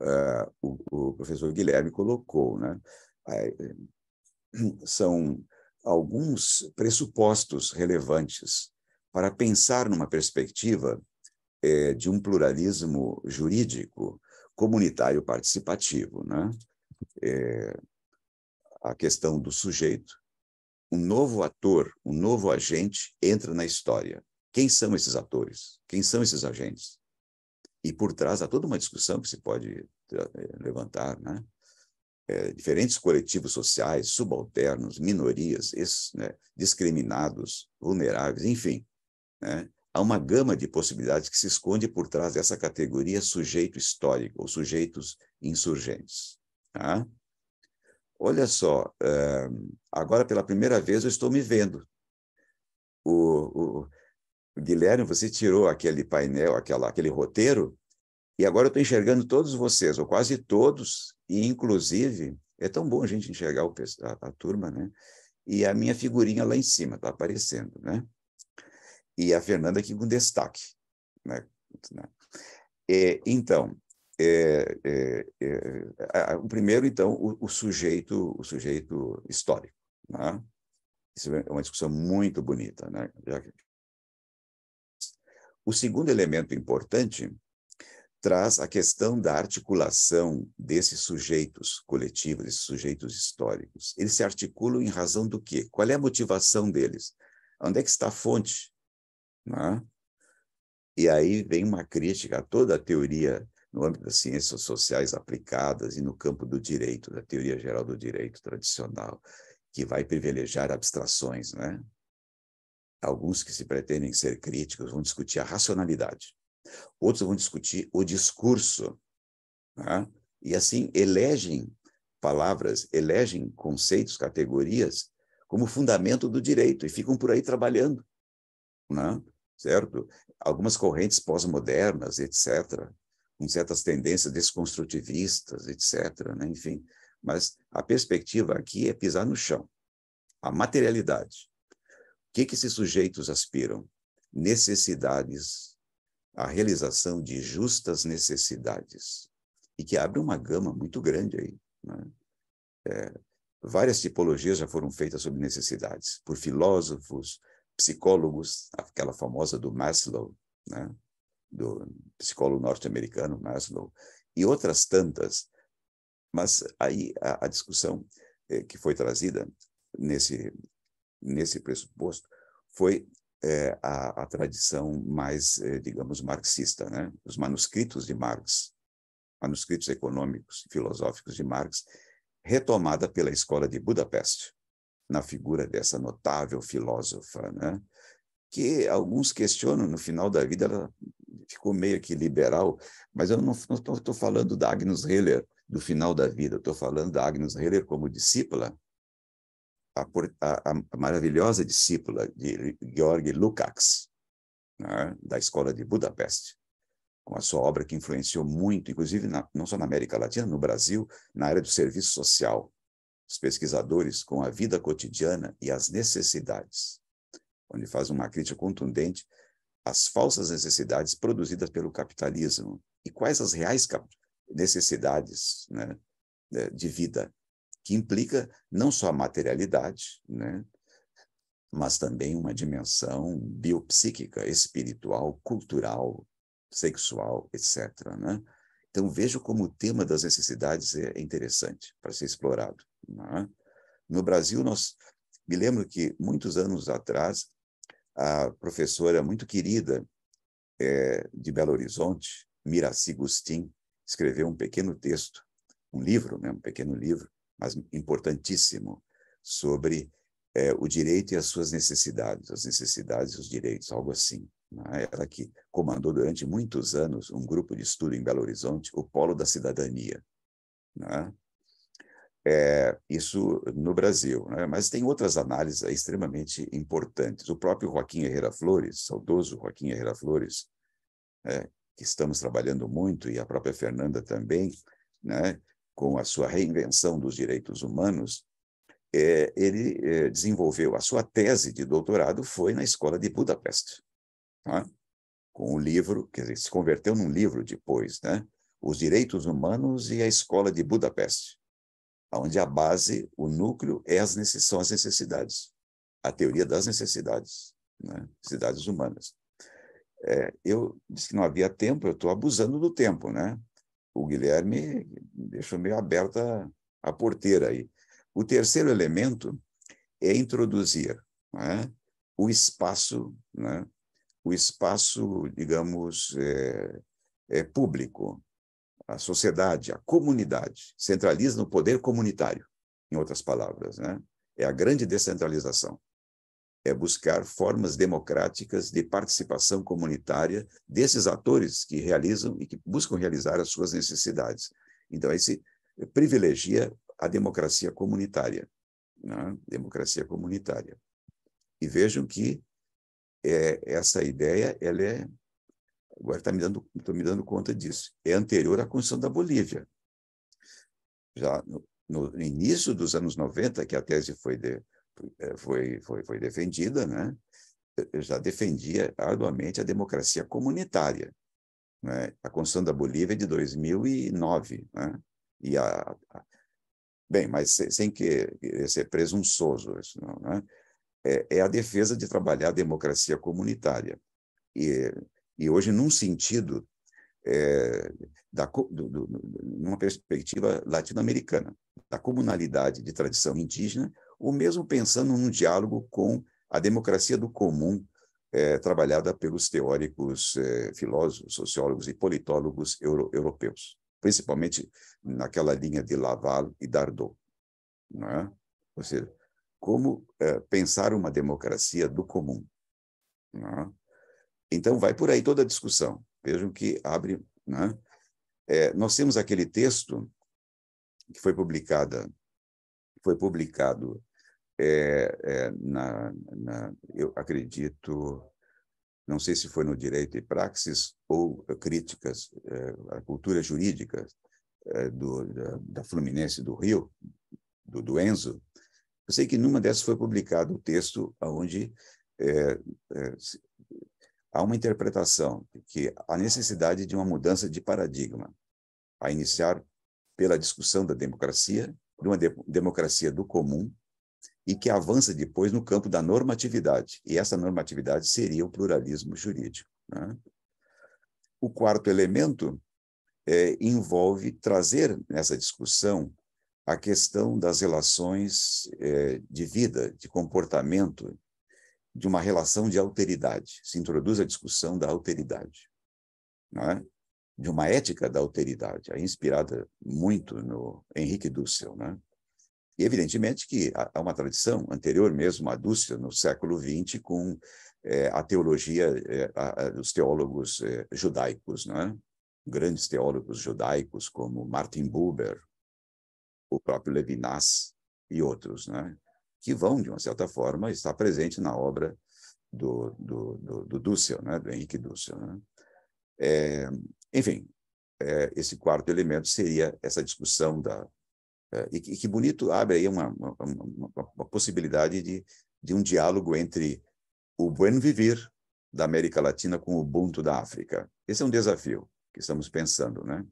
eh, o, o, professor Guilherme colocou. Né? Eh, são alguns pressupostos relevantes para pensar numa perspectiva é, de um pluralismo jurídico comunitário participativo. Né? É, a questão do sujeito, um novo ator, um novo agente entra na história. Quem são esses atores? Quem são esses agentes? E por trás há toda uma discussão que se pode é, levantar, né? é, diferentes coletivos sociais, subalternos, minorias, ex, né, discriminados, vulneráveis, enfim. Né, há uma gama de possibilidades que se esconde por trás dessa categoria sujeito histórico, ou sujeitos insurgentes. Tá? Olha só, eh, agora pela primeira vez eu estou me vendo. O, o, o Guilherme, você tirou aquele painel, aquela, aquele roteiro e agora eu estou enxergando todos vocês, ou quase todos, e inclusive, é tão bom a gente enxergar o, a, a turma, né? E a minha figurinha lá em cima está aparecendo, né? E a Fernanda aqui com destaque, né? né? É, então, é, é, é, o primeiro então o, o, sujeito o sujeito histórico né? isso é uma discussão muito bonita né? o segundo elemento importante traz a questão da articulação desses sujeitos coletivos, desses sujeitos históricos. Eles se articulam em razão do quê? Qual é a motivação deles? Onde é que está a fonte? Né? E aí vem uma crítica a toda a teoria no âmbito das ciências sociais aplicadas e no campo do direito, da teoria geral do direito tradicional, que vai privilegiar abstrações, né? Alguns que se pretendem ser críticos vão discutir a racionalidade. Outros vão discutir o discurso. Né? E assim elegem palavras, elegem conceitos, categorias como fundamento do direito e ficam por aí trabalhando. Né? Certo? Algumas correntes pós-modernas, etc., com certas tendências desconstrutivistas, etc., né? enfim. Mas a perspectiva aqui é pisar no chão. A materialidade. O que, que esses sujeitos aspiram? Necessidades a realização de justas necessidades, e que abre uma gama muito grande aí. Né? É, várias tipologias já foram feitas sobre necessidades, por filósofos, psicólogos, aquela famosa do Maslow, né? do psicólogo norte-americano Maslow, e outras tantas. Mas aí a, a discussão eh, que foi trazida nesse, nesse pressuposto foi é, a, a, tradição mais, é, digamos, marxista, né? Os manuscritos de Marx, manuscritos econômicos e filosóficos de Marx, retomada pela escola de Budapeste, na figura dessa notável filósofa, né? Que alguns questionam no final da vida, ela ficou meio que liberal, mas eu não estou falando da Agnes Heller do final da vida, estou falando da Agnes Heller como discípula a, a, a maravilhosa discípula de Georg Lukács, né, da escola de Budapeste, com a sua obra que influenciou muito, inclusive na, não só na América Latina, no Brasil, na área do serviço social. Os pesquisadores com a vida cotidiana e as necessidades, onde faz uma crítica contundente às falsas necessidades produzidas pelo capitalismo e quais as reais necessidades né, de vida que implica não só a materialidade, né, mas também uma dimensão biopsíquica, espiritual, cultural, sexual, etc. Né? Então, vejo como o tema das necessidades é interessante para ser explorado. Né? No Brasil, nós me lembro que, muitos anos atrás, a professora muito querida é, de Belo Horizonte, Miraci Gustin, escreveu um pequeno texto, um livro, né, um pequeno livro, mas importantíssimo, sobre é, o direito e as suas necessidades, as necessidades e os direitos, algo assim. Né? Ela que comandou durante muitos anos um grupo de estudo em Belo Horizonte, o Polo da Cidadania. Né? É, isso no Brasil, né? mas tem outras análises extremamente importantes. O próprio Joaquim Herrera Flores, saudoso Joaquim Herrera Flores, é, que estamos trabalhando muito, e a própria Fernanda também, né? com a sua reinvenção dos direitos humanos, é, ele é, desenvolveu a sua tese de doutorado foi na escola de Budapeste, tá? com o um livro, quer dizer, se converteu num livro depois, né? Os Direitos Humanos e a Escola de Budapeste, onde a base, o núcleo, é as são as necessidades, a teoria das necessidades, né? necessidades humanas. É, eu disse que não havia tempo, eu estou abusando do tempo, né? o Guilherme deixou meio aberta a porteira aí. O terceiro elemento é introduzir né, o espaço, né, o espaço, digamos, é, é público, a sociedade, a comunidade, centraliza no poder comunitário, em outras palavras, né? É a grande descentralização é buscar formas democráticas de participação comunitária desses atores que realizam e que buscam realizar as suas necessidades. Então, esse privilegia a democracia comunitária, né? democracia comunitária. E vejam que é, essa ideia, ela é, agora está me dando, estou me dando conta disso, é anterior à Constituição da Bolívia. Já no, no início dos anos 90, que a tese foi de, é, foi, foi, foi defendida, né? Eu já defendia arduamente a democracia comunitária. Né? A Constituição da Bolívia é de 2009, né? E a, a bem, mas sem, que ser presunçoso, isso não, né? É, é, a defesa de trabalhar a democracia comunitária. E, e hoje, num sentido, é, da, do, do, numa perspectiva latino-americana, da comunalidade de tradição indígena ou mesmo pensando num diálogo com a democracia do comum, é, trabalhada pelos teóricos, é, filósofos, sociólogos e politólogos euro europeus, principalmente naquela linha de Laval e Dardot. Né? Ou seja, como é, pensar uma democracia do comum. Né? Então, vai por aí toda a discussão. Vejam que abre. Né? nós temos aquele texto que foi publicada foi publicado é, é, na, na, eu acredito, não sei se foi no direito e praxis ou críticas à é, cultura jurídica é, do, da, da, Fluminense do Rio, do, do Enzo, eu sei que numa dessas foi publicado o texto onde é, é, há uma interpretação que a necessidade de uma mudança de paradigma, a iniciar pela discussão da democracia, de uma de democracia do comum, e que avança depois no campo da normatividade. E essa normatividade seria o pluralismo jurídico. Né? O quarto elemento é, envolve trazer nessa discussão a questão das relações é, de vida, de comportamento, de uma relação de alteridade. Se introduz a discussão da alteridade, né? de uma ética da alteridade, é inspirada muito no Henrique Dussel. Né? E, evidentemente, que há uma tradição anterior mesmo à Dúcia, no século XX, com é, a teologia é, a, a, dos teólogos é, judaicos, né? grandes teólogos judaicos como Martin Buber, o próprio Levinas e outros, né? que vão, de uma certa forma, estar presente na obra do, do, do, do Dussel, né? do Henrique Dussel. Né? É, enfim, é, esse quarto elemento seria essa discussão da, é, e que, bonito abre aí uma, uma, uma, uma possibilidade de, de um diálogo entre o buen Vivir da América Latina com o Ubuntu da África. Esse é um desafio que estamos pensando, né?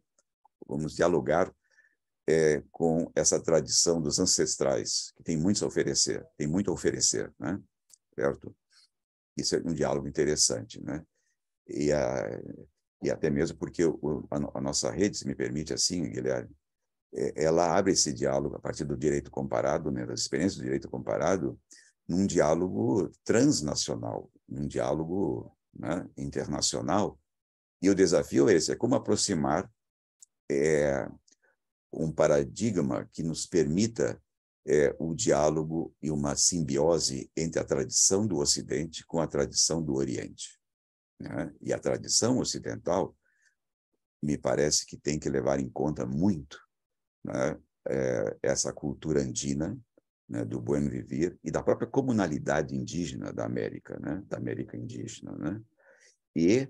Vamos dialogar é, com essa tradição dos ancestrais, que tem muito a oferecer, tem muito a oferecer, né? Certo? Isso é um diálogo interessante, né? E, a, e até mesmo porque o, a, a nossa rede, se me permite assim, Guilherme, é, ela abre esse diálogo a partir do direito comparado, né, das experiências do direito comparado, num diálogo transnacional, num diálogo né, internacional. E o desafio é esse: é como aproximar é, um paradigma que nos permita é, o diálogo e uma simbiose entre a tradição do Ocidente com a tradição do Oriente. Né? E a tradição ocidental me parece que tem que levar em conta muito né, é, essa cultura andina né, do buen vivir e da própria comunalidade indígena da América, né, da América indígena, né, e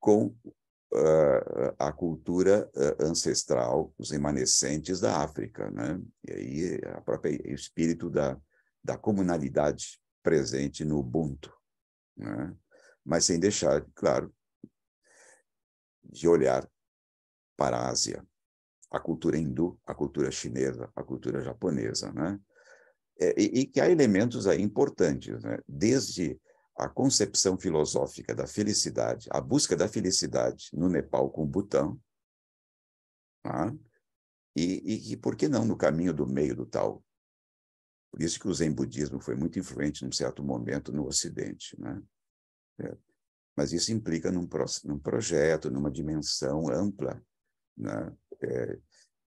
com uh, a cultura uh, ancestral, os remanescentes da África, né, e aí a própria o espírito da, da comunalidade presente no Ubuntu, né, mas sem deixar, claro, de olhar para a Ásia, a cultura hindu, a cultura chinesa, a cultura japonesa, né? É, e, e que há elementos aí importantes, né? Desde a concepção filosófica da felicidade, a busca da felicidade no Nepal com o Butão, tá? e, e, e por que não no caminho do meio do tal? Por isso que o Zen budismo foi muito influente num certo momento no Ocidente, né? É. Mas isso implica num, pro, num projeto, numa dimensão ampla, né? é,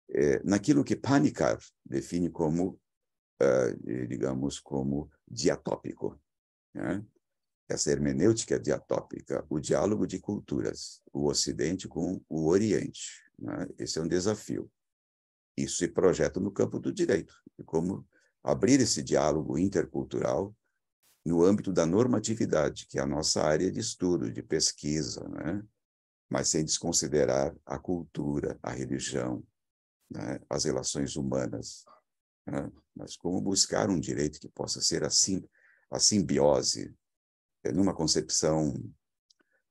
é, naquilo que Panikkar define como, uh, digamos, como diatópico. Né? Essa hermenêutica diatópica, o diálogo de culturas, o Ocidente com o Oriente. Né? Esse é um desafio. Isso se projeta no campo do direito, de como abrir esse diálogo intercultural no âmbito da normatividade, que é a nossa área de estudo, de pesquisa, né? mas sem desconsiderar a cultura, a religião, né? as relações humanas. Né? Mas como buscar um direito que possa ser assim a simbiose é, numa concepção,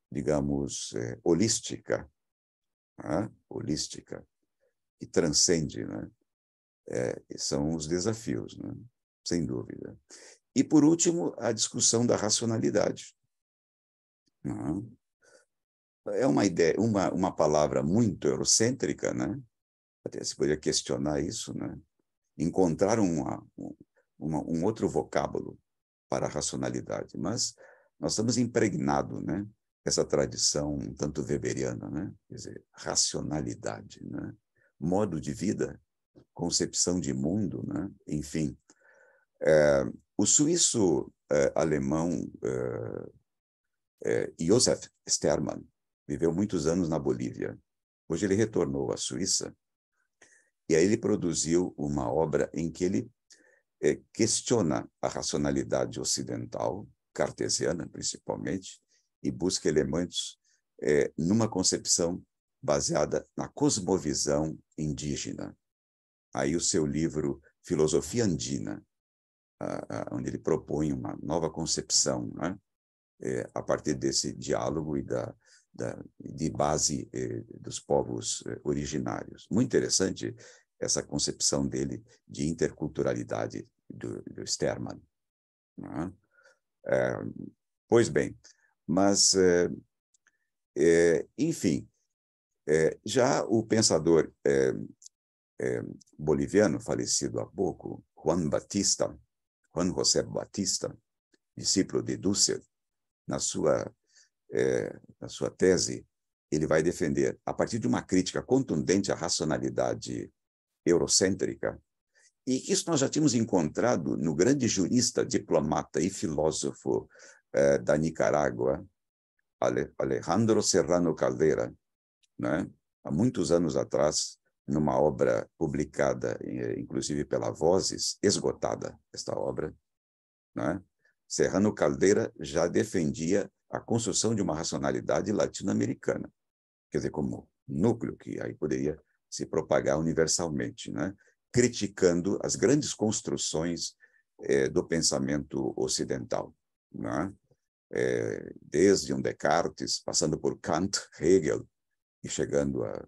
digamos, é, holística, né? holística que transcende, né? É, são os desafios, né? sem dúvida. E por último, a discussão da racionalidade. Não né, é uma ideia, uma, uma palavra muito eurocêntrica, né? Até se poderia questionar isso, né? Encontrar uma, uma, um outro vocábulo para a racionalidade, mas nós estamos impregnados, né? Essa tradição tanto weberiana, né? Quer dizer, racionalidade, né? Modo de vida, concepção de mundo, né? Enfim, é, o suíço é, alemão é, é Josef Stermann, Viveu muitos anos na Bolívia. Hoje ele retornou à Suíça e aí ele produziu uma obra em que ele é, questiona a racionalidade ocidental, cartesiana principalmente, e busca elementos é, numa concepção baseada na cosmovisão indígena. Aí o seu livro Filosofia Andina, onde ele propõe uma nova concepção, né? É, a partir desse diálogo e da da, de base eh, dos povos eh, originários. Muito interessante essa concepção dele de interculturalidade do, do Sterman. Né? É, pois bem, mas, é, é, enfim, eh, já o pensador boliviano, falecido há pouco, Juan Batista, Juan José Batista, discípulo de Dussel, na sua é, na sua tese, ele vai defender, a partir de uma crítica contundente à racionalidade eurocêntrica, e isso nós já tínhamos encontrado no grande jurista, diplomata e filósofo é, da Nicarágua, Alejandro Serrano Caldeira, né? há muitos anos atrás, numa obra publicada, é, inclusive pela Vozes, esgotada esta obra, né? Serrano Caldeira já defendia a construção de uma racionalidade latino-americana, quer dizer, como núcleo que aí poderia se propagar universalmente, né? criticando as grandes construções é, do pensamento ocidental, né? É, desde um Descartes, passando por Kant, Hegel, e chegando a,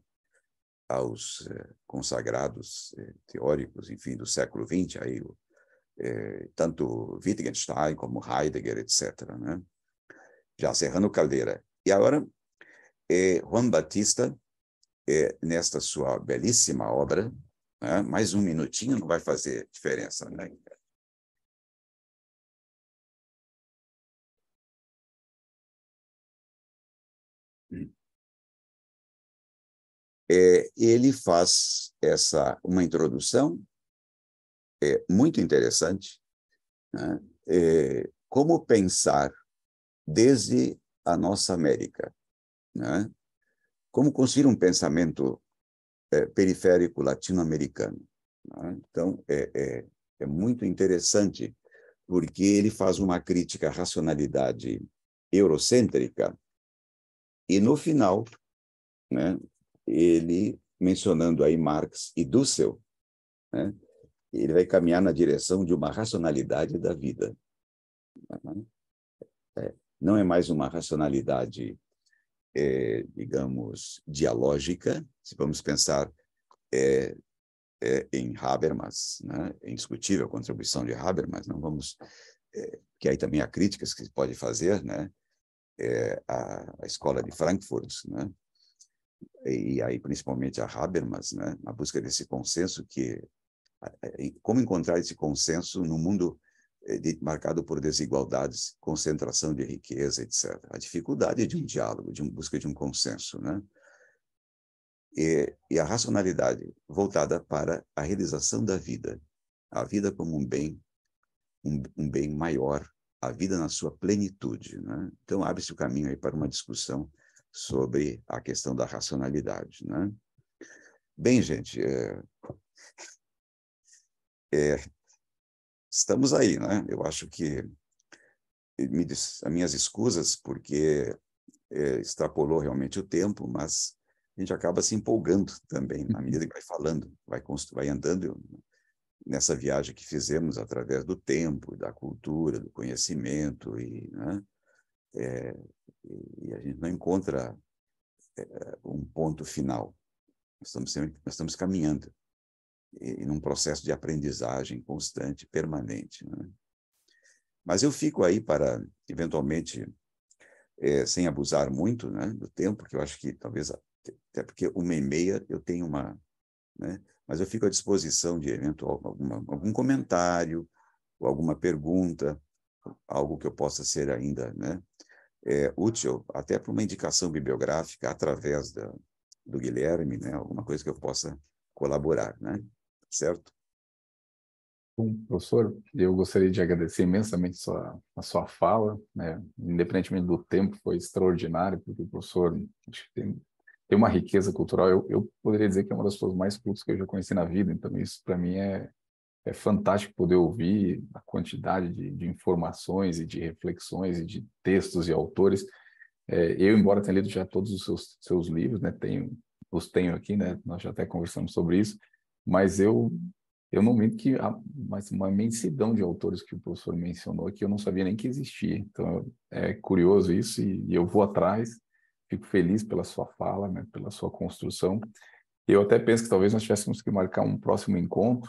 aos é, consagrados teóricos, enfim, do século XX, aí, tanto Wittgenstein como Heidegger, etc. Né? já Serrano Caldeira. E agora, é, Juan Batista, é, nesta sua belíssima obra, né? mais um minutinho não vai fazer diferença, né? Hum. É, ele faz essa uma introdução é, muito interessante, né? é, como pensar desde a nossa América. Né? Como construir um pensamento é, periférico latino-americano? Né? Então, é, é, é muito interessante, porque ele faz uma crítica à racionalidade eurocêntrica, e no final, né, ele, mencionando aí Marx e Dussel, né, ele vai caminhar na direção de uma racionalidade da vida. Né? não é mais uma racionalidade, é, digamos, dialógica, se vamos pensar é, é, em Habermas, né? é indiscutível a contribuição de Habermas, não vamos, é, que aí também há críticas que se pode fazer, né? É, a, a escola de Frankfurt, né? e aí principalmente a Habermas, né? na busca desse consenso que como encontrar esse consenso no mundo é marcado por desigualdades, concentração de riqueza, etc. A dificuldade é de um diálogo, de uma busca de um consenso, né? E, e a racionalidade voltada para a realização da vida, a vida como um bem, um, um bem maior, a vida na sua plenitude, né? Então abre-se o caminho aí para uma discussão sobre a questão da racionalidade, né? Bem, gente, é... É, estamos aí, né? Eu acho que eh, me diz, as minhas escusas porque é, extrapolou realmente o tempo, mas a gente acaba se empolgando também na uhum. medida que vai falando, vai vai andando nessa viagem que fizemos através do tempo, da cultura, do conhecimento e, né? é, e a gente não encontra é, um ponto final. Nós estamos sempre, nós estamos caminhando e num processo de aprendizagem constante, permanente. Né? Mas eu fico aí para, eventualmente, é, sem abusar muito né, do tempo, que eu acho que talvez, até porque uma e meia eu tenho uma. Né, mas eu fico à disposição de eventual alguma, algum comentário, ou alguma pergunta, algo que eu possa ser ainda né, é, útil, até para uma indicação bibliográfica através da, do Guilherme, né, alguma coisa que eu possa colaborar. Né? certo? Bom, professor, eu gostaria de agradecer imensamente a sua, a sua fala, né? independentemente do tempo, foi extraordinário, porque o professor tem, tem uma riqueza cultural. Eu, eu, poderia dizer que é uma das pessoas mais cultas que eu já conheci na vida, então isso para mim é, é fantástico poder ouvir a quantidade de, de informações e de reflexões e de textos e autores. É, eu, embora tenha lido já todos os seus, seus livros, né? tenho, os tenho aqui, né? nós já até conversamos sobre isso, mas eu eu não minto que há uma imensidão de autores que o professor mencionou que eu não sabia nem que existia. Então, é curioso isso e, e eu vou atrás, fico feliz pela sua fala, né, pela sua construção. Eu até penso que talvez nós tivéssemos que marcar um próximo encontro,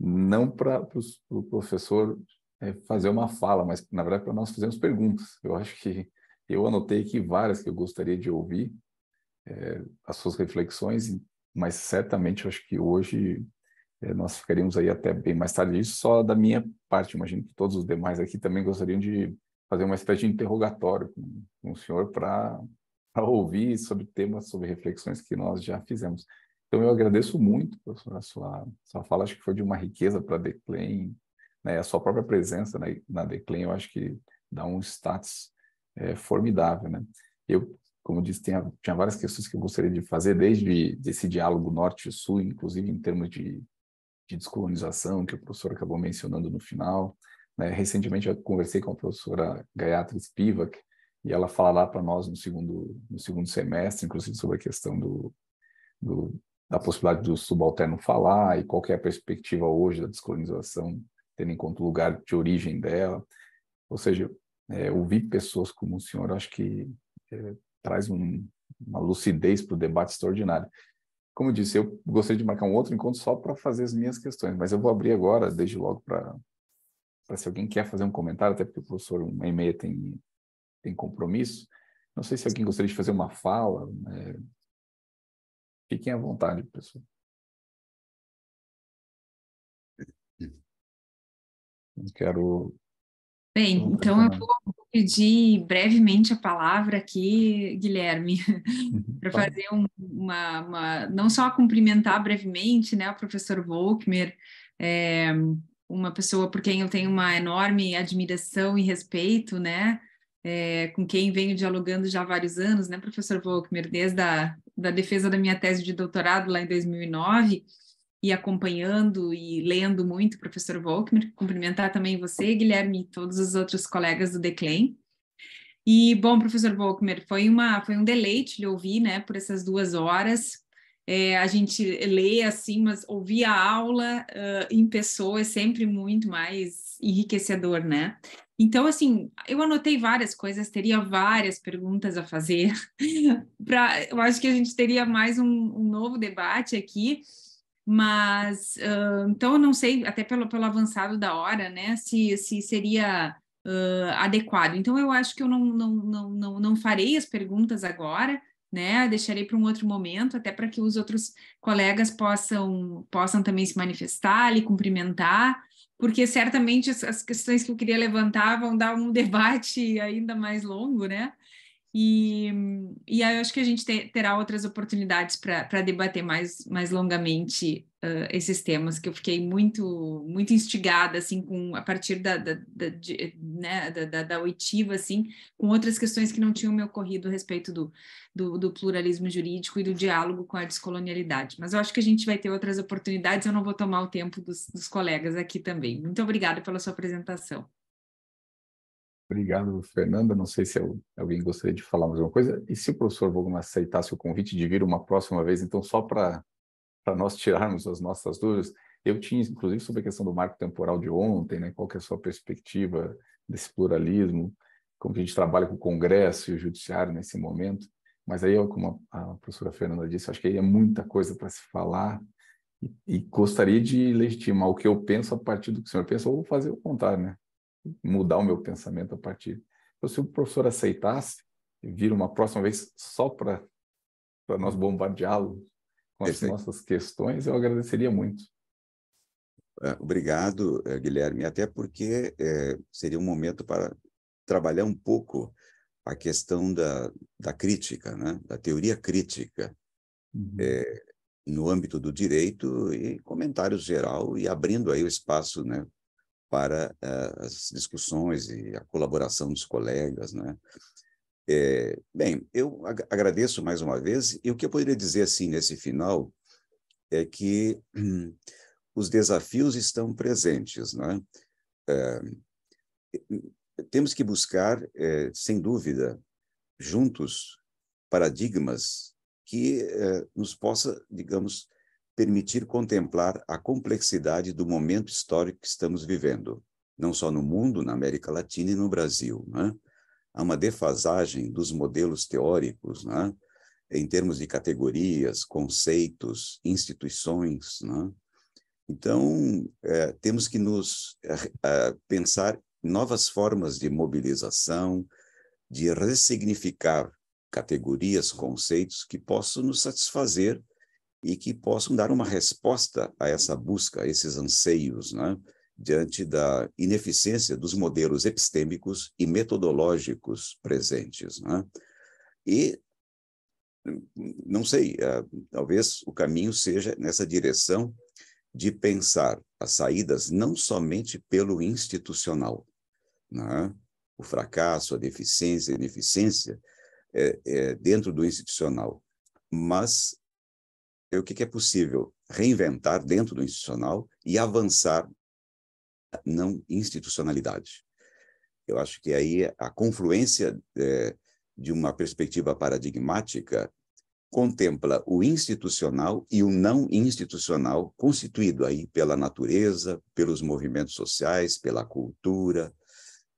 não para o pro professor é, fazer uma fala, mas, na verdade, para nós fazermos perguntas. Eu acho que eu anotei aqui várias que eu gostaria de ouvir, é, as suas reflexões, mas certamente eu acho que hoje eh, nós ficaríamos aí até bem mais tarde. Isso só da minha parte, imagino que todos os demais aqui também gostariam de fazer uma espécie de interrogatório com, com o senhor para ouvir sobre temas, sobre reflexões que nós já fizemos. Então eu agradeço muito, professor, a sua, sua fala, acho que foi de uma riqueza para a Declan, né? a sua própria presença na, na Declan, eu acho que dá um status é, formidável. Né? Eu como disse, tinha, tinha várias questões que eu gostaria de fazer, desde esse diálogo norte-sul, inclusive em termos de, de descolonização, que o professor acabou mencionando no final. Né? Recentemente eu conversei com a professora Gayatri Spivak, e ela lá para nós no segundo, no segundo semestre, inclusive sobre a questão do, do, da possibilidade do subalterno falar e qual é a perspectiva hoje da descolonização, tendo em conta o lugar de origem dela. Ou seja, é, ouvir pessoas como o senhor, acho que é, traz um, uma lucidez para o debate extraordinário. Como eu disse, eu gostaria de marcar um outro encontro só para fazer as minhas questões, mas eu vou abrir agora, desde logo, para se alguém quer fazer um comentário, até porque o professor, uma e meia, tem, tem compromisso. Não sei se alguém gostaria de fazer uma fala. Né? Fiquem à vontade, pessoal. Não quero Bem, então eu vou pedir brevemente a palavra aqui, Guilherme, para tá. fazer um, uma, uma, não só cumprimentar brevemente, né, o professor Volkmer, é, uma pessoa por quem eu tenho uma enorme admiração e respeito, né, é, com quem venho dialogando já há vários anos, né, professor Volkmer, desde a da defesa da minha tese de doutorado lá em 2009, e acompanhando e lendo muito professor Volkmer, cumprimentar também você, Guilherme, e todos os outros colegas do Declém E, bom, professor Volkmer, foi, uma, foi um deleite lhe ouvir, né, por essas duas horas. É, a gente lê assim, mas ouvir a aula uh, em pessoa é sempre muito mais enriquecedor, né? Então, assim, eu anotei várias coisas, teria várias perguntas a fazer. pra, eu acho que a gente teria mais um, um novo debate aqui, mas, uh, então, eu não sei, até pelo, pelo avançado da hora, né, se, se seria uh, adequado. Então, eu acho que eu não, não, não, não, não farei as perguntas agora, né? Deixarei para um outro momento, até para que os outros colegas possam, possam também se manifestar, e cumprimentar, porque certamente as, as questões que eu queria levantar vão dar um debate ainda mais longo, né? E, e aí eu acho que a gente te, terá outras oportunidades para debater mais, mais longamente uh, esses temas, que eu fiquei muito muito instigada, assim, com, a partir da, da, da, de, né, da, da, da oitiva, assim, com outras questões que não tinham me ocorrido a respeito do, do, do, pluralismo jurídico e do diálogo com a descolonialidade. Mas eu acho que a gente vai ter outras oportunidades, eu não vou tomar o tempo dos, dos colegas aqui também. Muito obrigada pela sua apresentação. Obrigado, Fernanda. Não sei se eu, alguém gostaria de falar mais alguma coisa. E se o professor Vogel aceitasse o convite de vir uma próxima vez, então, só para nós tirarmos as nossas dúvidas, eu tinha, inclusive, sobre a questão do marco temporal de ontem, né? qual é a sua perspectiva desse pluralismo, como que a gente trabalha com o Congresso e o Judiciário nesse momento. Mas aí, como a professora Fernanda disse, acho que aí é muita coisa para se falar e, e, gostaria de legitimar o que eu penso a partir do que o senhor pensa, ou fazer o contrário, né? mudar o meu pensamento a partir. Então, se o professor aceitasse vir uma próxima vez só para nós bombardeá-lo com as nossas questões, eu agradeceria muito. É, obrigado, é, Guilherme, até porque é, seria um momento para trabalhar um pouco a questão da, da crítica, né? da teoria crítica, uhum. é, no âmbito do direito e comentário geral, e abrindo aí o espaço né, para uh, as discussões e a colaboração dos colegas, né? É, bem, eu ag agradeço mais uma vez, e o que eu poderia dizer assim nesse final é que hum, os desafios estão presentes, né? É, temos que buscar, é, sem dúvida, juntos, paradigmas que nos possa, digamos, permitir contemplar a complexidade do momento histórico que estamos vivendo, não só no mundo, na América Latina e no Brasil. Né? Há uma defasagem dos modelos teóricos, né? em termos de categorias, conceitos, instituições. Né? Então, é, temos que nos é, é pensar novas formas de mobilização, de ressignificar categorias, conceitos que possam nos satisfazer e que possam dar uma resposta a essa busca, a esses anseios, né? diante da ineficiência dos modelos epistêmicos e metodológicos presentes. Né? E não sei, eh, talvez o caminho seja nessa direção de pensar as saídas não somente pelo institucional, né? o fracasso, a deficiência, a ineficiência é, é, dentro do institucional, mas o que, é possível reinventar dentro do institucional e avançar não institucionalidade. Eu acho que aí a confluência é, de uma perspectiva paradigmática contempla o institucional e o não institucional constituído aí pela natureza, pelos movimentos sociais, pela cultura,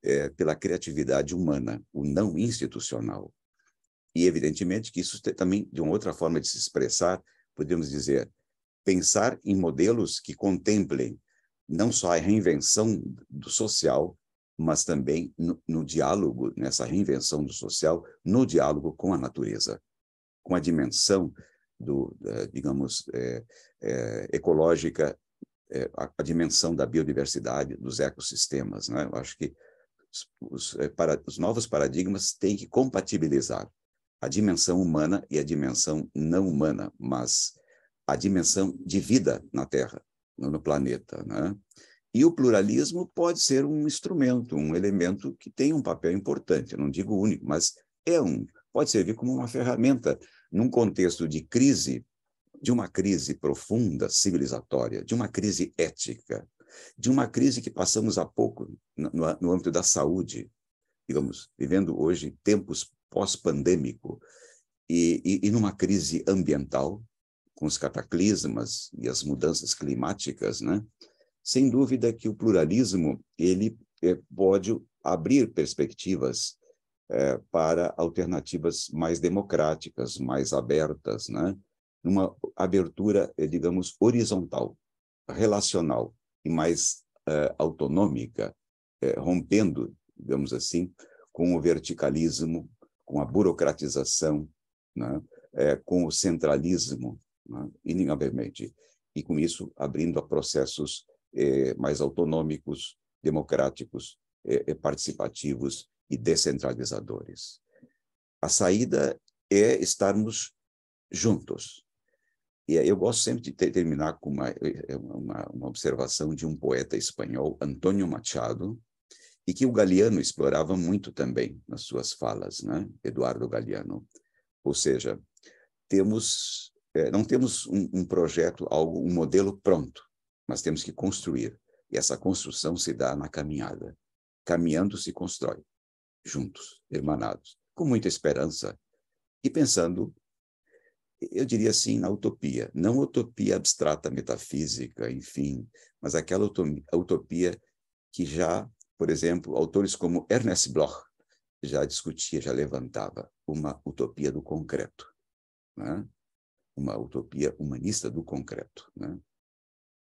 é, pela criatividade humana, o não institucional. E evidentemente que isso tem, também de uma outra forma de se expressar podemos dizer, pensar em modelos que contemplem não só a reinvenção do social, mas também no, no, diálogo, nessa reinvenção do social, no diálogo com a natureza, com a dimensão do, da, digamos, é, é, ecológica, é, a, a, dimensão da biodiversidade, dos ecossistemas. Né? Eu acho que os, os, é, para, os novos paradigmas têm que compatibilizar a dimensão humana e a dimensão não humana, mas a dimensão de vida na Terra, no planeta. Né? E o pluralismo pode ser um instrumento, um elemento que tem um papel importante, eu não digo único, mas é um, pode servir como uma ferramenta num contexto de crise, de uma crise profunda civilizatória, de uma crise ética, de uma crise que passamos há pouco no, no âmbito da saúde, digamos, vivendo hoje tempos pós-pandêmico e, e, e numa crise ambiental, com os cataclismas e as mudanças climáticas, né? Sem dúvida que o pluralismo ele é, pode abrir perspectivas é, para alternativas mais democráticas, mais abertas, né? Numa abertura, eh, digamos, horizontal, relacional e mais é, autonômica, rompendo, digamos assim, com o verticalismo com a burocratização, né? é, com o centralismo, né? inegavelmente, e com isso abrindo a processos é, mais autonômicos, democráticos, é, é participativos e descentralizadores. A saída é estarmos juntos. E eu gosto sempre de terminar com uma, é, uma, uma observação de um poeta espanhol, Antônio Machado, e que o Galiano explorava muito também nas suas falas, né? Eduardo Galiano. Ou seja, temos é, não temos um, um, projeto, algo, um modelo pronto, mas temos que construir. E essa construção se dá na caminhada. Caminhando se constrói, juntos, hermanados, com muita esperança e pensando, eu diria assim, na utopia. Não utopia abstrata, metafísica, enfim, mas aquela utopia que já por exemplo, autores como Ernest Bloch já discutia, já levantava uma utopia do concreto, né? uma utopia humanista do concreto. Né?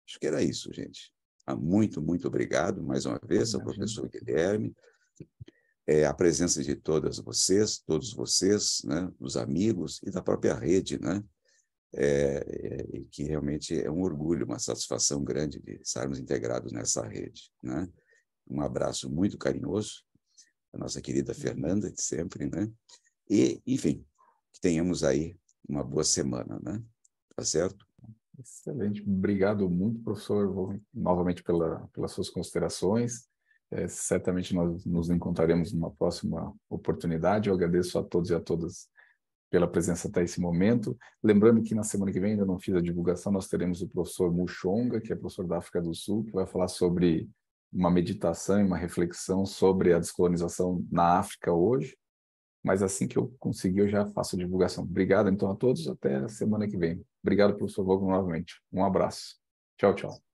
Acho que era isso, gente. Ah, muito, muito obrigado mais uma vez ao professor Guilherme. É, a presença de todas vocês, todos vocês, né, amigos e da própria rede, né, é, é, que realmente é um orgulho, uma satisfação grande de estarmos integrados nessa rede, né um abraço muito carinhoso a nossa querida Fernanda de sempre, né? E, enfim, que tenhamos aí uma boa semana, né? Tá certo? Excelente. Obrigado muito, professor, novamente pela, pelas suas considerações. É, certamente nós nos encontraremos numa próxima oportunidade. Eu agradeço a todos e a todas pela presença até esse momento. Lembrando que na semana que vem, ainda não fiz a divulgação, nós teremos o professor Muxonga, que é professor da África do Sul, que vai falar sobre uma meditação e uma reflexão sobre a descolonização na África hoje. Mas assim que eu conseguir, eu já faço a divulgação. Obrigado, então, a todos. Até a semana que vem. Obrigado, professor Vogel, novamente. Um abraço. Tchau, tchau.